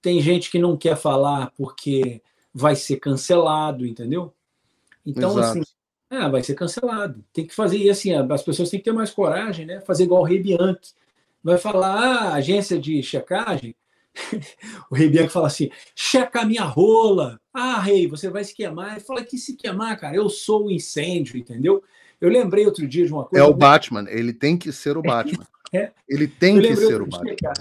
tem gente que não quer falar porque vai ser cancelado, entendeu? Então, assim, Exato. assim, ah, vai ser cancelado. Tem que fazer, e assim, as pessoas têm que ter mais coragem, né? Fazer igual o Rei Bianchi. Vai falar, ah, agência de checagem. o Rei Bianchi fala assim: checa minha rola. Ah, Rei, você vai se queimar. Ele fala que se queimar, cara, eu sou o incêndio, entendeu? Eu lembrei outro dia de uma é coisa. É o Batman, ele tem que ser o é. Batman. é. Ele tem que ser o Batman. Dia,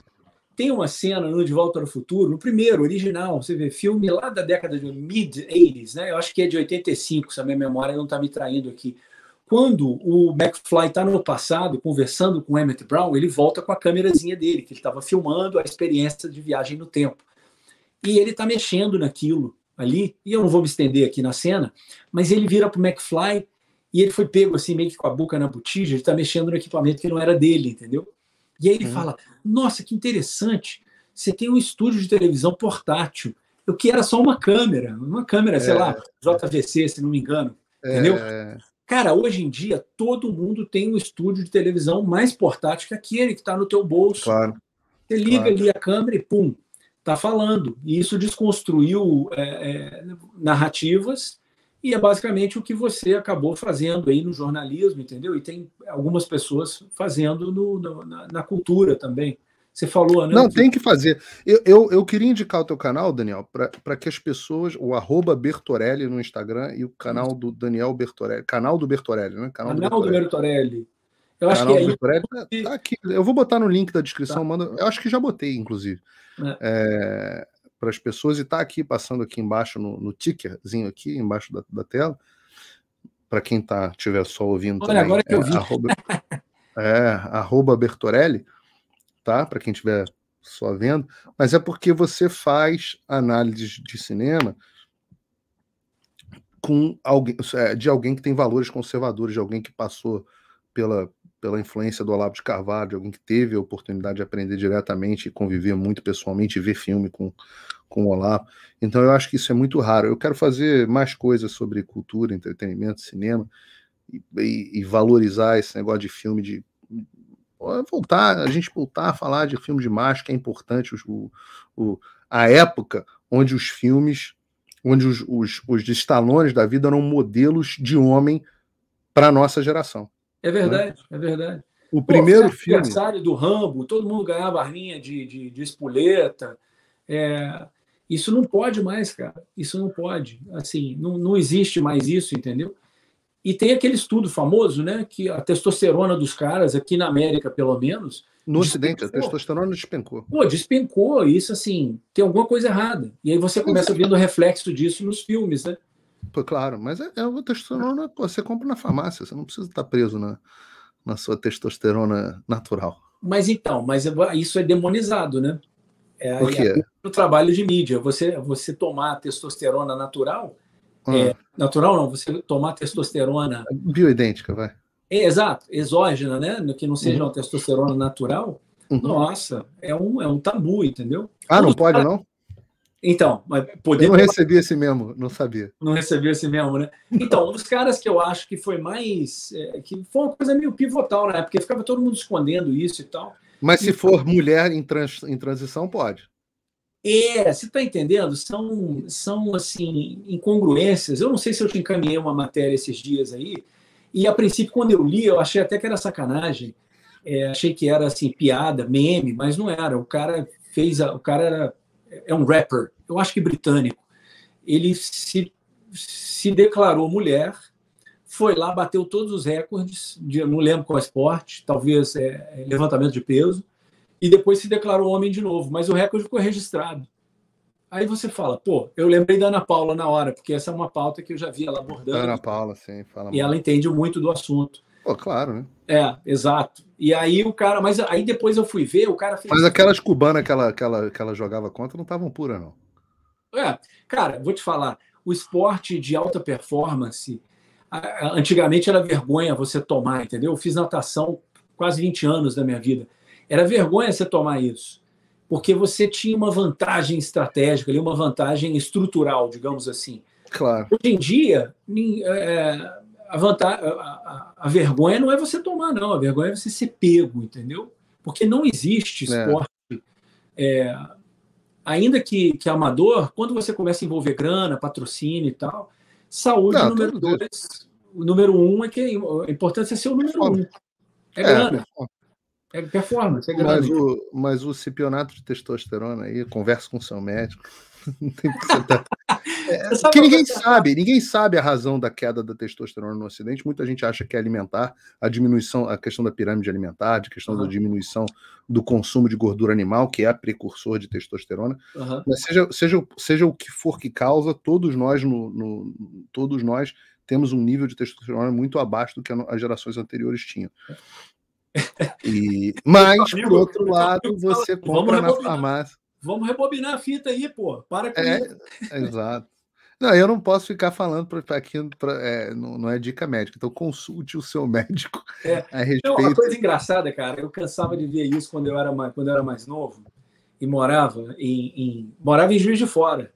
tem uma cena no De Volta ao Futuro, no primeiro, original, você vê, filme lá da década de mid-80s, né? Eu acho que é de 85, se a minha memória não está me traindo aqui. Quando o McFly está no passado conversando com o Emmett Brown, ele volta com a câmerazinha dele, que ele estava filmando a experiência de viagem no tempo. E ele está mexendo naquilo ali, e eu não vou me estender aqui na cena, mas ele vira para o McFly e ele foi pego assim, meio que com a boca na botija, ele está mexendo no equipamento que não era dele, entendeu? E aí ele uhum. fala: Nossa, que interessante! Você tem um estúdio de televisão portátil. Eu que era só uma câmera, uma câmera, é. sei lá, JVC, se não me engano. É. Entendeu? Cara, hoje em dia todo mundo tem um estúdio de televisão mais portátil que aquele que está no teu bolso. Claro. Você liga claro. ali a câmera e pum, tá falando. E isso desconstruiu é, é narrativas e é basicamente o que você acabou fazendo aí no jornalismo, entendeu? E tem algumas pessoas fazendo no, no, na, na, cultura também. Você falou, né? Não, tem que fazer. Eu, eu, eu queria indicar o teu canal, Daniel, para que as pessoas, o arroba Bertorelli no Instagram e o canal do Daniel Bertorelli, canal do Bertorelli, né? Canal, canal do Bertorelli. Do Bertorelli. Eu acho canal que é Bertorelli, tá, tá aqui. Eu vou botar no link da descrição, tá. manda. Eu acho que já botei, inclusive. É. É para as pessoas e está aqui passando aqui embaixo no, no tickerzinho aqui embaixo da, da tela para quem tá tiver só ouvindo Olha, também, agora que é, eu vi. Arroba, é, arroba Bertorelli, tá? Para quem tiver só vendo, mas é porque você faz análises de cinema com alguém, é, de alguém que tem valores conservadores, de alguém que passou pela, pela influência do Olavo de Carvalho, de alguém que teve a oportunidade de aprender diretamente, conviver muito pessoalmente, ver filme com, com o Olavo. Então eu acho que isso é muito raro. Eu quero fazer mais coisas sobre cultura, entretenimento, cinema, e, e, e valorizar esse negócio de filme de voltar, a gente voltar a falar de filme de macho, que é importante o, o, a época onde os filmes, onde os, os, os da vida eram modelos de homem para a nossa geração. É verdade, né? é verdade. O Pô, primeiro filme. aniversário do Rambo, todo mundo ganhava barrinha de, de, de espoleta. É, isso não pode mais, cara. Isso não pode. Assim, não, não existe mais isso, entendeu? E tem aquele estudo famoso, né? Que a testosterona dos caras, aqui na América, pelo menos. No Ocidente, a testosterona despencou. Pô, despencou. Isso, assim, tem alguma coisa errada. E aí você começa vendo o reflexo disso nos filmes, né? Pô, claro, mas é, é a testosterona você compra na farmácia, você não precisa estar tá preso na, na sua testosterona natural. Mas então, mas isso é demonizado, né? É, o que é? O trabalho de mídia, você, você tomar testosterona natural, ah. é, natural não, você tomar testosterona... Bioidêntica, vai. É, exato, exógena, né? Que não seja uhum. uma testosterona natural, uhum. nossa, é um, é um tabu, entendeu? Ah, não Todos pode caras... não? Então, mas poder. Eu não recebi esse mesmo, não sabia. Não recebi esse mesmo, né? Então, um dos caras que eu acho que foi mais. É, que foi uma coisa meio pivotal, né? Porque ficava todo mundo escondendo isso e tal. Mas e se foi... for mulher em, trans, em transição, pode. É, você está entendendo? São, são, assim, incongruências. Eu não sei se eu te encaminhei uma matéria esses dias aí, e a princípio, quando eu li, eu achei até que era sacanagem. É, achei que era, assim, piada, meme, mas não era. O cara fez. A, o cara era é um rapper, eu acho que britânico. Ele se, se declarou mulher, foi lá, bateu todos os recordes, de, não lembro qual esporte, talvez é, é, levantamento de peso, e depois se declarou homem de novo, mas o recorde ficou registrado. Aí você fala, pô, eu lembrei da Ana Paula na hora, porque essa é uma pauta que eu já vi ela abordando. Ana Paula, sim, fala. E ela entende muito do assunto. Pô, claro, né? É, exato. E aí o cara, mas aí depois eu fui ver, o cara fez. Mas aquelas cubanas que ela, que ela, que ela jogava contra não estavam puras, não. É, cara, vou te falar, o esporte de alta performance, antigamente era vergonha você tomar, entendeu? Eu fiz natação quase 20 anos da minha vida. Era vergonha você tomar isso, porque você tinha uma vantagem estratégica, uma vantagem estrutural, digamos assim. Claro. Hoje em dia, é, é, a, vantagem, a, a, a, vergonha não é você tomar, não. A vergonha é você ser pego, entendeu? Porque não existe é. esporte. É. É, ainda que, que amador, quando você começa a envolver grana, patrocínio e tal, saúde não, número dois. Deus. O número um é que a importância é, é ser o número um. É, é grana. É performance, é grande. Mas o, mas o cipionato de testosterona aí, conversa com o seu médico. Não tem que É, porque ninguém sabe, ninguém sabe a razão da queda da testosterona no Ocidente. Muita gente acha que é alimentar, a diminuição, a questão da pirâmide alimentar, a questão uhum. da diminuição do consumo de gordura animal, que é precursor de testosterona. Uhum. Mas seja, seja, seja o que for que causa, todos nós, no, no, todos nós temos um nível de testosterona muito abaixo do que as gerações anteriores tinham. E, mas, por outro então, lado, você compra na farmácia. Vamos rebobinar a fita aí, pô. Para com é, isso. Exato. Não, eu não posso ficar falando para aqui, pra, é, não, não, é dica médica, então consulte o seu médico. É. A respeito. Então, uma coisa engraçada, cara, eu cansava de ver isso quando eu era mais, quando eu era mais novo e morava em, em morava em Juiz de Fora.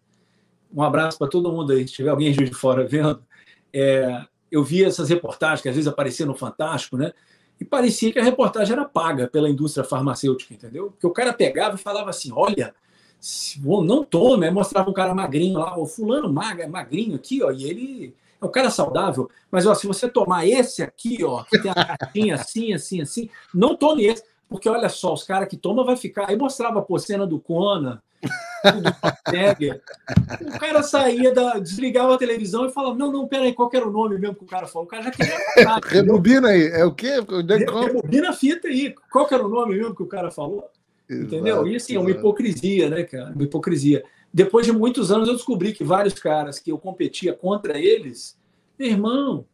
Um abraço para todo mundo aí, se tiver alguém em Juiz de Fora vendo. É, eu via essas reportagens que às vezes apareciam no Fantástico, né? E parecia que a reportagem era paga pela indústria farmacêutica, entendeu? Porque o cara pegava e falava assim: olha, não tome aí né? mostrava um cara magrinho lá, o fulano magra, magrinho aqui, ó, e ele é um cara saudável, mas ó, se você tomar esse aqui, ó, que tem a caixinha assim, assim, assim, não tome esse, porque olha só, os caras que tomam vai ficar. Aí mostrava a cena do Conan, do O cara saía, da, desligava a televisão e falava: Não, não, peraí, qual que era o nome mesmo que o cara falou? O cara já queria. Matar, Rebobina aí, é o quê? É Re, rebobina a fita aí, qual que era o nome mesmo que o cara falou? Entendeu? E assim, é uma hipocrisia, né, cara? Uma hipocrisia. Depois de muitos anos, eu descobri que vários caras que eu competia contra eles, meu irmão,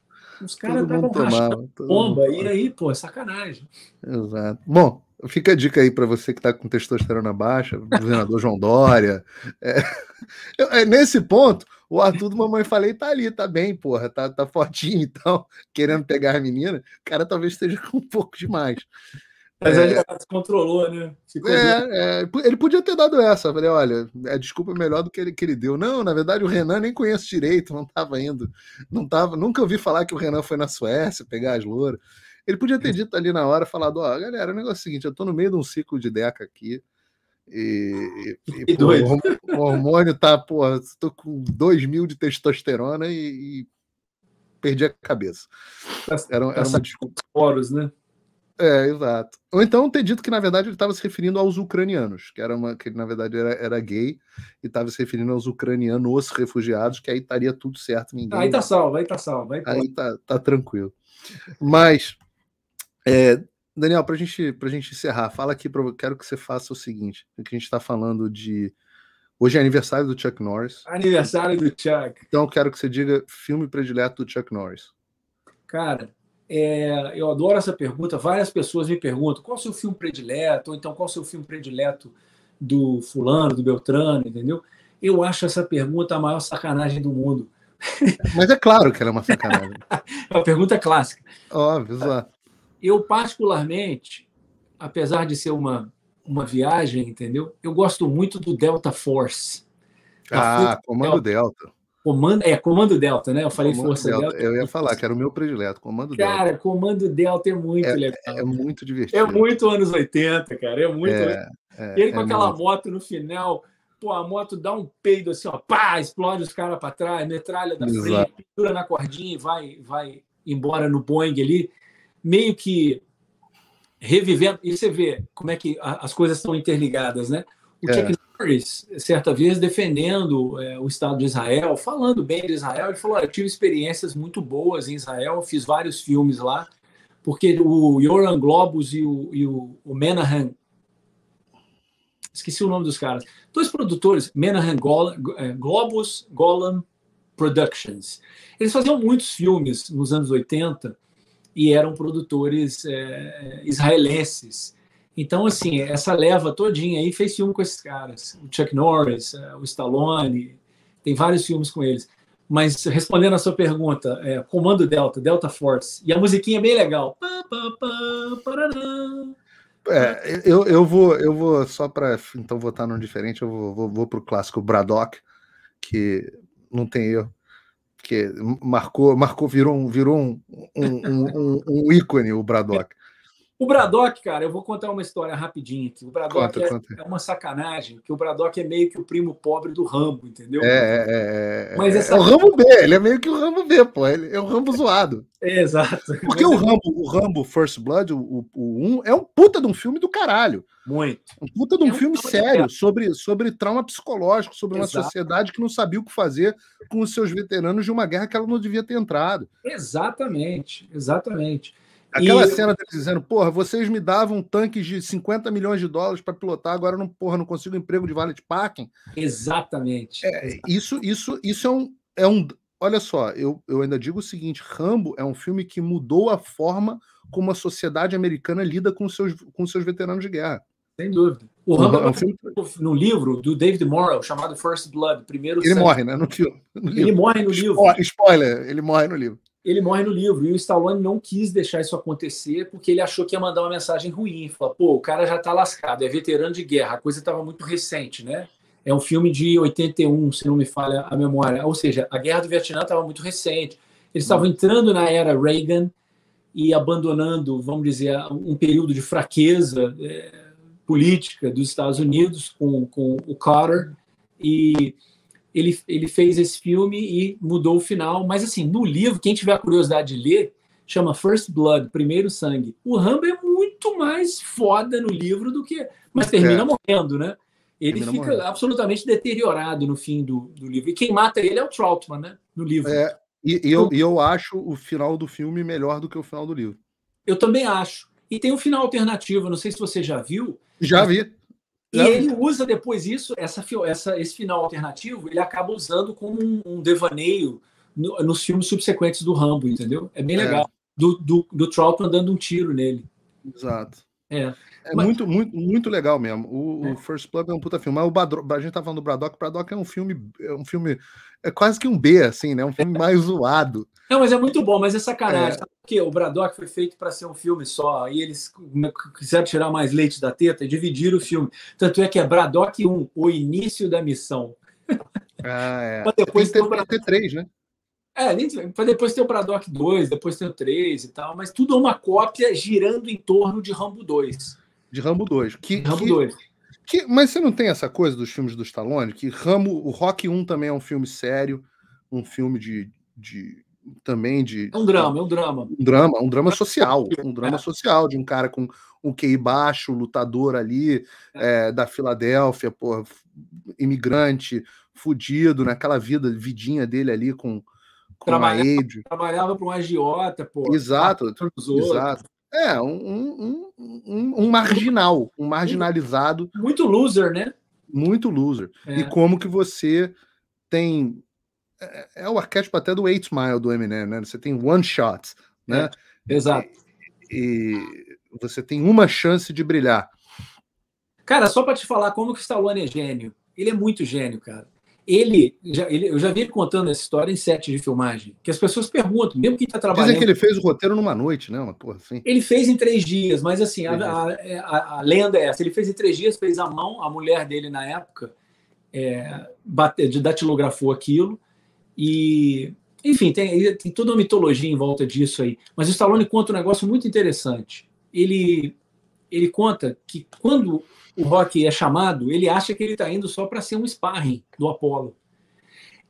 os caras estavam rachando bomba. E aí, pô, é sacanagem. Exato. Bom, Fica a dica aí para você que está com testosterona baixa, governador João Dória. É, é, nesse ponto, o Arthur do Mamãe Falei tá ali, tá bem, porra, tá, tá fortinho então, querendo pegar a menina. O cara talvez esteja com um pouco demais. Mas é, ele descontrolou, né? É, é, ele podia ter dado essa. falei, olha, é desculpa melhor do que ele, que ele deu. Não, na verdade, o Renan nem conheço direito, não estava indo. Não tava, nunca ouvi falar que o Renan foi na Suécia pegar as louras. Ele podia ter dito ali na hora, falado, ó, oh, galera, o negócio é o seguinte, eu estou no meio de um ciclo de Deca aqui. E, e, e pô, o hormônio tá, pô, estou com 2 mil de testosterona e, e, perdi a cabeça. Era, era uma desculpa. Poros, né? É, exato. Ou então ter dito que, na verdade, ele estava se referindo aos ucranianos, que era uma. que ele, na verdade, era, era gay e estava se referindo aos ucranianos refugiados, que aí estaria tudo certo. Ninguém... Aí tá salvo, aí tá salvo. Aí, aí tá, tá tranquilo. Mas. É, Daniel, para gente, a gente encerrar, fala aqui, pra, quero que você faça o seguinte: que a gente está falando de. Hoje é aniversário do Chuck Norris. Aniversário do Chuck. Então quero que você diga filme predileto do Chuck Norris. Cara, é, eu adoro essa pergunta. Várias pessoas me perguntam qual o seu filme predileto, ou então qual o seu filme predileto do fulano, do Beltrano, entendeu? Eu acho essa pergunta a maior sacanagem do mundo. Mas é claro que ela é uma sacanagem. é uma pergunta clássica. Óbvio, Eu, particularmente, apesar de ser uma, uma viagem, entendeu? Eu gosto muito do Delta Force. Ah, Comando Delta. Delta. Comando, é, Comando Delta, né? Eu falei comando Força Delta. Delta. Eu ia falar que era o meu predileto, Comando cara, Delta. Cara, Comando Delta é muito é, é legal. É muito divertido. É muito anos 80, cara. É muito. É, é, Ele é com aquela muito. moto no final, pô, a moto dá um peido assim, ó, pá, explode os caras para trás, metralha da Exato. frente, pendura na cordinha e vai, vai embora no Boeing ali. Meio que revivendo. E você vê como é que as coisas estão interligadas, né? O é. que Harris, certa vez, defendendo é, o Estado de Israel, falando bem de Israel, ele falou: Olha, eu tive experiências muito boas em Israel, fiz vários filmes lá, porque o Yoram Globus e o, e o, o Menahan, esqueci o nome dos caras, dois produtores, Menahan Gol, é, Globus Golan Productions, eles faziam muitos filmes nos anos 80 e eram produtores é, é israelenses. Então, assim, essa leva todinha aí fez filme com esses caras. O Chuck Norris, eh, o Stallone, tem vários filmes com eles. Mas respondendo a sua pergunta, é, Comando Delta, Delta Force. E a musiquinha é bem legal. É, eu, eu, vou, eu vou só para então votar num diferente, eu vou, vou, vou para o clássico Braddock, que não tem erro, que marcou, marcou, virou um, virou um, um, um, um ícone o Braddock. O Braddock, cara, eu vou contar uma história rapidinho aqui. O Braddock conta, é, conta. é, uma sacanagem, que o Braddock é meio que o primo pobre do Rambo, entendeu? É, é, é. é Mas é. essa... É o Rambo B, ele é meio que o Rambo B, pô. Ele é o Rambo zoado. É, exato. Porque o Rambo, o Rambo First Blood, o 1, um, é um puta de um filme do caralho. Muito. Um puta de um, é um filme sério sobre, sobre trauma psicológico, sobre exato. uma sociedade que não sabia o que fazer com os seus veteranos de uma guerra que ela não devia ter entrado. Exatamente, exatamente. Aquela e... cena deles dizendo, porra, vocês me davam tanques de 50 milhões de dólares para pilotar, agora não, porra, não consigo emprego de valet parking. Exatamente. É, Isso, isso, isso é um. É um olha só, eu, eu ainda digo o seguinte: Rambo é um filme que mudou a forma como a sociedade americana lida com seus, com seus veteranos de guerra. Sem dúvida. O Rambo é um filme... no livro do David Morrow, chamado First Blood, primeiro. Ele sangue. morre, né? No filme. No ele morre no livro. Spoiler, ele morre no livro ele morre no livro. E o Stallone não quis deixar isso acontecer porque ele achou que ia mandar uma mensagem ruim. Falou, pô, o cara já tá lascado, é veterano de guerra, a coisa estava muito recente, né? É um filme de 81, se não me falha a memória. Ou seja, a guerra do Vietnã estava muito recente. Eles estavam uhum. entrando na era Reagan e abandonando, vamos dizer, um período de fraqueza é, política dos Estados Unidos com, com o Carter. E ele, ele fez esse filme e mudou o final. Mas, assim, no livro, quem tiver a curiosidade de ler, chama First Blood, Primeiro Sangue. O Rambo é muito mais foda no livro do que. Mas termina é. morrendo, né? Ele termina fica morrendo. absolutamente deteriorado no fim do, do livro. E quem mata ele é o Troutman, né? No livro. É, e, e eu, então e eu acho o final do filme melhor do que o final do livro. Eu também acho. E tem um final alternativo, não sei se você já viu. Já vi. E ele usa depois isso, essa, essa, esse final alternativo, ele acaba usando como um, um devaneio no, nos filmes subsequentes do Rambo, entendeu? É bem é. legal. É. Do, do, do Troughton dando um tiro nele. Exato. É, é mas... muito, muito, muito legal mesmo. O, é. o First Blood é um puta filme. Mas o Badro... a gente tá falando do Braddock. Braddock é um filme, é um filme é quase que um B, assim, né? Um filme é. mais zoado. Não, mas é muito bom, mas é sacanagem. É. Sabe por quê? O Braddock foi feito para ser um filme só, e eles né, quiseram tirar mais leite da teta e dividir o filme. Tanto é que é Braddock 1, o início da missão. Ah, é. Mas depois tem para ter três, né? É, depois tem o Braddock 2, depois tem o 3 e tal, mas tudo é uma cópia girando em torno de Rambo 2. De Rambo 2. Que, Rambo que 2. Que, mas você não tem essa coisa dos filmes do Stallone? Que Ramo, o Rock 1 também é um filme sério, um filme de. de também de. É um drama, é um drama. Um drama, um drama é social. Um drama é. social de um cara com um QI baixo, lutador ali é. É, da Filadélfia, porra, imigrante, fudido, naquela né? vida, vidinha dele ali com. com trabalhava, a AIDS. trabalhava para um agiota, pô. Exato, exato. É, um, um, um, um marginal, um marginalizado. Muito loser, né? Muito loser. É. E como que você tem. É, é o arquétipo até do Eight Mile do Eminem, né? Você tem one shot, né? É. Exato. E, e, você tem uma chance de brilhar. Cara, só para te falar como que o Stallone é gênio. Ele é muito gênio, cara. Ele, já, ele, eu já vi ele contando essa história em sete de filmagem, que as pessoas perguntam, mesmo quem está trabalhando. Dizem que ele fez o roteiro numa noite, né? Uma porra assim. Ele fez em três dias, mas assim, a, a, a, a, lenda é essa. Ele fez em três dias, fez à mão, a mulher dele na época é, bate, datilografou aquilo. E, enfim, tem, tem toda uma mitologia em volta disso aí. Mas o Stallone conta um negócio muito interessante. Ele, ele conta que quando o Rock é chamado, ele acha que ele está indo só para ser um sparring do Apollo.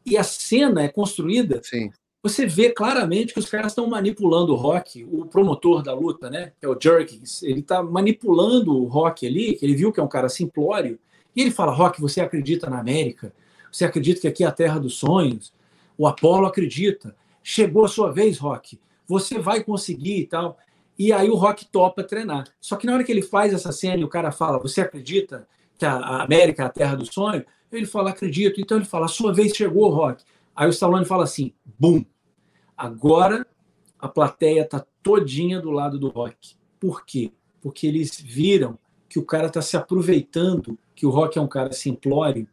E a cena é construída. Sim. Você vê claramente que os caras estão manipulando o Rock, o promotor da luta, né? Que é o Jerkins. Ele está manipulando o Rock ali, ele viu que é um cara simplório. E ele fala: Rock, você acredita na América? Você acredita que aqui é a terra dos sonhos? O Apollo acredita. Chegou a sua vez, Rock. Você vai conseguir e tal. E aí o Rock topa treinar. Só que na hora que ele faz essa cena e o cara fala: Você acredita que a América é a terra do sonho? Ele fala: Acredito. Então ele fala: A sua vez chegou, Rock. Aí o Stallone fala assim: Bum! Agora a plateia tá todinha do lado do Rock. Por quê? Porque eles viram que o cara tá se aproveitando, que o Rock é um cara simplório.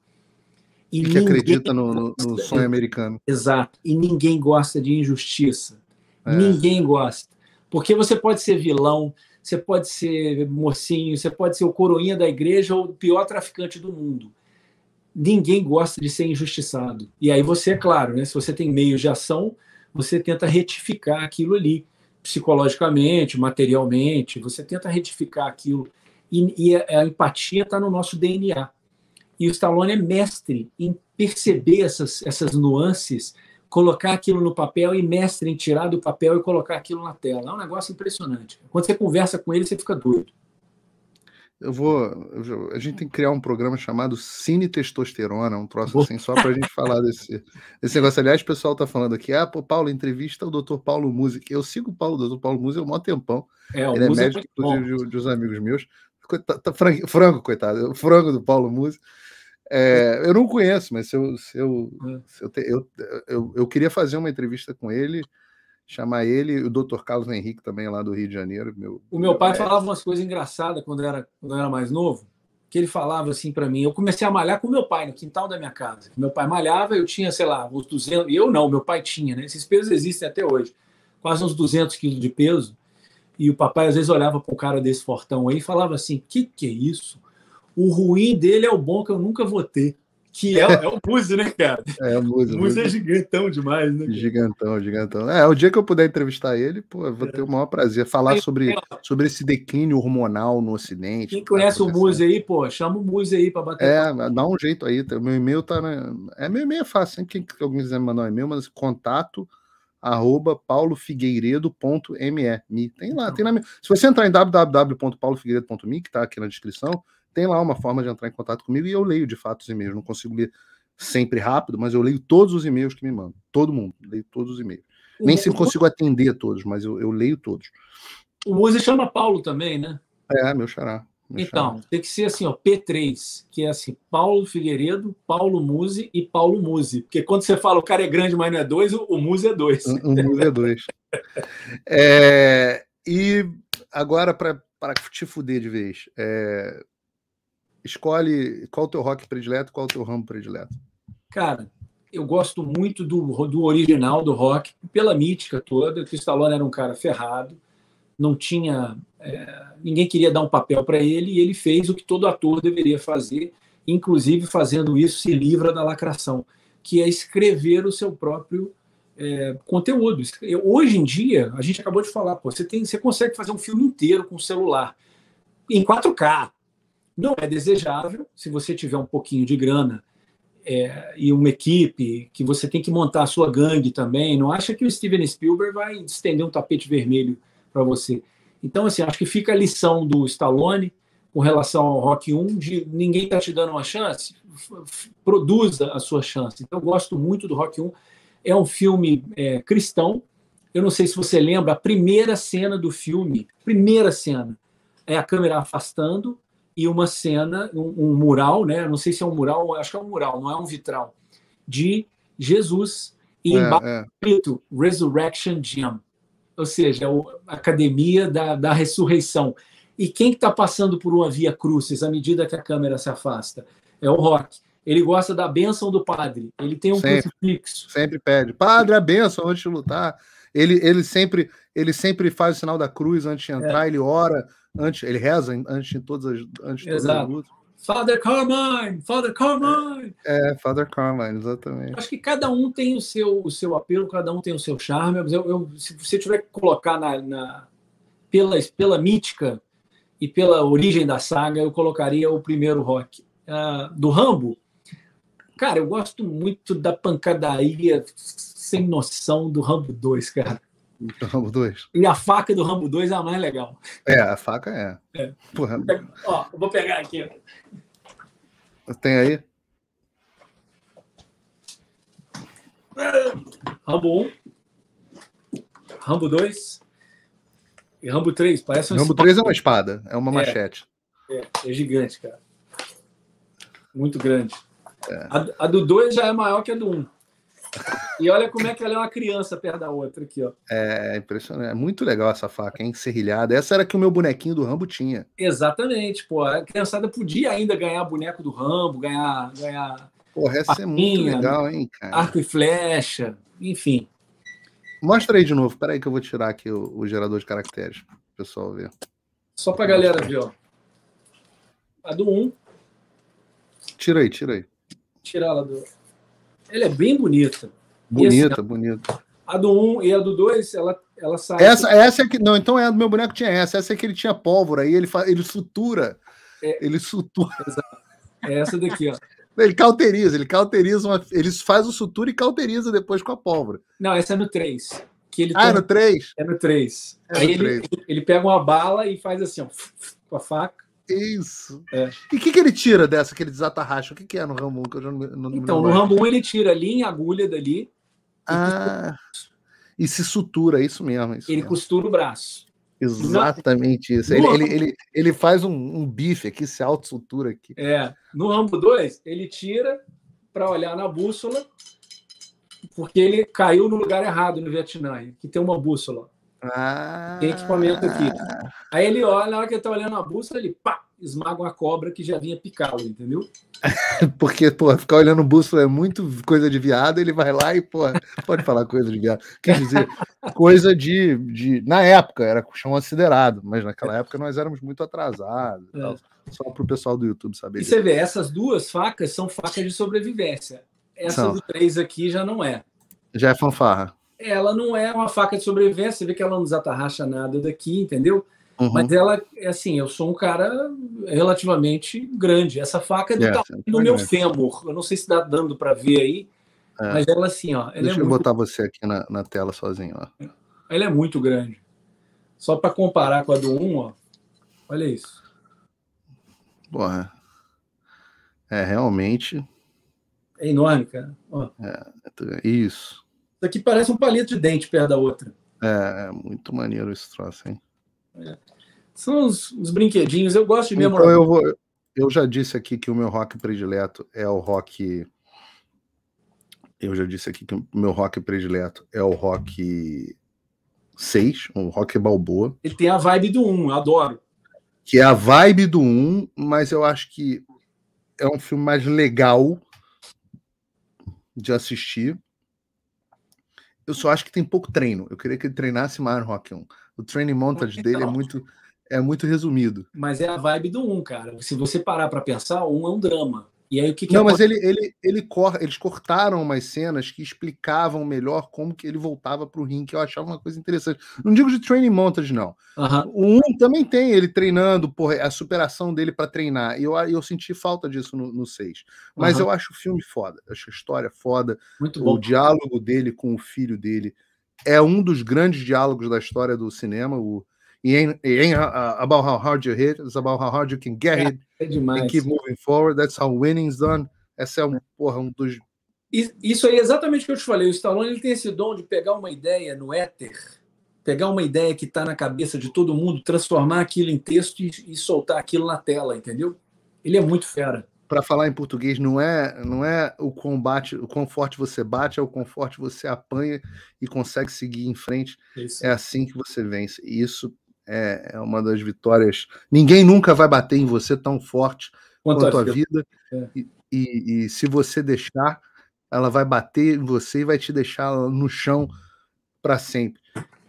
E, e que acredita no, no, no sonho americano. Exato. E ninguém gosta de injustiça. É. Ninguém gosta. Porque você pode ser vilão, você pode ser mocinho, você pode ser o coroinha da igreja ou o pior traficante do mundo. Ninguém gosta de ser injustiçado. E aí você, é claro, né, se você tem meios de ação, você tenta retificar aquilo ali, psicologicamente, materialmente, você tenta retificar aquilo. E, e a, a empatia está no nosso DNA. E o Stallone é mestre em perceber essas, essas nuances colocar aquilo no papel e mestre em tirar do papel e colocar aquilo na tela. É um negócio impressionante. Quando você conversa com ele, você fica doido. Eu vou. A gente tem que criar um programa chamado Cine Testosterona, um troço assim, só para a gente falar desse, desse negócio. Aliás, o pessoal está falando aqui, ah, pô, Paulo, entrevista o doutor Paulo Musi Eu sigo o Paulo, o doutor Paulo Musi é um maior tempão. É, o Ele é Muzi é médico, é inclusive, de, de uns amigos meus. Coitado, tá, frango, coitado. O frango do Paulo Musi é, eu não conheço, mas se eu, se eu, é. se eu, te, eu, eu, eu, queria fazer uma entrevista com ele, chamar ele, o Dr. Carlos Henrique também lá do Rio de Janeiro. Meu, o meu pai é... falava umas coisas engraçadas quando era, quando era mais novo, que ele falava assim para mim. Eu comecei a malhar com meu pai no quintal da minha casa. Meu pai malhava, eu tinha, sei lá, uns 200, eu não, meu pai tinha, né? Esses pesos existem até hoje, quase uns 200 quilos de peso. E o papai às vezes olhava para o cara desse fortão aí e falava assim: que que é isso? o ruim dele é o bom que eu nunca vou ter. Que é, é o Muzi, né, cara? É, o Muzi. O Muzi é gigantão demais, né? Cara? Gigantão, gigantão. É, o dia que eu puder entrevistar ele, pô, eu vou é. ter o maior prazer. Falar sobre, sobre esse declínio hormonal no Ocidente. Quem tá conhece o Muzi aí, pô, chama o Muzi aí pra bater. É, dá um jeito aí. Meu e-mail tá. Né? É, meu e-mail é fácil. quem que alguém quiser mandar um e-mail, mas contato arroba paulofigueiredo.me. Tem lá, então. tem na Se você entrar em www.paulofigueiredo.me, que está aqui na descrição, tem lá uma forma de entrar em contato comigo e eu leio de fato os e-mails. Não consigo ler sempre rápido, mas eu leio todos os e-mails que me mandam. Todo mundo, leio todos os e-mails. Nem sempre consigo atender todos, mas eu, eu leio todos. O Muzi chama Paulo também, né? É, meu xará. Meu então, xará. tem que ser assim, ó, P3, que é assim, Paulo Figueiredo, Paulo Muzi e Paulo Muzi. Porque quando você fala o cara é grande, mas não é dois, o, o Muzi é dois. O, o Muzi é dois. é, e agora, para te fuder de vez, é, escolhe qual o teu rock predileto, qual o teu ramo predileto. Cara, eu gosto muito do, do original do rock, pela mítica toda, o Stallone era um cara ferrado, não tinha... É, ninguém queria dar um papel para ele, e ele fez o que todo ator deveria fazer, inclusive fazendo isso se livra da lacração, que é escrever o seu próprio é, conteúdo. Hoje em dia, a gente acabou de falar, pô, você, tem, você consegue fazer um filme inteiro com o celular, em 4K, não é desejável, se você tiver um pouquinho de grana é, e uma equipe, que você tem que montar a sua gangue também. Não acha que o Steven Spielberg vai estender um tapete vermelho para você. Então, assim, acho que fica a lição do Stallone com relação ao Rock 1 de ninguém está te dando uma chance, produza a sua chance. Então, eu gosto muito do Rock 1. É um filme é, cristão. Eu não sei se você lembra, a primeira cena do filme, primeira cena, é a câmera afastando e uma cena, um, um, mural, né? Não sei se é um mural, acho que é um mural, não é um vitral, de Jesus e é, embaixo é. Resurrection Gym, ou seja, a Academia da, da Ressurreição. E quem está passando por uma via crucis à medida que a câmera se afasta? É o Rock. Ele gosta da bênção do padre. Ele tem um sempre, crucifixo. Sempre pede. Padre, a bênção antes de lutar. Ele, ele, sempre, ele sempre faz o sinal da cruz antes de é. entrar, é. ele ora, antes, ele reza antes de todas as, antes de todas as lutas. Father Carmine, Father Carmine. É, é, Father Carmine, exatamente. Acho que cada um tem o seu, o seu apelo, cada um tem o seu charme. Eu, eu se você tiver que colocar na, na pela, pela mítica e pela origem da saga, eu colocaria o primeiro rock. Uh, do Rambo, cara, eu gosto muito da pancadaria sem noção do Rambo 2, cara. Do Rambo 2. E a faca do Rambo 2 é a mais legal. É, a faca é. é. Porra. Ó, vou pegar aqui. Tem aí? Rambo 1, Rambo 2 e Rambo 3. Parece um Rambo 3 é uma espada, é uma é, machete. É, é gigante, cara. Muito grande. É. A, a, do 2 já é maior que a do 1. E olha como é que ela é uma criança perto da outra aqui, ó. É, é impressionante. É muito legal essa faca, hein? Serrilhada. Essa era que o meu bonequinho do Rambo tinha. Exatamente, pô. A criançada podia ainda ganhar boneco do Rambo, ganhar. ganhar Porra, essa é muito né? legal, hein, cara? Arco e flecha, enfim. Mostra aí de novo. Peraí que eu vou tirar aqui o, o gerador de caracteres para o pessoal ver. Só para galera ver, ó. A do 1. Tira aí, tira aí. Tirar ela do. Ela é bem bonita. Assim, bonita, bonita. A do 1 um e a do 2, ela, ela sai. Essa, aqui. essa é que. Não, então é a do meu boneco que tinha essa. Essa é que ele tinha pólvora e ele, fa, ele sutura. É, ele sutura. Exato. É essa daqui, ó. Ele cauteriza, ele cauteriza, uma, ele faz o sutura e cauteriza depois com a pólvora. Não, essa é no 3. Que ele ah, é tem... é no 3? É no 3. É Aí no ele, 3. ele pega uma bala e faz assim, ó, com a faca. É isso. É. E o que, que ele tira dessa que ele desata racha? O que, que é no Rambo Que eu já não, não então, no Rambo ele tira linha agulha dali. Ah, e, e, se sutura, é isso mesmo. É isso ele mesmo. costura o braço. Exatamente no... isso. Ele, ele, ele, ele, faz um, um bife aqui, se auto-sutura aqui. É. No Rambo 2, ele tira para olhar na bússola, porque ele caiu no lugar errado no Vietnã, que tem uma bússola. Ah. Tem equipamento aqui. Aí ele olha, na hora que ele tá olhando a bússola, ele pá, esmaga uma cobra que já vinha picá-lo, entendeu? Porque, pô, ficar olhando bússola é muito coisa de viado, ele vai lá e, pô, pode falar coisa de viado. Quer dizer, coisa de. de na época era chão acelerado, mas naquela é. época nós éramos muito atrasados. É. Tal, só para o pessoal do YouTube saber. E disso. você vê, essas duas facas são facas de sobrevivência. Essa são. do três aqui já não é. Já é fanfarra ela não é uma faca de sobrevivência, você vê que ela não desatarracha nada daqui, entendeu? Uhum. Mas ela, assim, eu sou um cara relativamente grande. Essa faca é do, é, meu fêmur. Eu não sei se dá dando para ver aí, é. mas ela assim, ó. Ela Deixa é eu muito... botar você aqui na, na, tela sozinho, ó. É. Ela é muito grande. Só para comparar com a do 1, ó. Olha isso. Porra. É, realmente. É enorme, cara. Ó. É, é isso. Isso aqui parece um palito de dente perto da outra. É, é muito maneiro esse troço, hein? É. São os, os, brinquedinhos, eu gosto de memorar. Então eu, vou, eu já disse aqui que o meu rock predileto é o rock. Eu já disse aqui que o meu rock predileto é o rock 6, o rock balboa. Ele tem a vibe do 1, adoro. Que é a vibe do 1, mas eu acho que é um filme mais legal de assistir eu só acho que tem pouco treino. Eu queria que ele treinasse mais no Rock 1. O training montage dele é muito é muito resumido. Mas é a vibe do 1, um, cara. Se você parar para pensar, o um é um drama. E aí o que, que Não, é mas ele, ele, ele cor... eles cortaram umas cenas que explicavam melhor como que ele voltava para o ringue, que eu achava uma coisa interessante. Não digo de training montage, não. Uhum. O 1 também tem ele treinando, porra, a superação dele para treinar. E eu, eu senti falta disso no, 6. Mas eu acho o filme foda, acho a história foda. Muito bom. O diálogo dele com o filho dele é um dos grandes diálogos da história do cinema. O, It ain't, it ain't uh, uh, about how hard you hit, it's about how hard you can get é, hit é, demais, and keep moving forward. That's how winning's done. Essa é um, é. porra, um dos. Isso aí é exatamente o que eu te falei. O Stallone ele tem esse dom de pegar uma ideia no éter, pegar uma ideia que está na cabeça de todo mundo, transformar aquilo em texto e, e soltar aquilo na tela, entendeu? Ele é muito fera para falar em português, não é não é o combate, o quão forte você bate, é o quão forte você apanha e consegue seguir em frente. Isso. É assim que você vence. E isso é, é uma das vitórias. Ninguém nunca vai bater em você tão forte quanto, quanto a vida. É. E, e, e, se você deixar, ela vai bater em você e vai te deixar no chão para sempre.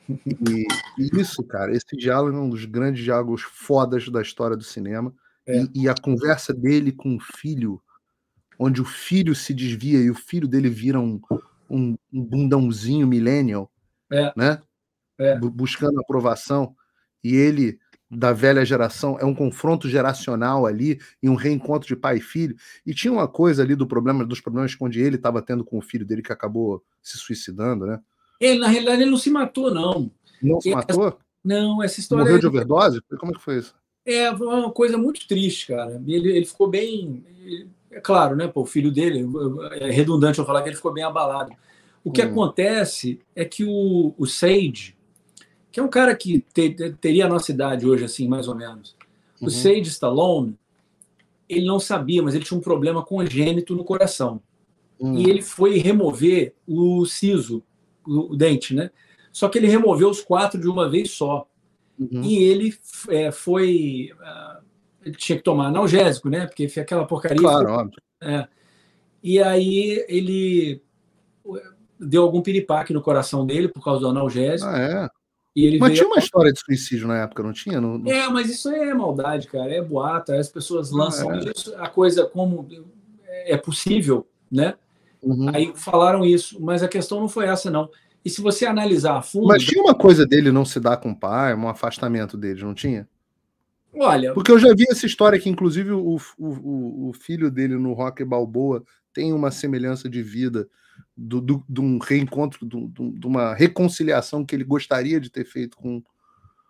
E, e, isso, cara, esse diálogo é um dos grandes diálogos fodas da história do cinema. É. E, a conversa dele com o filho, onde o filho se desvia e o filho dele vira um, um, um bundãozinho millennial, é. né? É. buscando aprovação e ele da velha geração, é um confronto geracional ali e um reencontro de pai e filho. E tinha uma coisa ali do problema dos problemas onde ele estava tendo com o filho dele que acabou se suicidando, né? Ele, na realidade, ele não se matou, não. Não se ele, matou? não, essa história. Morreu é de overdose? Como é que foi isso? É uma coisa muito triste, cara. Ele, ele ficou bem. é claro, né? Pô, o filho dele, é redundante eu falar que ele ficou bem abalado. O que hum. acontece é que o, o Sage, que é um cara que te, te, teria a nossa idade hoje, assim, mais ou menos. Uhum. O Sage Stallone, ele não sabia, mas ele tinha um problema congênito no coração. Uhum. E ele foi remover o siso, o, o, dente, né? Só que ele removeu os quatro de uma vez só. Uhum. E ele é, foi. Uh, ele tinha que tomar analgésico, né? Porque foi aquela porcaria. Claro, óbvio. É. E aí ele deu algum piripaque no coração dele por causa do analgésico. Ah, é? mas tinha uma a... história de suicídio na época, não tinha? Não, não... É, mas isso é maldade, cara. É boato. As pessoas ah, lançam é. isso, a coisa como é possível, né? Uhum. Aí falaram isso, mas a questão não foi essa, não. E se você analisar a fundo. Mas tinha uma coisa dele não se dar com o pai, um afastamento dele, não tinha? Olha. Porque eu já vi essa história que, inclusive, o, o, o filho dele no Rock Balboa tem uma semelhança de vida do, do, de um reencontro, do, do, de uma reconciliação que ele gostaria de ter feito com.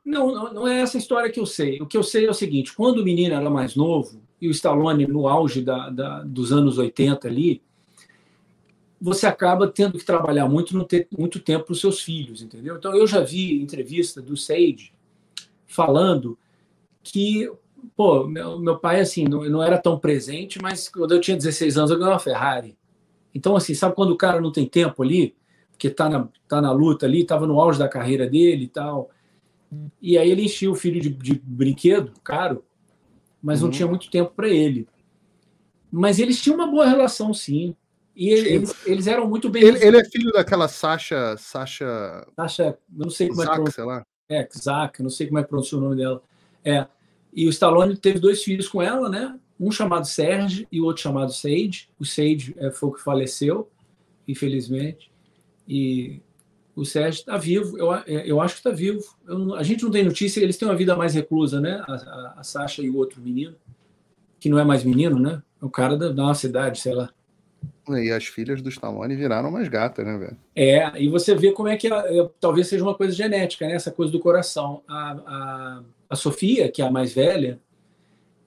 Não, não, não, é essa história que eu sei. O que eu sei é o seguinte: quando o menino era mais novo, e o Stallone no auge da, da, dos anos 80 ali, você acaba tendo que trabalhar muito, não ter muito tempo para os seus filhos, entendeu? Então eu já vi entrevista do Sage falando que, pô, meu, meu pai assim, não, não era tão presente, mas quando eu tinha 16 anos eu ganhei uma Ferrari. Então, assim, sabe quando o cara não tem tempo ali, porque tá na, tá na luta ali, tava no auge da carreira dele e tal. E aí ele enchia o filho de, de brinquedo, caro, mas uhum. não tinha muito tempo para ele. Mas eles tinham uma boa relação, sim. E eles, eles, eram muito bem. Ele, ele, é filho daquela Sasha. Sasha. Sasha, não sei como é. Zac, sei lá. É, não sei como é pronunciar o nome dela. É. E o Stallone teve dois filhos com ela, né? um chamado Serge e o outro chamado Sage. O Sage é, foi o que faleceu, infelizmente, e o Sérgio está vivo, eu, é, eu acho que está vivo. Eu, a gente não tem notícia, eles têm uma vida mais reclusa, né? A, a, a, Sasha e o outro menino, que não é mais menino, né? É o cara da, da nossa idade, sei lá. E as filhas do Stallone viraram mais gatas, né, velho? É, e você vê como é que é, talvez seja uma coisa genética, né? Essa coisa do coração. A, a, a Sofia, que é a mais velha,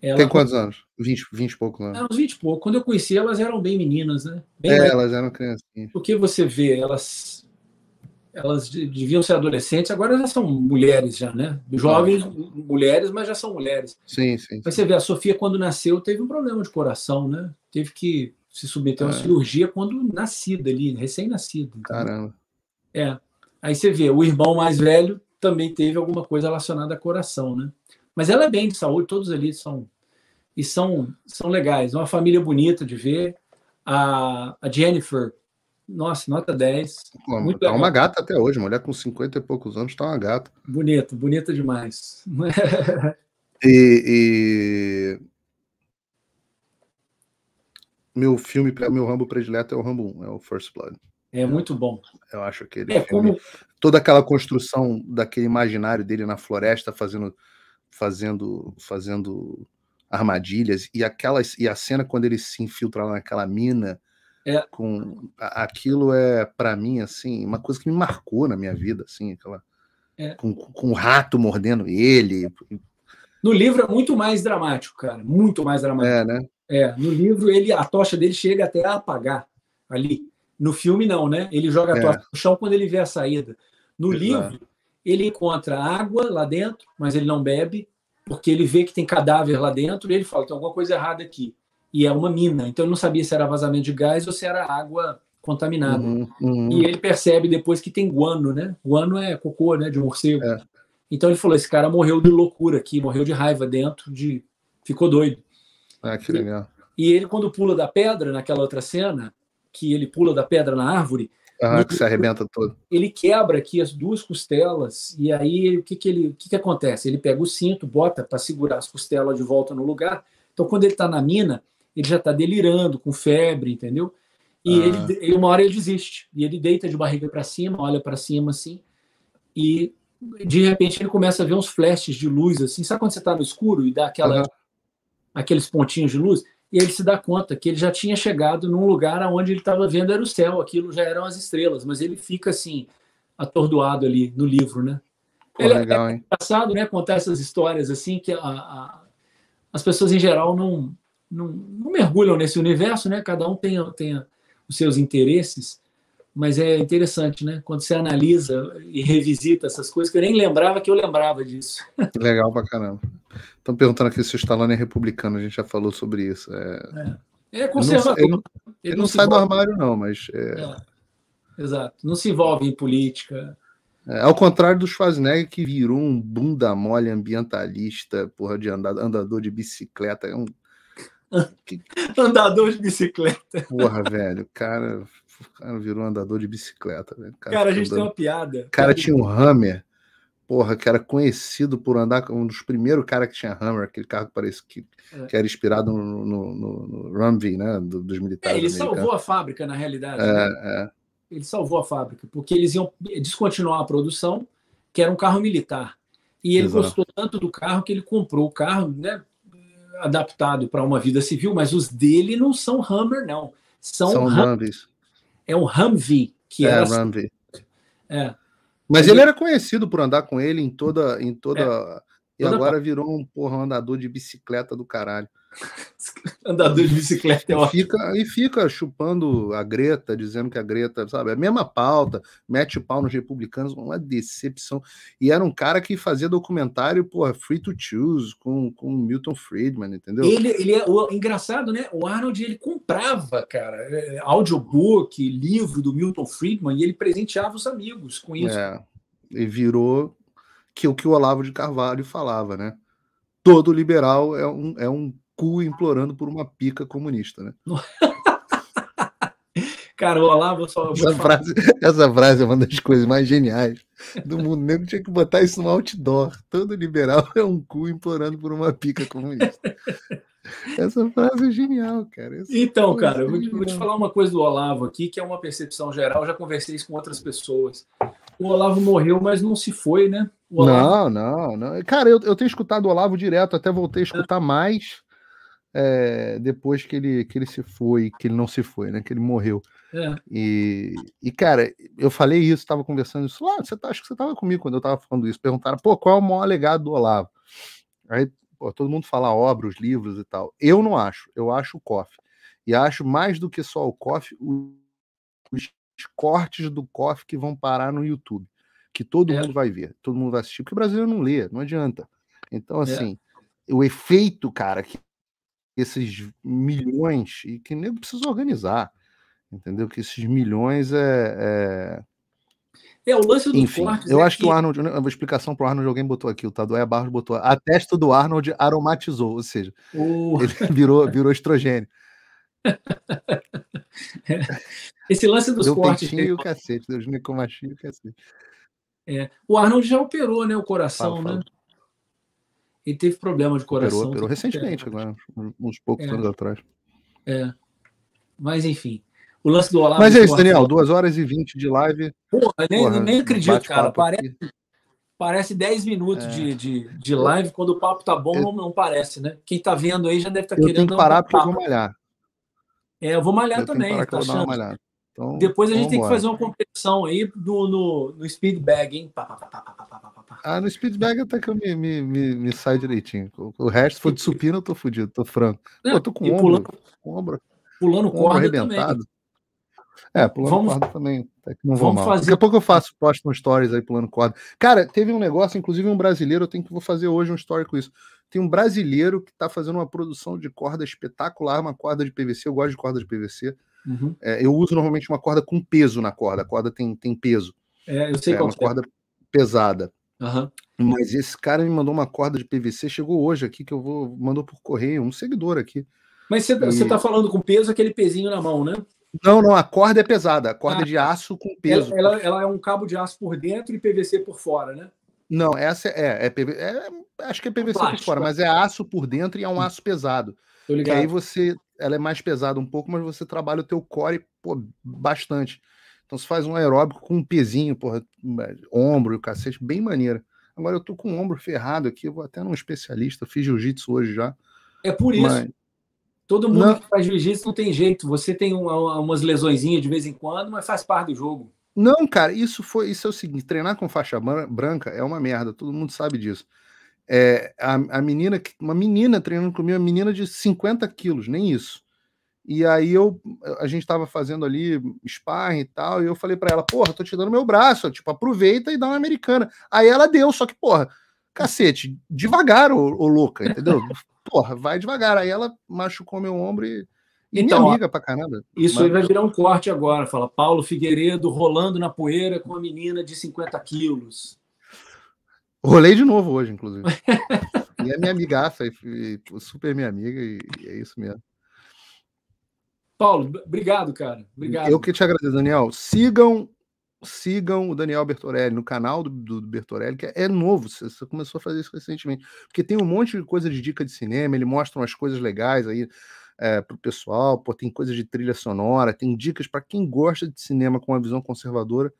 ela Tem quantos anos? 20, 20 e pouco anos. É, uns 20 e pouco. Quando eu conheci, elas eram bem meninas, né? Bem é, mais... elas eram crianças. O que você vê, elas elas deviam ser adolescentes, agora já são mulheres já, né? Jovens mulheres, mas já são mulheres. Sim, sim. Mas você vê, a Sofia, quando nasceu, teve um problema de coração, né? Teve que se submeter a uma é. cirurgia quando nascida ali, recém-nascida. Então. Caramba. É. Aí você vê, o irmão mais velho também teve alguma coisa relacionada a coração, né? Mas ela é bem de saúde, todos ali são e são são legais. É uma família bonita de ver. A, a Jennifer, nossa, nota 10. Pô, muito tá legal. uma gata até hoje, mulher com 50 e poucos anos, tá uma gata. Bonita, bonita demais. e, e meu filme, meu Rambo predileto é o Rambo 1, é o First Blood. É muito bom. Eu acho que ele é, como... toda aquela construção daquele imaginário dele na floresta fazendo fazendo fazendo armadilhas e aquelas e a cena quando ele se infiltra lá naquela mina é. com aquilo é para mim assim uma coisa que me marcou na minha vida assim aquela é. com, com rato mordendo ele no livro é muito mais dramático cara muito mais dramático é, né? é no livro ele a tocha dele chega até a apagar ali no filme não né ele joga a é. tocha no chão quando ele vê a saída no Exato. livro ele encontra água lá dentro, mas ele não bebe, porque ele vê que tem cadáver lá dentro e ele fala: tem alguma coisa errada aqui. E é uma mina. Então ele não sabia se era vazamento de gás ou se era água contaminada. Uhum, uhum. E ele percebe depois que tem guano, né? Guano é cocô, né? De morcego. É. Então ele falou: esse cara morreu de loucura aqui, morreu de raiva dentro, de ficou doido. Ah, que legal. E, e ele, quando pula da pedra, naquela outra cena, que ele pula da pedra na árvore, que se arrebenta todo. Ele quebra aqui as duas costelas e aí o que, que ele, o que, que acontece? Ele pega o cinto, bota para segurar as costelas de volta no lugar. Então quando ele está na mina, ele já está delirando, com febre, entendeu? E ah. ele, ele, uma hora ele desiste e ele deita de barriga para cima, olha para cima assim e de repente ele começa a ver uns flashes de luz assim. Sabe quando você está no escuro e dá aquela, uhum. aqueles pontinhos de luz? e ele se dá conta que ele já tinha chegado num lugar onde ele estava vendo era o céu, aquilo já eram as estrelas, mas ele fica assim, atordoado ali no livro, né? Pô, ele, é legal, é, é engraçado, né, contar essas histórias assim, que a, a, as pessoas em geral não, não, não, mergulham nesse universo, né? Cada um tem, tem os seus interesses, mas é interessante, né? Quando você analisa e revisita essas coisas, que eu nem lembrava que eu lembrava disso. Legal pra caramba. Estão perguntando aqui se o Stallone é republicano, a gente já falou sobre isso. É... é, é conservador. Ele não, ele, ele não, não sai envolve. do armário, não, mas. É... É, exato. Não se envolve em política. É, ao contrário do Schwarzenegger, que virou um bunda mole ambientalista, porra, de andado, andador de bicicleta. É um. andador de bicicleta. Porra, velho, cara. O cara virou um andador de bicicleta. Velho. Cara, cara a gente andando... tem uma piada. O cara tinha um Hammer porra, que era conhecido por andar com um dos primeiros caras que tinha Hammer, aquele carro que parece que, é. que era inspirado no, no, no, no Rumvee, né? Do, dos militares. É, ele americanos. salvou a fábrica, na realidade. É, né? É. Ele salvou a fábrica, porque eles iam descontinuar a produção, que era um carro militar. E ele Exato. gostou tanto do carro que ele comprou o carro, né? Adaptado para uma vida civil, mas os dele não são Hammer, não. São, são Hum... É um Humvee, que é, era. Humvee. É. Mas ele era conhecido por andar com ele em toda, em toda é. E Toda agora virou um porra, um andador de bicicleta do caralho. andador de bicicleta é ótimo. Fica, e fica chupando a Greta, dizendo que a Greta, sabe, a mesma pauta, mete o pau nos republicanos, uma decepção. E era um cara que fazia documentário, porra, Free to Choose, com, com Milton Friedman, entendeu? Ele, ele é o, engraçado, né? O Arnold, ele comprava, cara, é, audiobook, livro do Milton Friedman, e ele presenteava os amigos com isso. É, e virou que o que o Olavo de Carvalho falava, né? Todo liberal é um, é um cu implorando por uma pica comunista, né? Cara, o Olavo só. Essa frase, essa frase é uma das coisas mais geniais do mundo. Nem tinha que botar isso no outdoor. Todo liberal é um cu implorando por uma pica comunista. Essa frase é genial, cara. Essa então, cara, é eu vou te, vou te falar uma coisa do Olavo aqui, que é uma percepção geral. Eu já conversei isso com outras pessoas o Olavo morreu, mas não se foi, né? Não, não, não. Cara, eu, eu tenho escutado o Olavo direto, até voltei a escutar mais é, depois que ele, que ele se foi, que ele não se foi, né? Que ele morreu. É. E, e, cara, eu falei isso, estava conversando isso lá. Ah, você tá, acho que você estava comigo quando eu estava falando isso. Perguntaram, pô, qual é o maior legado do Olavo? Aí, pô, todo mundo fala obra, os livros e tal. Eu não acho, eu acho o COF. E acho mais do que só o COF, os cortes do COF que vão parar no YouTube, que todo é. mundo vai ver, todo mundo vai assistir, porque o brasileiro não lê, não adianta. Então, é. assim, é. o efeito, cara, que esses milhões, e que nem precisa organizar, entendeu? Que esses milhões é. é... é o lance do Enfim, cortes. Eu é acho que... que o Arnold, uma explicação para o Arnold, alguém botou aqui, o Tadué Barros botou. A testa do Arnold aromatizou, ou seja, ele virou, virou estrogênio. Esse lance dos do cortes. e o cacete, do Nicomachinho e o cacete. É. O Arnold já operou, né? O coração, fala, né? fala. né? teve problema de coração. Operou, operou recentemente, é. agora, uns poucos é. anos atrás. É. Mas, enfim. O lance do Olavo. Mas é isso, Daniel, 2 horas e 20 de live. Porra, nem, Porra, nem acredito, cara. Parece, parece 10 minutos é. de, de, de live. Quando o papo tá bom, não, não parece, né? Quem tá vendo aí já deve estar tá querendo. Tem que parar porque eu vou malhar. É, eu vou malhar também. Tá então, Depois a gente tem que fazer uma competição aí no, no, no speed bag, hein? Pá, pá, pá, ah, no speed bag até que eu me, me, me, me saio direitinho. O, resto, se for de supino, eu tô fudido, tô franco. eu tô com ombro, pulando, com ombro. Pulando corda ombro arrebentado. Também. É, pulando vamos, corda também. não vou vamos mal. fazer. Daqui a pouco eu faço, post um stories aí pulando corda. Cara, teve um negócio, inclusive um brasileiro, eu tenho que vou fazer hoje um story com isso. Tem um brasileiro que está fazendo uma produção de corda espetacular, uma corda de PVC. Eu gosto de corda de PVC. Uhum. É, eu uso normalmente uma corda com peso na corda. A corda tem, tem peso. É, eu sei é, qual uma é. corda pesada. Uhum. Mas esse cara me mandou uma corda de PVC, chegou hoje aqui que eu vou mandou por correio, um seguidor aqui. Mas você está tá falando com peso, aquele pezinho na mão, né? Não, não, a corda é pesada, a corda ah, é de aço com peso. Ela, ela, ela, é um cabo de aço por dentro e PVC por fora, né? Não, essa é, é, é PV, é acho que é, é PVC por fora, mas é aço por dentro e é um hum. aço pesado. Tô Que aí você, ela é mais pesada um pouco, mas você trabalha o teu core pô, bastante. Então você faz um aeróbico com um pezinho, porra, ombro e o cacete, bem maneiro. Agora eu tô com o ombro ferrado aqui, vou até num especialista, fiz jiu-jitsu hoje já. É por isso. Mas... Todo mundo não... que faz jiu-jitsu não tem jeito. Você tem uma, umas lesõezinhas de vez em quando, mas faz parte do jogo. Não, cara, isso foi. Isso é o seguinte: treinar com faixa branca é uma merda, todo mundo sabe disso. É, a, a menina, uma menina treinando comigo, uma menina de 50 quilos, nem isso. E aí eu, a gente tava fazendo ali sparring e tal, e eu falei para ela, porra, tô te dando meu braço, tipo, aproveita e dá uma americana. Aí ela deu, só que, porra, cacete, devagar, ô, ô louca, entendeu? Porra, vai devagar. Aí ela machucou meu ombro e e então, minha amiga pra caramba. Isso aí vai virar um corte agora. Fala, Paulo Figueiredo rolando na poeira com uma menina de 50 quilos. Rolei de novo hoje, inclusive. e é minha amigaça, e super minha amiga, e é isso mesmo. Paulo, obrigado, cara. Obrigado. Eu que te agradeço, Daniel. Sigam sigam o Daniel Bertorelli no canal do, do, Bertorelli, que é, é novo, você, você, começou a fazer isso recentemente, porque tem um monte de coisa de dica de cinema, ele mostra umas coisas legais aí, é, eh, para o pessoal, pô, tem coisas de trilha sonora, tem dicas para quem gosta de cinema com uma visão conservadora.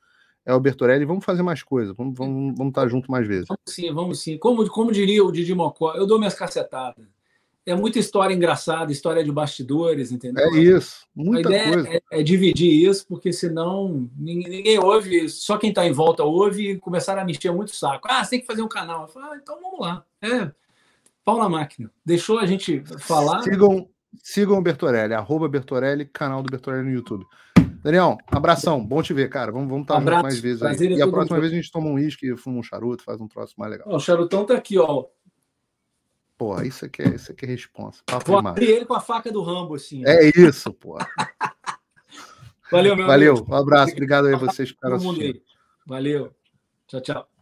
É o Bertorelli, vamos fazer mais coisas, vamos estar é. vamos, vamos tá junto mais vezes. Vamos sim, vamos sim. Como, como diria o Didi Mocó, eu dou minhas cacetadas. É muita história engraçada, história de bastidores, entendeu? É isso, muita coisa. É, é, dividir isso, porque senão ninguém, ninguém ouve, só quem está em volta ouve e começaram a mexer muito o saco. Ah, você tem que fazer um canal. Falo, ah, então vamos lá. É, pau na máquina. Deixou a gente falar. Sigam, Sigam o Bertorelli, arroba Bertorelli, canal do Bertorelli no YouTube. Daniel, abração, bom te ver, cara. Vamos, estar tá mais vezes. Aí. É e a próxima mundo. vez a gente toma um uísque, fuma um charuto, faz um troço mais legal. o charutão tá aqui, ó. Pô, isso aqui é, isso aqui é responsa. Papo Vou abrir ele com a faca do Rambo, assim. É isso, pô. Valeu, meu Valeu, amigo. um abraço. Obrigado aí a vocês que ficaram assistindo. Valeu. Tchau, tchau.